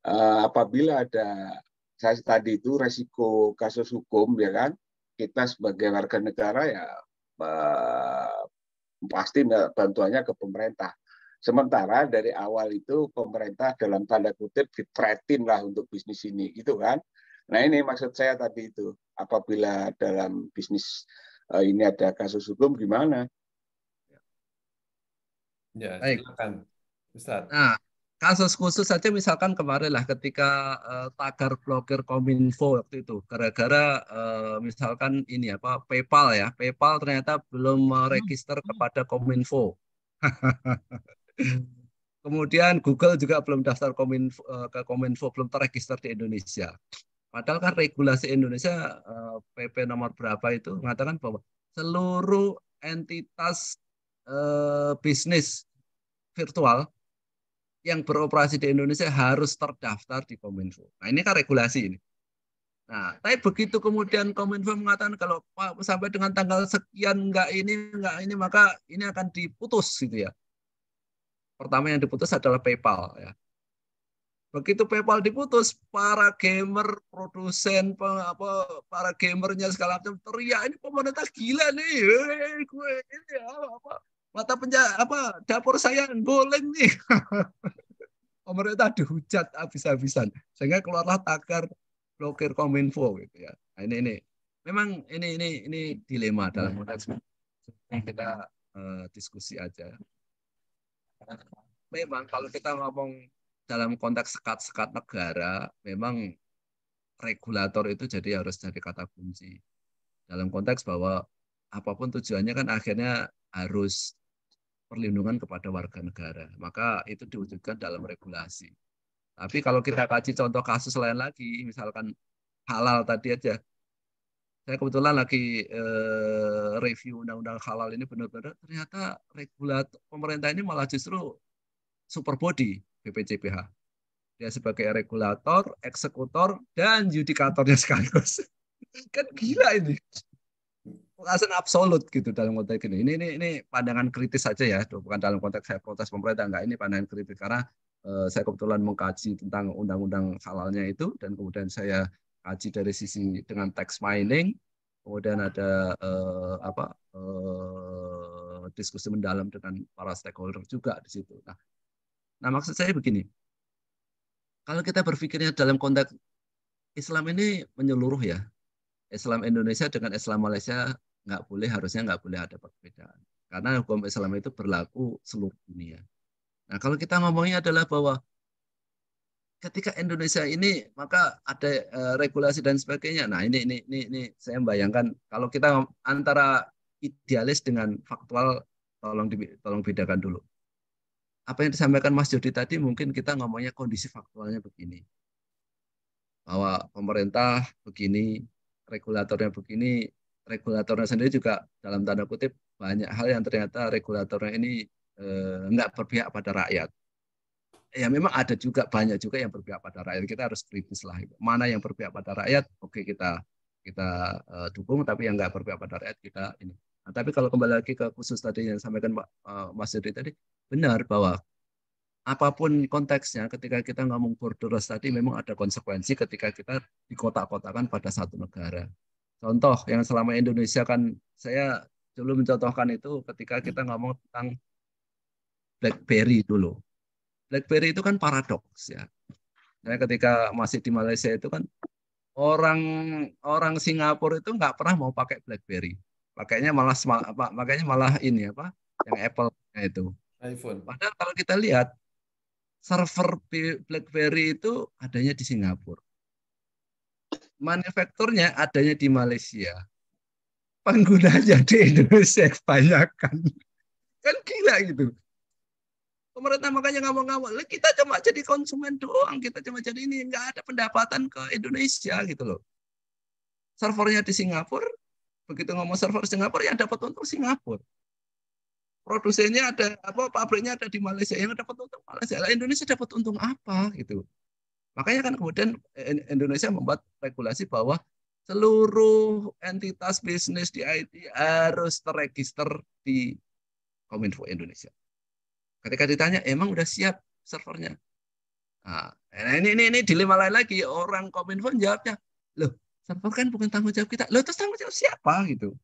eh, apabila ada saya tadi itu resiko kasus hukum ya kan, kita sebagai warga negara ya eh, pasti bantuannya ke pemerintah. Sementara dari awal itu pemerintah dalam tanda kutip dipretin lah untuk bisnis ini gitu kan Nah ini maksud saya tadi itu, apabila dalam bisnis eh, ini ada kasus hukum gimana? Ya, silakan. Ustaz. Nah, kasus khusus saja misalkan kemarin lah ketika uh, tagar blogger Kominfo waktu itu gara-gara uh, misalkan ini apa PayPal ya PayPal ternyata belum register hmm. kepada Kominfo kemudian Google juga belum daftar Kominfo, ke Kominfo belum terregister di Indonesia Padahal kan regulasi Indonesia PP eh, nomor berapa itu mengatakan bahwa seluruh entitas eh, bisnis virtual yang beroperasi di Indonesia harus terdaftar di Kominfo. Nah ini kan regulasi ini. Nah, tapi begitu kemudian Kominfo mengatakan kalau sampai dengan tanggal sekian enggak ini enggak ini maka ini akan diputus gitu ya. Pertama yang diputus adalah PayPal ya. Begitu PayPal diputus, para gamer, produsen, apa, para gamernya segala macam teriak ini pemerintah gila nih, hey, gue ini apa, apa mata penja apa dapur saya goleng nih. pemerintah dihujat habis-habisan sehingga keluarlah tagar blokir kominfo gitu ya. Nah, ini ini memang ini ini ini dilema dalam konteks kita uh, diskusi aja. Memang kalau kita ngomong dalam konteks sekat-sekat negara memang regulator itu jadi harus jadi kata kunci dalam konteks bahwa apapun tujuannya kan akhirnya harus perlindungan kepada warga negara maka itu diwujudkan dalam regulasi tapi kalau kita kaji contoh kasus lain lagi misalkan halal tadi aja saya kebetulan lagi eh, review undang-undang halal ini benar-benar ternyata regulator pemerintah ini malah justru super body BPJPH. Dia sebagai regulator, eksekutor, dan yudikatornya sekaligus. kan gila ini. Alasan absolut gitu dalam konteks ini. Ini, ini. ini pandangan kritis saja ya, bukan dalam konteks saya protes pemerintah, enggak. Ini pandangan kritis karena eh, saya kebetulan mengkaji tentang undang-undang halalnya itu, dan kemudian saya kaji dari sisi dengan tax mining, kemudian ada eh, apa eh, diskusi mendalam dengan para stakeholder juga di situ. Nah, Nah maksud saya begini, kalau kita berpikirnya dalam konteks Islam ini menyeluruh ya, Islam Indonesia dengan Islam Malaysia nggak boleh harusnya nggak boleh ada perbedaan karena hukum Islam itu berlaku seluruh dunia. Nah kalau kita ngomongnya adalah bahwa ketika Indonesia ini maka ada uh, regulasi dan sebagainya. Nah ini ini ini ini saya bayangkan kalau kita antara idealis dengan faktual tolong tolong bedakan dulu apa yang disampaikan Mas Jody tadi mungkin kita ngomongnya kondisi faktualnya begini. Bahwa pemerintah begini, regulatornya begini, regulatornya sendiri juga dalam tanda kutip banyak hal yang ternyata regulatornya ini eh, nggak berpihak pada rakyat. Ya memang ada juga banyak juga yang berpihak pada rakyat. Kita harus kritis lah. Mana yang berpihak pada rakyat, oke kita kita eh, dukung, tapi yang nggak berpihak pada rakyat kita ini. Nah, tapi kalau kembali lagi ke khusus tadi yang sampaikan Pak uh, eh, Mas Yudi tadi, benar bahwa apapun konteksnya ketika kita ngomong borderless tadi memang ada konsekuensi ketika kita dikotak-kotakan pada satu negara. Contoh yang selama Indonesia kan saya dulu mencontohkan itu ketika kita ngomong tentang BlackBerry dulu. BlackBerry itu kan paradoks ya. Saya ketika masih di Malaysia itu kan orang orang Singapura itu nggak pernah mau pakai BlackBerry. Pakainya malah makanya malah ini apa yang Apple itu iPhone. Padahal kalau kita lihat server BlackBerry itu adanya di Singapura. Manufakturnya adanya di Malaysia. Penggunanya di Indonesia kebanyakan. Kan gila gitu. Pemerintah makanya ngomong-ngomong, kita cuma jadi konsumen doang, kita cuma jadi ini, nggak ada pendapatan ke Indonesia gitu loh. Servernya di Singapura, begitu ngomong server Singapura, yang dapat untuk Singapura produsennya ada apa pabriknya ada di Malaysia yang dapat untung Malaysia lah Indonesia dapat untung apa gitu makanya kan kemudian eh, Indonesia membuat regulasi bahwa seluruh entitas bisnis di IT harus terregister di Kominfo Indonesia ketika ditanya emang udah siap servernya nah, nah, ini ini ini dilema lain lagi orang Kominfo jawabnya loh server kan bukan tanggung jawab kita loh terus tanggung jawab siapa gitu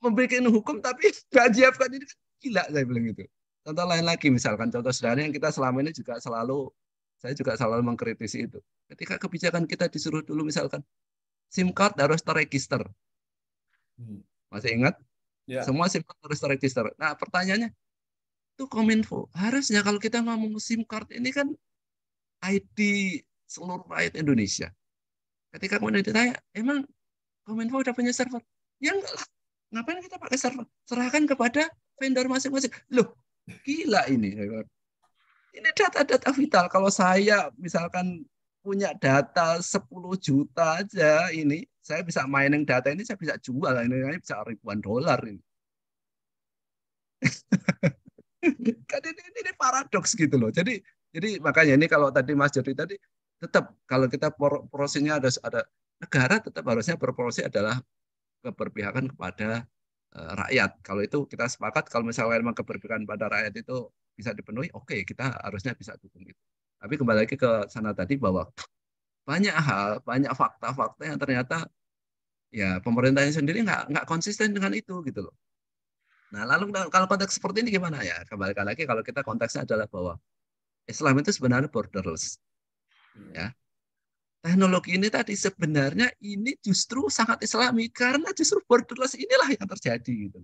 memberikan hukum tapi nggak siapkan ini kan gila saya bilang gitu. Contoh lain lagi misalkan contoh sederhana yang kita selama ini juga selalu saya juga selalu mengkritisi itu. Ketika kebijakan kita disuruh dulu misalkan SIM card harus terregister. Hmm. Masih ingat? Ya. Semua SIM card harus terregister. Nah, pertanyaannya itu Kominfo. Harusnya kalau kita ngomong SIM card ini kan ID seluruh rakyat Indonesia. Ketika kemudian ditanya, emang Kominfo udah punya server? Ya enggak lah. Ngapain kita pakai server? Serahkan kepada vendor masing-masing. Loh, gila ini. Ini data-data vital. Kalau saya misalkan punya data 10 juta aja ini, saya bisa mining data ini, saya bisa jual. Ini kan bisa ribuan dolar ini. kan ini, ini, ini paradoks gitu loh. Jadi jadi makanya ini kalau tadi Mas Jody tadi tetap kalau kita prosesnya ada ada negara tetap harusnya berproses adalah keberpihakan kepada uh, rakyat. Kalau itu kita sepakat, kalau misalnya memang keberpihakan pada rakyat itu bisa dipenuhi, oke okay, kita harusnya bisa dukung itu. Tapi kembali lagi ke sana tadi bahwa banyak hal, banyak fakta-fakta yang ternyata ya pemerintahnya sendiri nggak nggak konsisten dengan itu gitu loh. Nah lalu kalau konteks seperti ini gimana ya? Kembali lagi kalau kita konteksnya adalah bahwa Islam itu sebenarnya borderless, ya teknologi ini tadi sebenarnya ini justru sangat islami karena justru borderless inilah yang terjadi gitu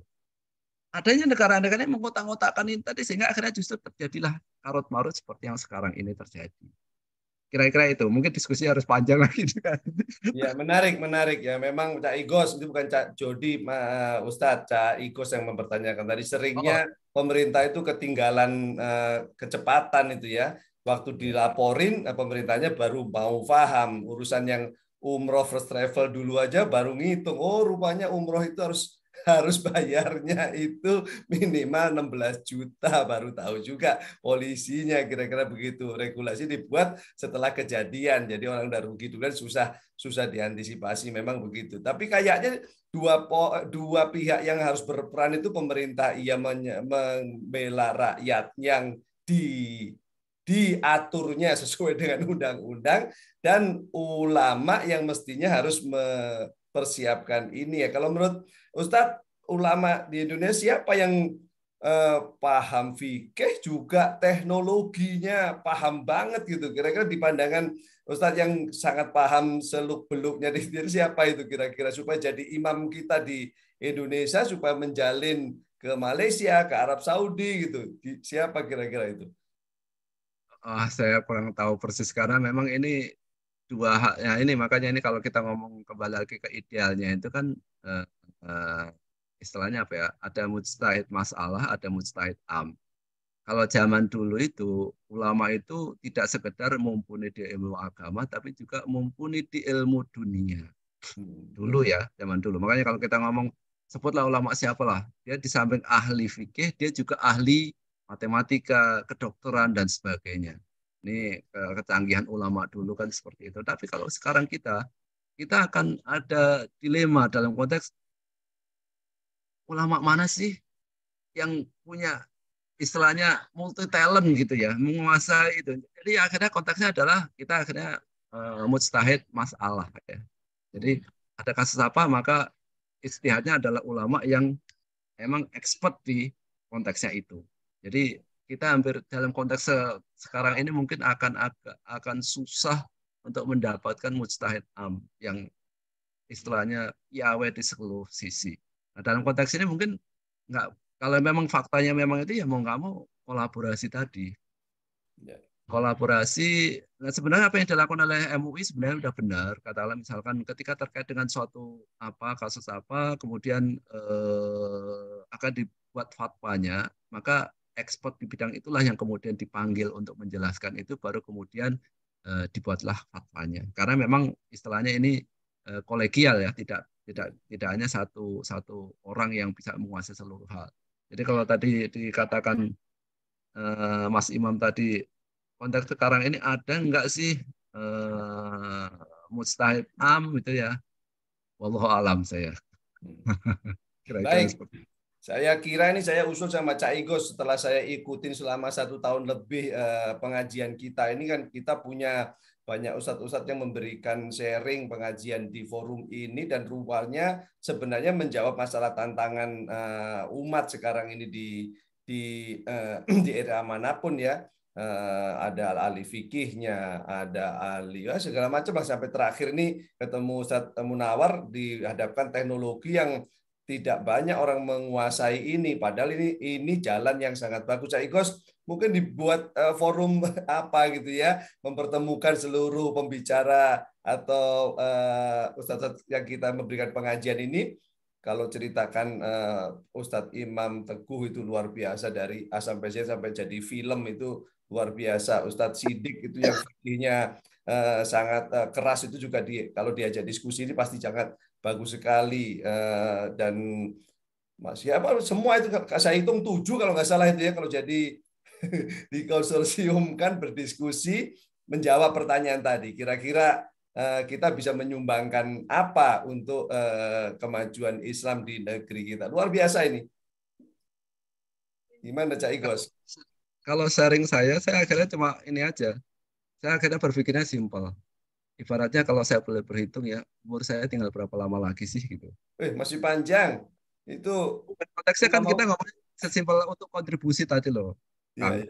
Adanya negara-negara yang mengotak ngotakkan ini tadi sehingga akhirnya justru terjadilah karut marut seperti yang sekarang ini terjadi. Kira-kira itu. Mungkin diskusi harus panjang lagi kan. Ya, menarik, menarik ya. Memang Cak Igos itu bukan Cak Jody Ustadz, Cak Igos yang mempertanyakan tadi seringnya oh. pemerintah itu ketinggalan uh, kecepatan itu ya waktu iya. dilaporin eh, pemerintahnya baru mau paham urusan yang umroh first travel dulu aja baru ngitung oh rupanya umroh itu harus harus bayarnya itu minimal 16 juta baru tahu juga polisinya kira-kira begitu regulasi dibuat setelah kejadian jadi orang udah rugi kan susah susah diantisipasi memang begitu tapi kayaknya dua po dua pihak yang harus berperan itu pemerintah ia membela rakyat yang di diaturnya sesuai dengan undang-undang dan ulama yang mestinya harus mempersiapkan ini ya. Kalau menurut Ustadz, ulama di Indonesia apa yang eh, paham fikih juga teknologinya paham banget gitu. Kira-kira di pandangan Ustadz yang sangat paham seluk-beluknya di Indonesia siapa itu kira-kira supaya jadi imam kita di Indonesia supaya menjalin ke Malaysia, ke Arab Saudi gitu. Siapa kira-kira itu? Oh, saya kurang tahu persis karena memang ini dua hal ya ini makanya ini kalau kita ngomong kembali lagi ke idealnya itu kan uh, uh, istilahnya apa ya ada mujtahid masalah ada mujtahid am kalau zaman dulu itu ulama itu tidak sekedar mumpuni di ilmu agama tapi juga mumpuni di ilmu dunia dulu ya zaman dulu makanya kalau kita ngomong sebutlah ulama siapalah dia di samping ahli fikih dia juga ahli matematika, kedokteran dan sebagainya. Ini eh, ketanggihan ulama dulu kan seperti itu. Tapi kalau sekarang kita kita akan ada dilema dalam konteks ulama mana sih yang punya istilahnya multi talent gitu ya, menguasai itu. Jadi akhirnya konteksnya adalah kita akhirnya uh, eh, mustahid masalah ya. Jadi ada kasus apa maka istihadnya adalah ulama yang emang expert di konteksnya itu. Jadi kita hampir dalam konteks sekarang ini mungkin akan akan susah untuk mendapatkan mujtahid am yang istilahnya Yahweh di seluruh sisi. Nah, dalam konteks ini mungkin nggak kalau memang faktanya memang itu ya mau nggak mau kolaborasi tadi. Ya. Kolaborasi nah sebenarnya apa yang dilakukan oleh MUI sebenarnya sudah benar. Katakanlah misalkan ketika terkait dengan suatu apa kasus apa kemudian eh, akan dibuat fatwanya, maka ekspor di bidang itulah yang kemudian dipanggil untuk menjelaskan itu baru kemudian eh, dibuatlah fatwanya karena memang istilahnya ini eh, kolegial ya tidak tidak tidak hanya satu satu orang yang bisa menguasai seluruh hal jadi kalau tadi dikatakan hmm. eh, Mas Imam tadi konteks sekarang ini ada nggak sih eh, mustahib am gitu ya wallahu alam saya hmm. kira-kira seperti saya kira ini saya usul sama Cak Igos setelah saya ikutin selama satu tahun lebih eh, pengajian kita ini kan kita punya banyak ustadz-ustadz yang memberikan sharing pengajian di forum ini dan rupanya sebenarnya menjawab masalah tantangan eh, umat sekarang ini di di eh, di era manapun ya ada ahli fikihnya, ada ahli ya, segala macam sampai terakhir ini ketemu Ustaz Munawar dihadapkan teknologi yang tidak banyak orang menguasai ini. Padahal ini ini jalan yang sangat bagus. Cak Igos mungkin dibuat eh, forum apa gitu ya, mempertemukan seluruh pembicara atau uh, eh, ustadz yang kita memberikan pengajian ini. Kalau ceritakan uh, Ustadz Imam Teguh itu luar biasa dari A sampai Z sampai jadi film itu luar biasa. Ustadz Sidik itu yang fikihnya uh, sangat uh, keras itu juga di kalau diajak diskusi ini pasti sangat bagus sekali eh, dan masih ya, apa semua itu saya hitung tujuh kalau nggak salah itu ya kalau jadi di konsorsium kan berdiskusi menjawab pertanyaan tadi kira-kira eh, kita bisa menyumbangkan apa untuk eh, kemajuan Islam di negeri kita luar biasa ini gimana Cak Igos? Kalau sharing saya, saya akhirnya cuma ini aja. Saya akhirnya berpikirnya simpel ibaratnya kalau saya boleh berhitung ya umur saya tinggal berapa lama lagi sih gitu. Eh masih panjang itu. Konteksnya kan mau... kita ngomong sesimpel untuk kontribusi tadi loh. Nah, ya,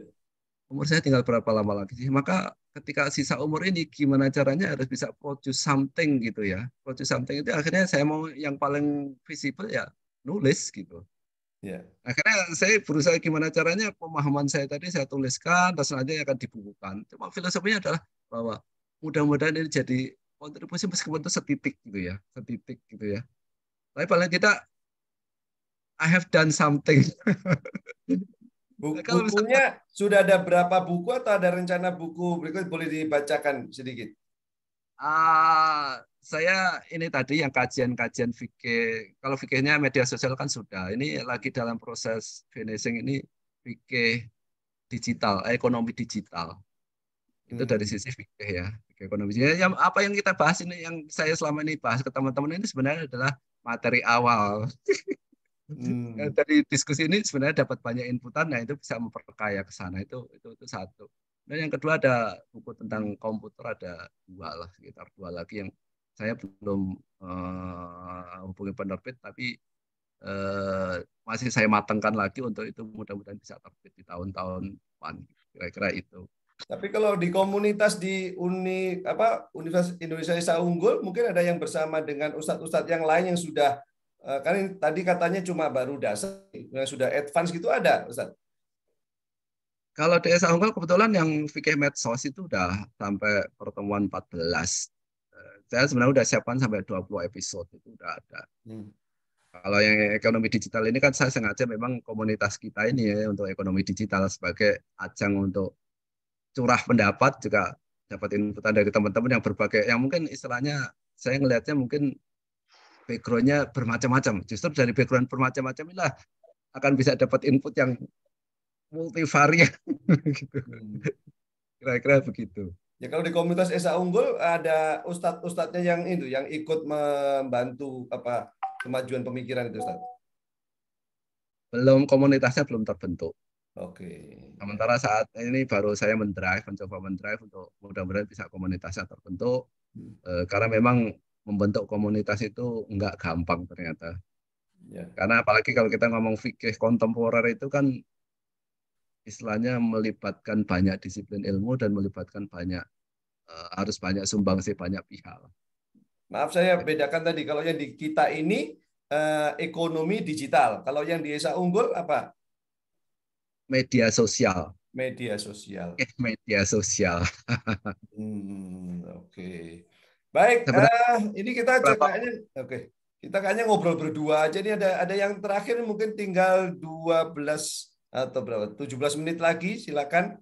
Umur saya tinggal berapa lama lagi sih? Maka ketika sisa umur ini gimana caranya harus bisa produce something gitu ya. Produce something itu akhirnya saya mau yang paling visible ya nulis gitu. ya Akhirnya saya berusaha gimana caranya pemahaman saya tadi saya tuliskan, terus nanti akan dibukukan. Cuma filosofinya adalah bahwa mudah-mudahan ini jadi kontribusi meskipun itu setitik gitu ya, setitik gitu ya. Tapi paling kita I have done something. bukunya misalnya, sudah ada berapa buku atau ada rencana buku berikut boleh dibacakan sedikit? Ah, uh, saya ini tadi yang kajian-kajian fikih. Kalau fikihnya media sosial kan sudah. Ini lagi dalam proses finishing ini fikih digital, ekonomi digital. Itu hmm. dari sisi fikih ya, ekonomi. Jadi ya, yang, apa yang kita bahas ini, yang saya selama ini bahas ke teman-teman ini sebenarnya adalah materi awal. Hmm. Nah, dari diskusi ini sebenarnya dapat banyak inputan, nah itu bisa memperkaya ke sana itu, itu itu satu. Dan yang kedua ada buku tentang komputer ada dua lah sekitar dua lagi yang saya belum uh, hubungi penerbit tapi uh, masih saya matangkan lagi untuk itu mudah-mudahan bisa terbit di tahun-tahun depan kira-kira itu. Tapi kalau di komunitas di Uni apa Universitas Indonesia Desa Unggul mungkin ada yang bersama dengan ustadz-ustadz yang lain yang sudah eh, kan ini, tadi katanya cuma baru dasar yang sudah advance gitu ada ustadz. Kalau desa Unggul kebetulan yang fikih medsos itu udah sampai pertemuan 14. Eh, saya sebenarnya udah siapkan sampai 20 episode itu udah ada. Hmm. Kalau yang ekonomi digital ini kan saya sengaja memang komunitas kita ini ya untuk ekonomi digital sebagai ajang untuk curah pendapat juga dapat inputan dari teman-teman yang berbagai yang mungkin istilahnya saya ngelihatnya mungkin backgroundnya bermacam-macam. Justru dari background bermacam-macam inilah akan bisa dapat input yang multivarian gitu. Hmm. Kira-kira begitu. Ya kalau di komunitas Esa Unggul ada ustadz-ustadznya yang itu yang ikut membantu apa kemajuan pemikiran itu Ustaz. Belum komunitasnya belum terbentuk. Oke. Okay. Sementara saat ini baru saya mendrive, mencoba mendrive untuk mudah-mudahan bisa komunitasnya terbentuk. Hmm. E, karena memang membentuk komunitas itu nggak gampang ternyata. Ya. Karena apalagi kalau kita ngomong fikih kontemporer itu kan istilahnya melibatkan banyak disiplin ilmu dan melibatkan banyak e, harus banyak sumbangsih banyak pihak. Maaf saya bedakan tadi kalau yang di kita ini eh, ekonomi digital, kalau yang di Esa Unggul apa? media sosial. Media sosial. Eh, media sosial. hmm, Oke. Okay. Baik, Sebenarnya, nah, uh, eh, ini kita aja. oke. Okay. Kita kayaknya ngobrol berdua aja nih ada ada yang terakhir mungkin tinggal 12 atau berapa? 17 menit lagi, silakan.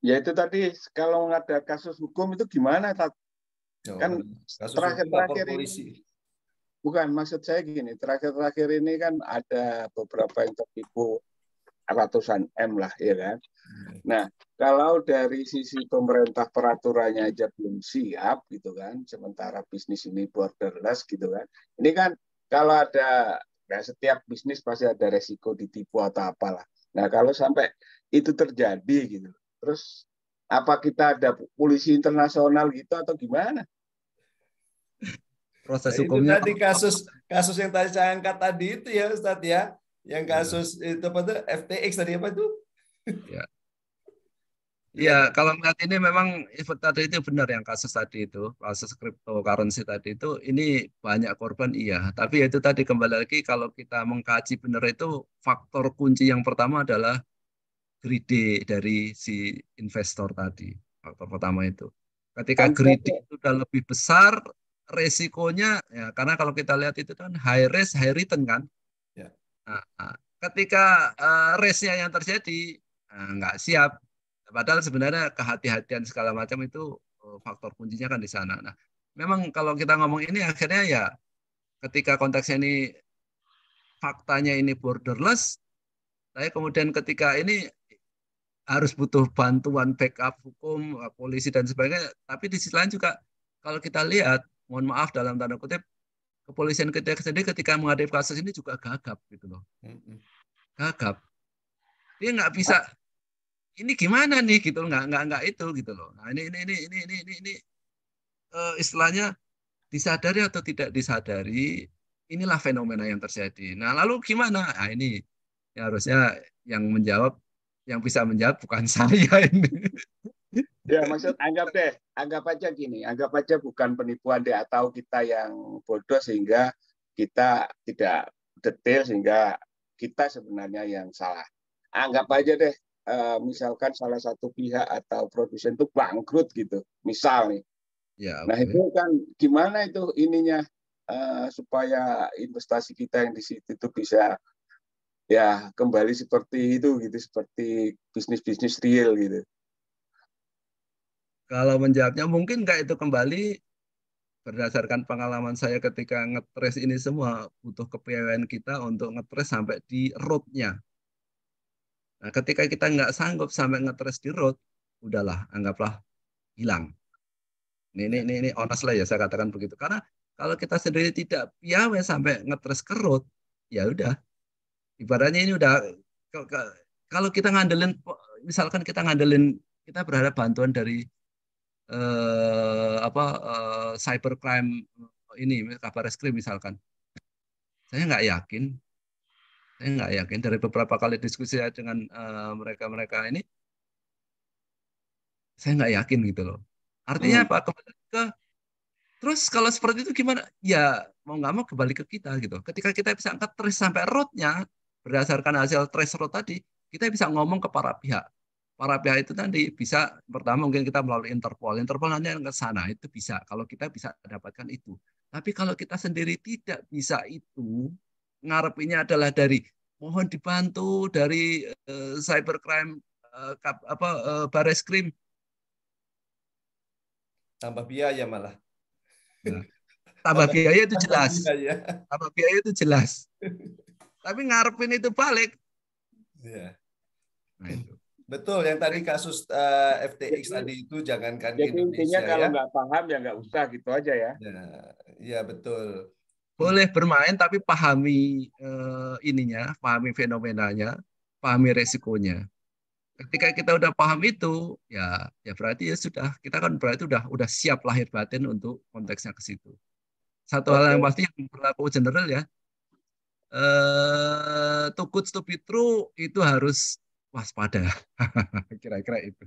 Ya itu tadi kalau ada kasus hukum itu gimana? Oh, kan terakhir-terakhir terakhir polisi. Bukan, maksud saya gini, terakhir-terakhir ini kan ada beberapa yang tertipu ratusan M lah, ya kan? Hmm. Nah, kalau dari sisi pemerintah peraturannya aja belum siap, gitu kan, sementara bisnis ini borderless, gitu kan. Ini kan kalau ada, ya setiap bisnis pasti ada resiko ditipu atau apalah. Nah, kalau sampai itu terjadi, gitu, terus apa kita ada polisi internasional gitu atau gimana? proses nah, hukumnya. Itu tadi kasus kasus yang tadi saya angkat tadi itu ya Ustaz ya, yang iya. kasus ya. itu apa FTX tadi apa itu? Ya. Ya, kalau melihat ini memang tadi itu benar yang kasus tadi itu, kasus cryptocurrency tadi itu, ini banyak korban iya. Tapi ya itu tadi kembali lagi kalau kita mengkaji benar itu faktor kunci yang pertama adalah greedy dari si investor tadi, faktor pertama itu. Ketika kan greedy itu sudah lebih besar, resikonya ya karena kalau kita lihat itu kan high risk high return kan. Ya. Nah, nah ketika uh, risknya yang terjadi nah, nggak siap, padahal sebenarnya kehati-hatian segala macam itu eh, faktor kuncinya kan di sana. Nah, memang kalau kita ngomong ini akhirnya ya ketika konteksnya ini faktanya ini borderless, tapi kemudian ketika ini harus butuh bantuan backup hukum, polisi dan sebagainya. Tapi di sisi lain juga kalau kita lihat mohon maaf dalam tanda kutip kepolisian kita sendiri ketika menghadapi kasus ini juga gagap gitu loh gagap dia nggak bisa ini gimana nih gitu nggak nggak nggak itu gitu loh nah ini ini ini ini ini ini, ini uh, istilahnya disadari atau tidak disadari inilah fenomena yang terjadi nah lalu gimana nah, ini ya harusnya yang menjawab yang bisa menjawab bukan saya ini Ya maksud anggap deh, anggap aja gini, anggap aja bukan penipuan deh atau kita yang bodoh sehingga kita tidak detail sehingga kita sebenarnya yang salah. Anggap aja deh, eh, misalkan salah satu pihak atau produsen itu bangkrut gitu, misal nih. Ya, okay. Nah itu kan gimana itu ininya eh, supaya investasi kita yang di situ itu bisa ya kembali seperti itu gitu, seperti bisnis bisnis real gitu. Kalau menjawabnya mungkin nggak itu kembali berdasarkan pengalaman saya ketika ngetres ini semua butuh kepiawaian kita untuk ngetres sampai di rootnya. Nah, ketika kita nggak sanggup sampai ngetres di root, udahlah anggaplah hilang. Ini ini ini, ini honest lah ya saya katakan begitu karena kalau kita sendiri tidak piawe sampai ngetres ke root, ya udah ibaratnya ini udah kalau kita ngandelin misalkan kita ngandelin kita berharap bantuan dari eh, apa eh, cybercrime eh, ini kabar eskrim misalkan saya nggak yakin saya nggak yakin dari beberapa kali diskusi saya dengan eh, mereka-mereka eh, ini saya nggak yakin gitu loh artinya hmm. apa kembali ke terus kalau seperti itu gimana ya mau nggak mau kembali ke kita gitu ketika kita bisa angkat trace sampai rootnya berdasarkan hasil trace root tadi kita bisa ngomong ke para pihak para pihak itu nanti bisa pertama mungkin kita melalui Interpol. Interpol nanti yang ke sana itu bisa kalau kita bisa dapatkan itu. Tapi kalau kita sendiri tidak bisa itu, ngarepinnya adalah dari mohon dibantu dari uh, cybercrime uh, apa uh, baris krim tambah biaya malah. Nah, tambah biaya itu jelas. Tambah biaya itu jelas. Tapi ngarepin itu balik. yeah. Nah, itu. Betul, yang tadi kasus uh, eh, FTX jadi, tadi itu jangankan jadi Indonesia. intinya kalau ya. nggak paham ya nggak usah gitu aja ya. Ya, ya betul. Boleh bermain tapi pahami uh, ininya, pahami fenomenanya, pahami resikonya. Ketika kita udah paham itu, ya ya berarti ya sudah kita kan berarti udah udah siap lahir batin untuk konteksnya ke situ. Satu okay. hal yang pasti yang berlaku general ya, eh uh, to good to be true itu harus waspada. Kira-kira itu.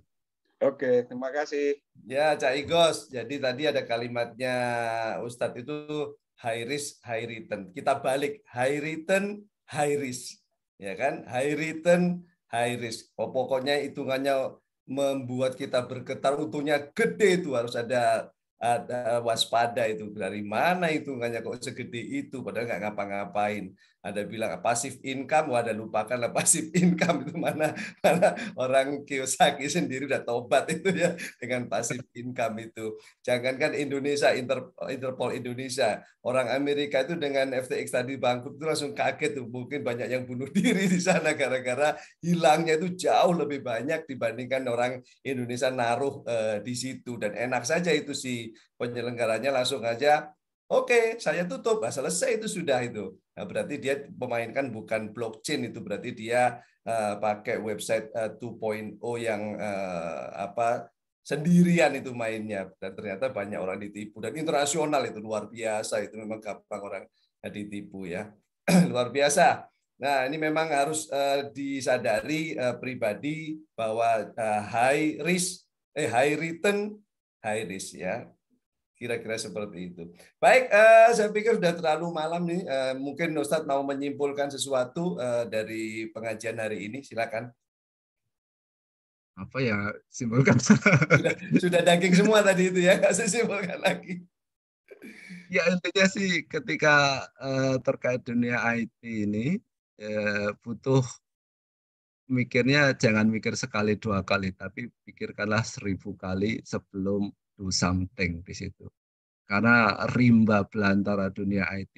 Oke, terima kasih. Ya, Cak Igos. Jadi tadi ada kalimatnya Ustadz itu high risk, high return. Kita balik high return, high risk. Ya kan? High return, high risk. Oh, pokoknya hitungannya membuat kita bergetar untungnya gede itu harus ada ada waspada itu dari mana hitungannya kok segede itu padahal nggak ngapa-ngapain ada bilang ah, pasif income, wah lupakan lupakanlah pasif income itu mana mana orang Kiyosaki sendiri udah tobat itu ya dengan pasif income itu. Jangankan Indonesia, Interpol Indonesia, orang Amerika itu dengan FTX tadi bangkrut itu langsung kaget tuh mungkin banyak yang bunuh diri di sana gara-gara hilangnya itu jauh lebih banyak dibandingkan orang Indonesia naruh eh, di situ dan enak saja itu si penyelenggaranya langsung aja Oke, saya tutup. Nah, selesai itu sudah itu. Nah, berarti dia memainkan bukan blockchain itu berarti dia uh, pakai website uh, eh, 2.0 yang uh, apa sendirian itu mainnya dan ternyata banyak orang ditipu dan internasional itu luar biasa itu memang gampang orang ditipu ya. luar biasa. Nah, ini memang harus uh, disadari uh, pribadi bahwa uh, high risk eh high return high risk ya Kira-kira seperti itu. Baik, uh, saya pikir sudah terlalu malam nih. Uh, mungkin Ustadz mau menyimpulkan sesuatu uh, dari pengajian hari ini. Silakan. Apa ya simpulkan? sudah, sudah daging semua tadi itu ya, kasih simpulkan lagi. Ya intinya sih ketika uh, terkait dunia IT ini uh, butuh mikirnya jangan mikir sekali dua kali, tapi pikirkanlah seribu kali sebelum do something di situ. Karena rimba belantara dunia IT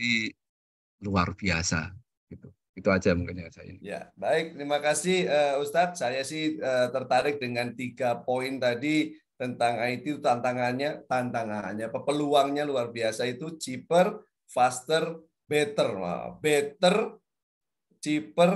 luar biasa gitu. Itu aja mungkin yang saya ini. Ya, baik, terima kasih uh, Ustadz. Saya sih uh, tertarik dengan tiga poin tadi tentang IT itu tantangannya, tantangannya, peluangnya luar biasa itu cheaper, faster, better. Better, cheaper,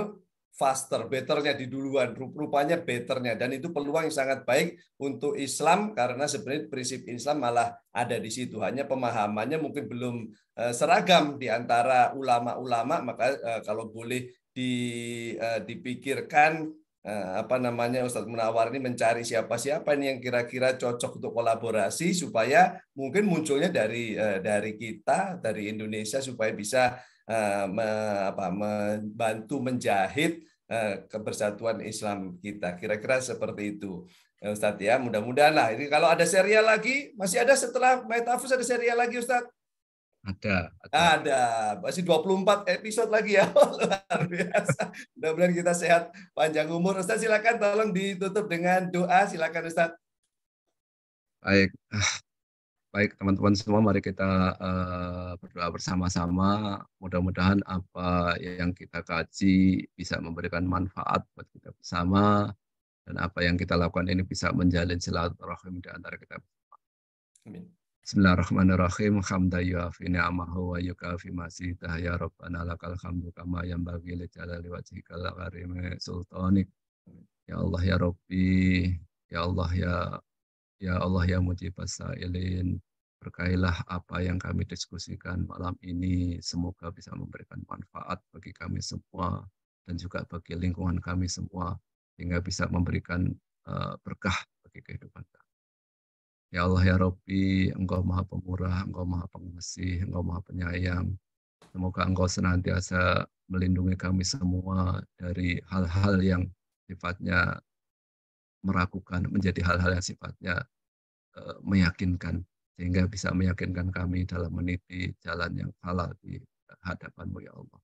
faster, betternya di duluan, rupanya betternya, dan itu peluang yang sangat baik untuk Islam karena sebenarnya prinsip Islam malah ada di situ, hanya pemahamannya mungkin belum eh, seragam di antara ulama-ulama, maka eh, kalau boleh eh, dipikirkan apa namanya Ustadz Munawar ini mencari siapa-siapa ini yang kira-kira cocok untuk kolaborasi supaya mungkin munculnya dari dari kita dari Indonesia supaya bisa Eh, me, apa, membantu menjahit eh, kebersatuan Islam kita. Kira-kira seperti itu. Ustaz eh, Ustadz ya, mudah-mudahan lah. Ini kalau ada serial lagi, masih ada setelah Metafus ada serial lagi Ustadz? Ada, ada. Ada. Masih 24 episode lagi ya. Luar biasa. Mudah-mudahan kita sehat panjang umur. Ustaz silakan tolong ditutup dengan doa. Silakan Ustaz. Baik. Ah, Baik, teman-teman semua, mari kita uh, berdoa bersama-sama. Mudah-mudahan apa yang kita kaji bisa memberikan manfaat buat kita bersama, dan apa yang kita lakukan ini bisa menjalin silaturahim di antara kita. Amin. Bismillahirrahmanirrahim. Hamda yuafi ni'amahu wa yukafi masyidah ya Rabbana lakal hamdu kama yang bagi li jalali wajhikal karim sultanik. Ya Allah ya Rabbi, ya Allah ya Ya Allah ya Mujibat sa'ilin, berkailah apa yang kami diskusikan malam ini. Semoga bisa memberikan manfaat bagi kami semua dan juga bagi lingkungan kami semua sehingga bisa memberikan eh, berkah bagi kehidupan kami. Ya Allah ya Rabbi, Engkau Maha Pemurah, Engkau Maha Pengasih, Engkau Maha Penyayang. Semoga Engkau senantiasa melindungi kami semua dari hal-hal yang sifatnya meragukan menjadi hal-hal yang sifatnya eh, meyakinkan sehingga bisa meyakinkan kami dalam meniti jalan yang halal di hadapanmu ya Allah.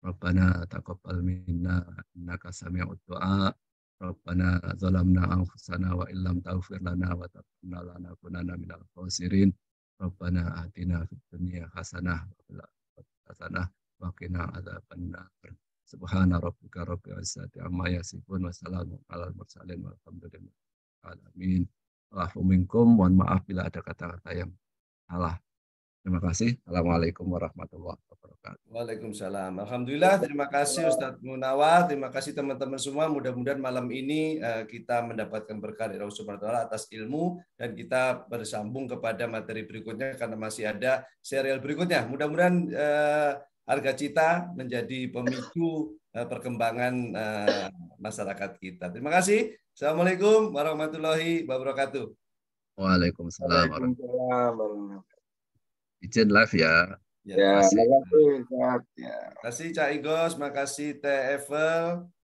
Rabbana taqabbal minna innaka sami'ud du'a. Rabbana zalamna anfusana wa illam taghfir lana wa taghfirna lana kunana minal khosirin. Rabbana atina fid dunya hasanah wa fil akhirati hasanah wa qina adzabannar. Subhana rabbika rabbil izzati amma yasifun wa salamun alal mursalin walhamdulillahi alamin. Alafu minkum, mohon maaf bila ada kata-kata yang salah. Terima kasih. Assalamualaikum warahmatullahi wabarakatuh. Waalaikumsalam. Alhamdulillah. Terima kasih Ustadz Munawar. Terima kasih teman-teman semua. Mudah-mudahan malam ini eh, kita mendapatkan berkah dari Allah Subhanahu Taala atas ilmu dan kita bersambung kepada materi berikutnya karena masih ada serial berikutnya. Mudah-mudahan eh, harga cita menjadi pemicu eh, perkembangan eh, masyarakat kita. Terima kasih. Assalamualaikum warahmatullahi wabarakatuh. Waalaikumsalam warahmatullahi wabarakatuh. live ya. Ya, ya terima kasih. Ya. Terima kasih Cak Igos, kasih. Teh Evel.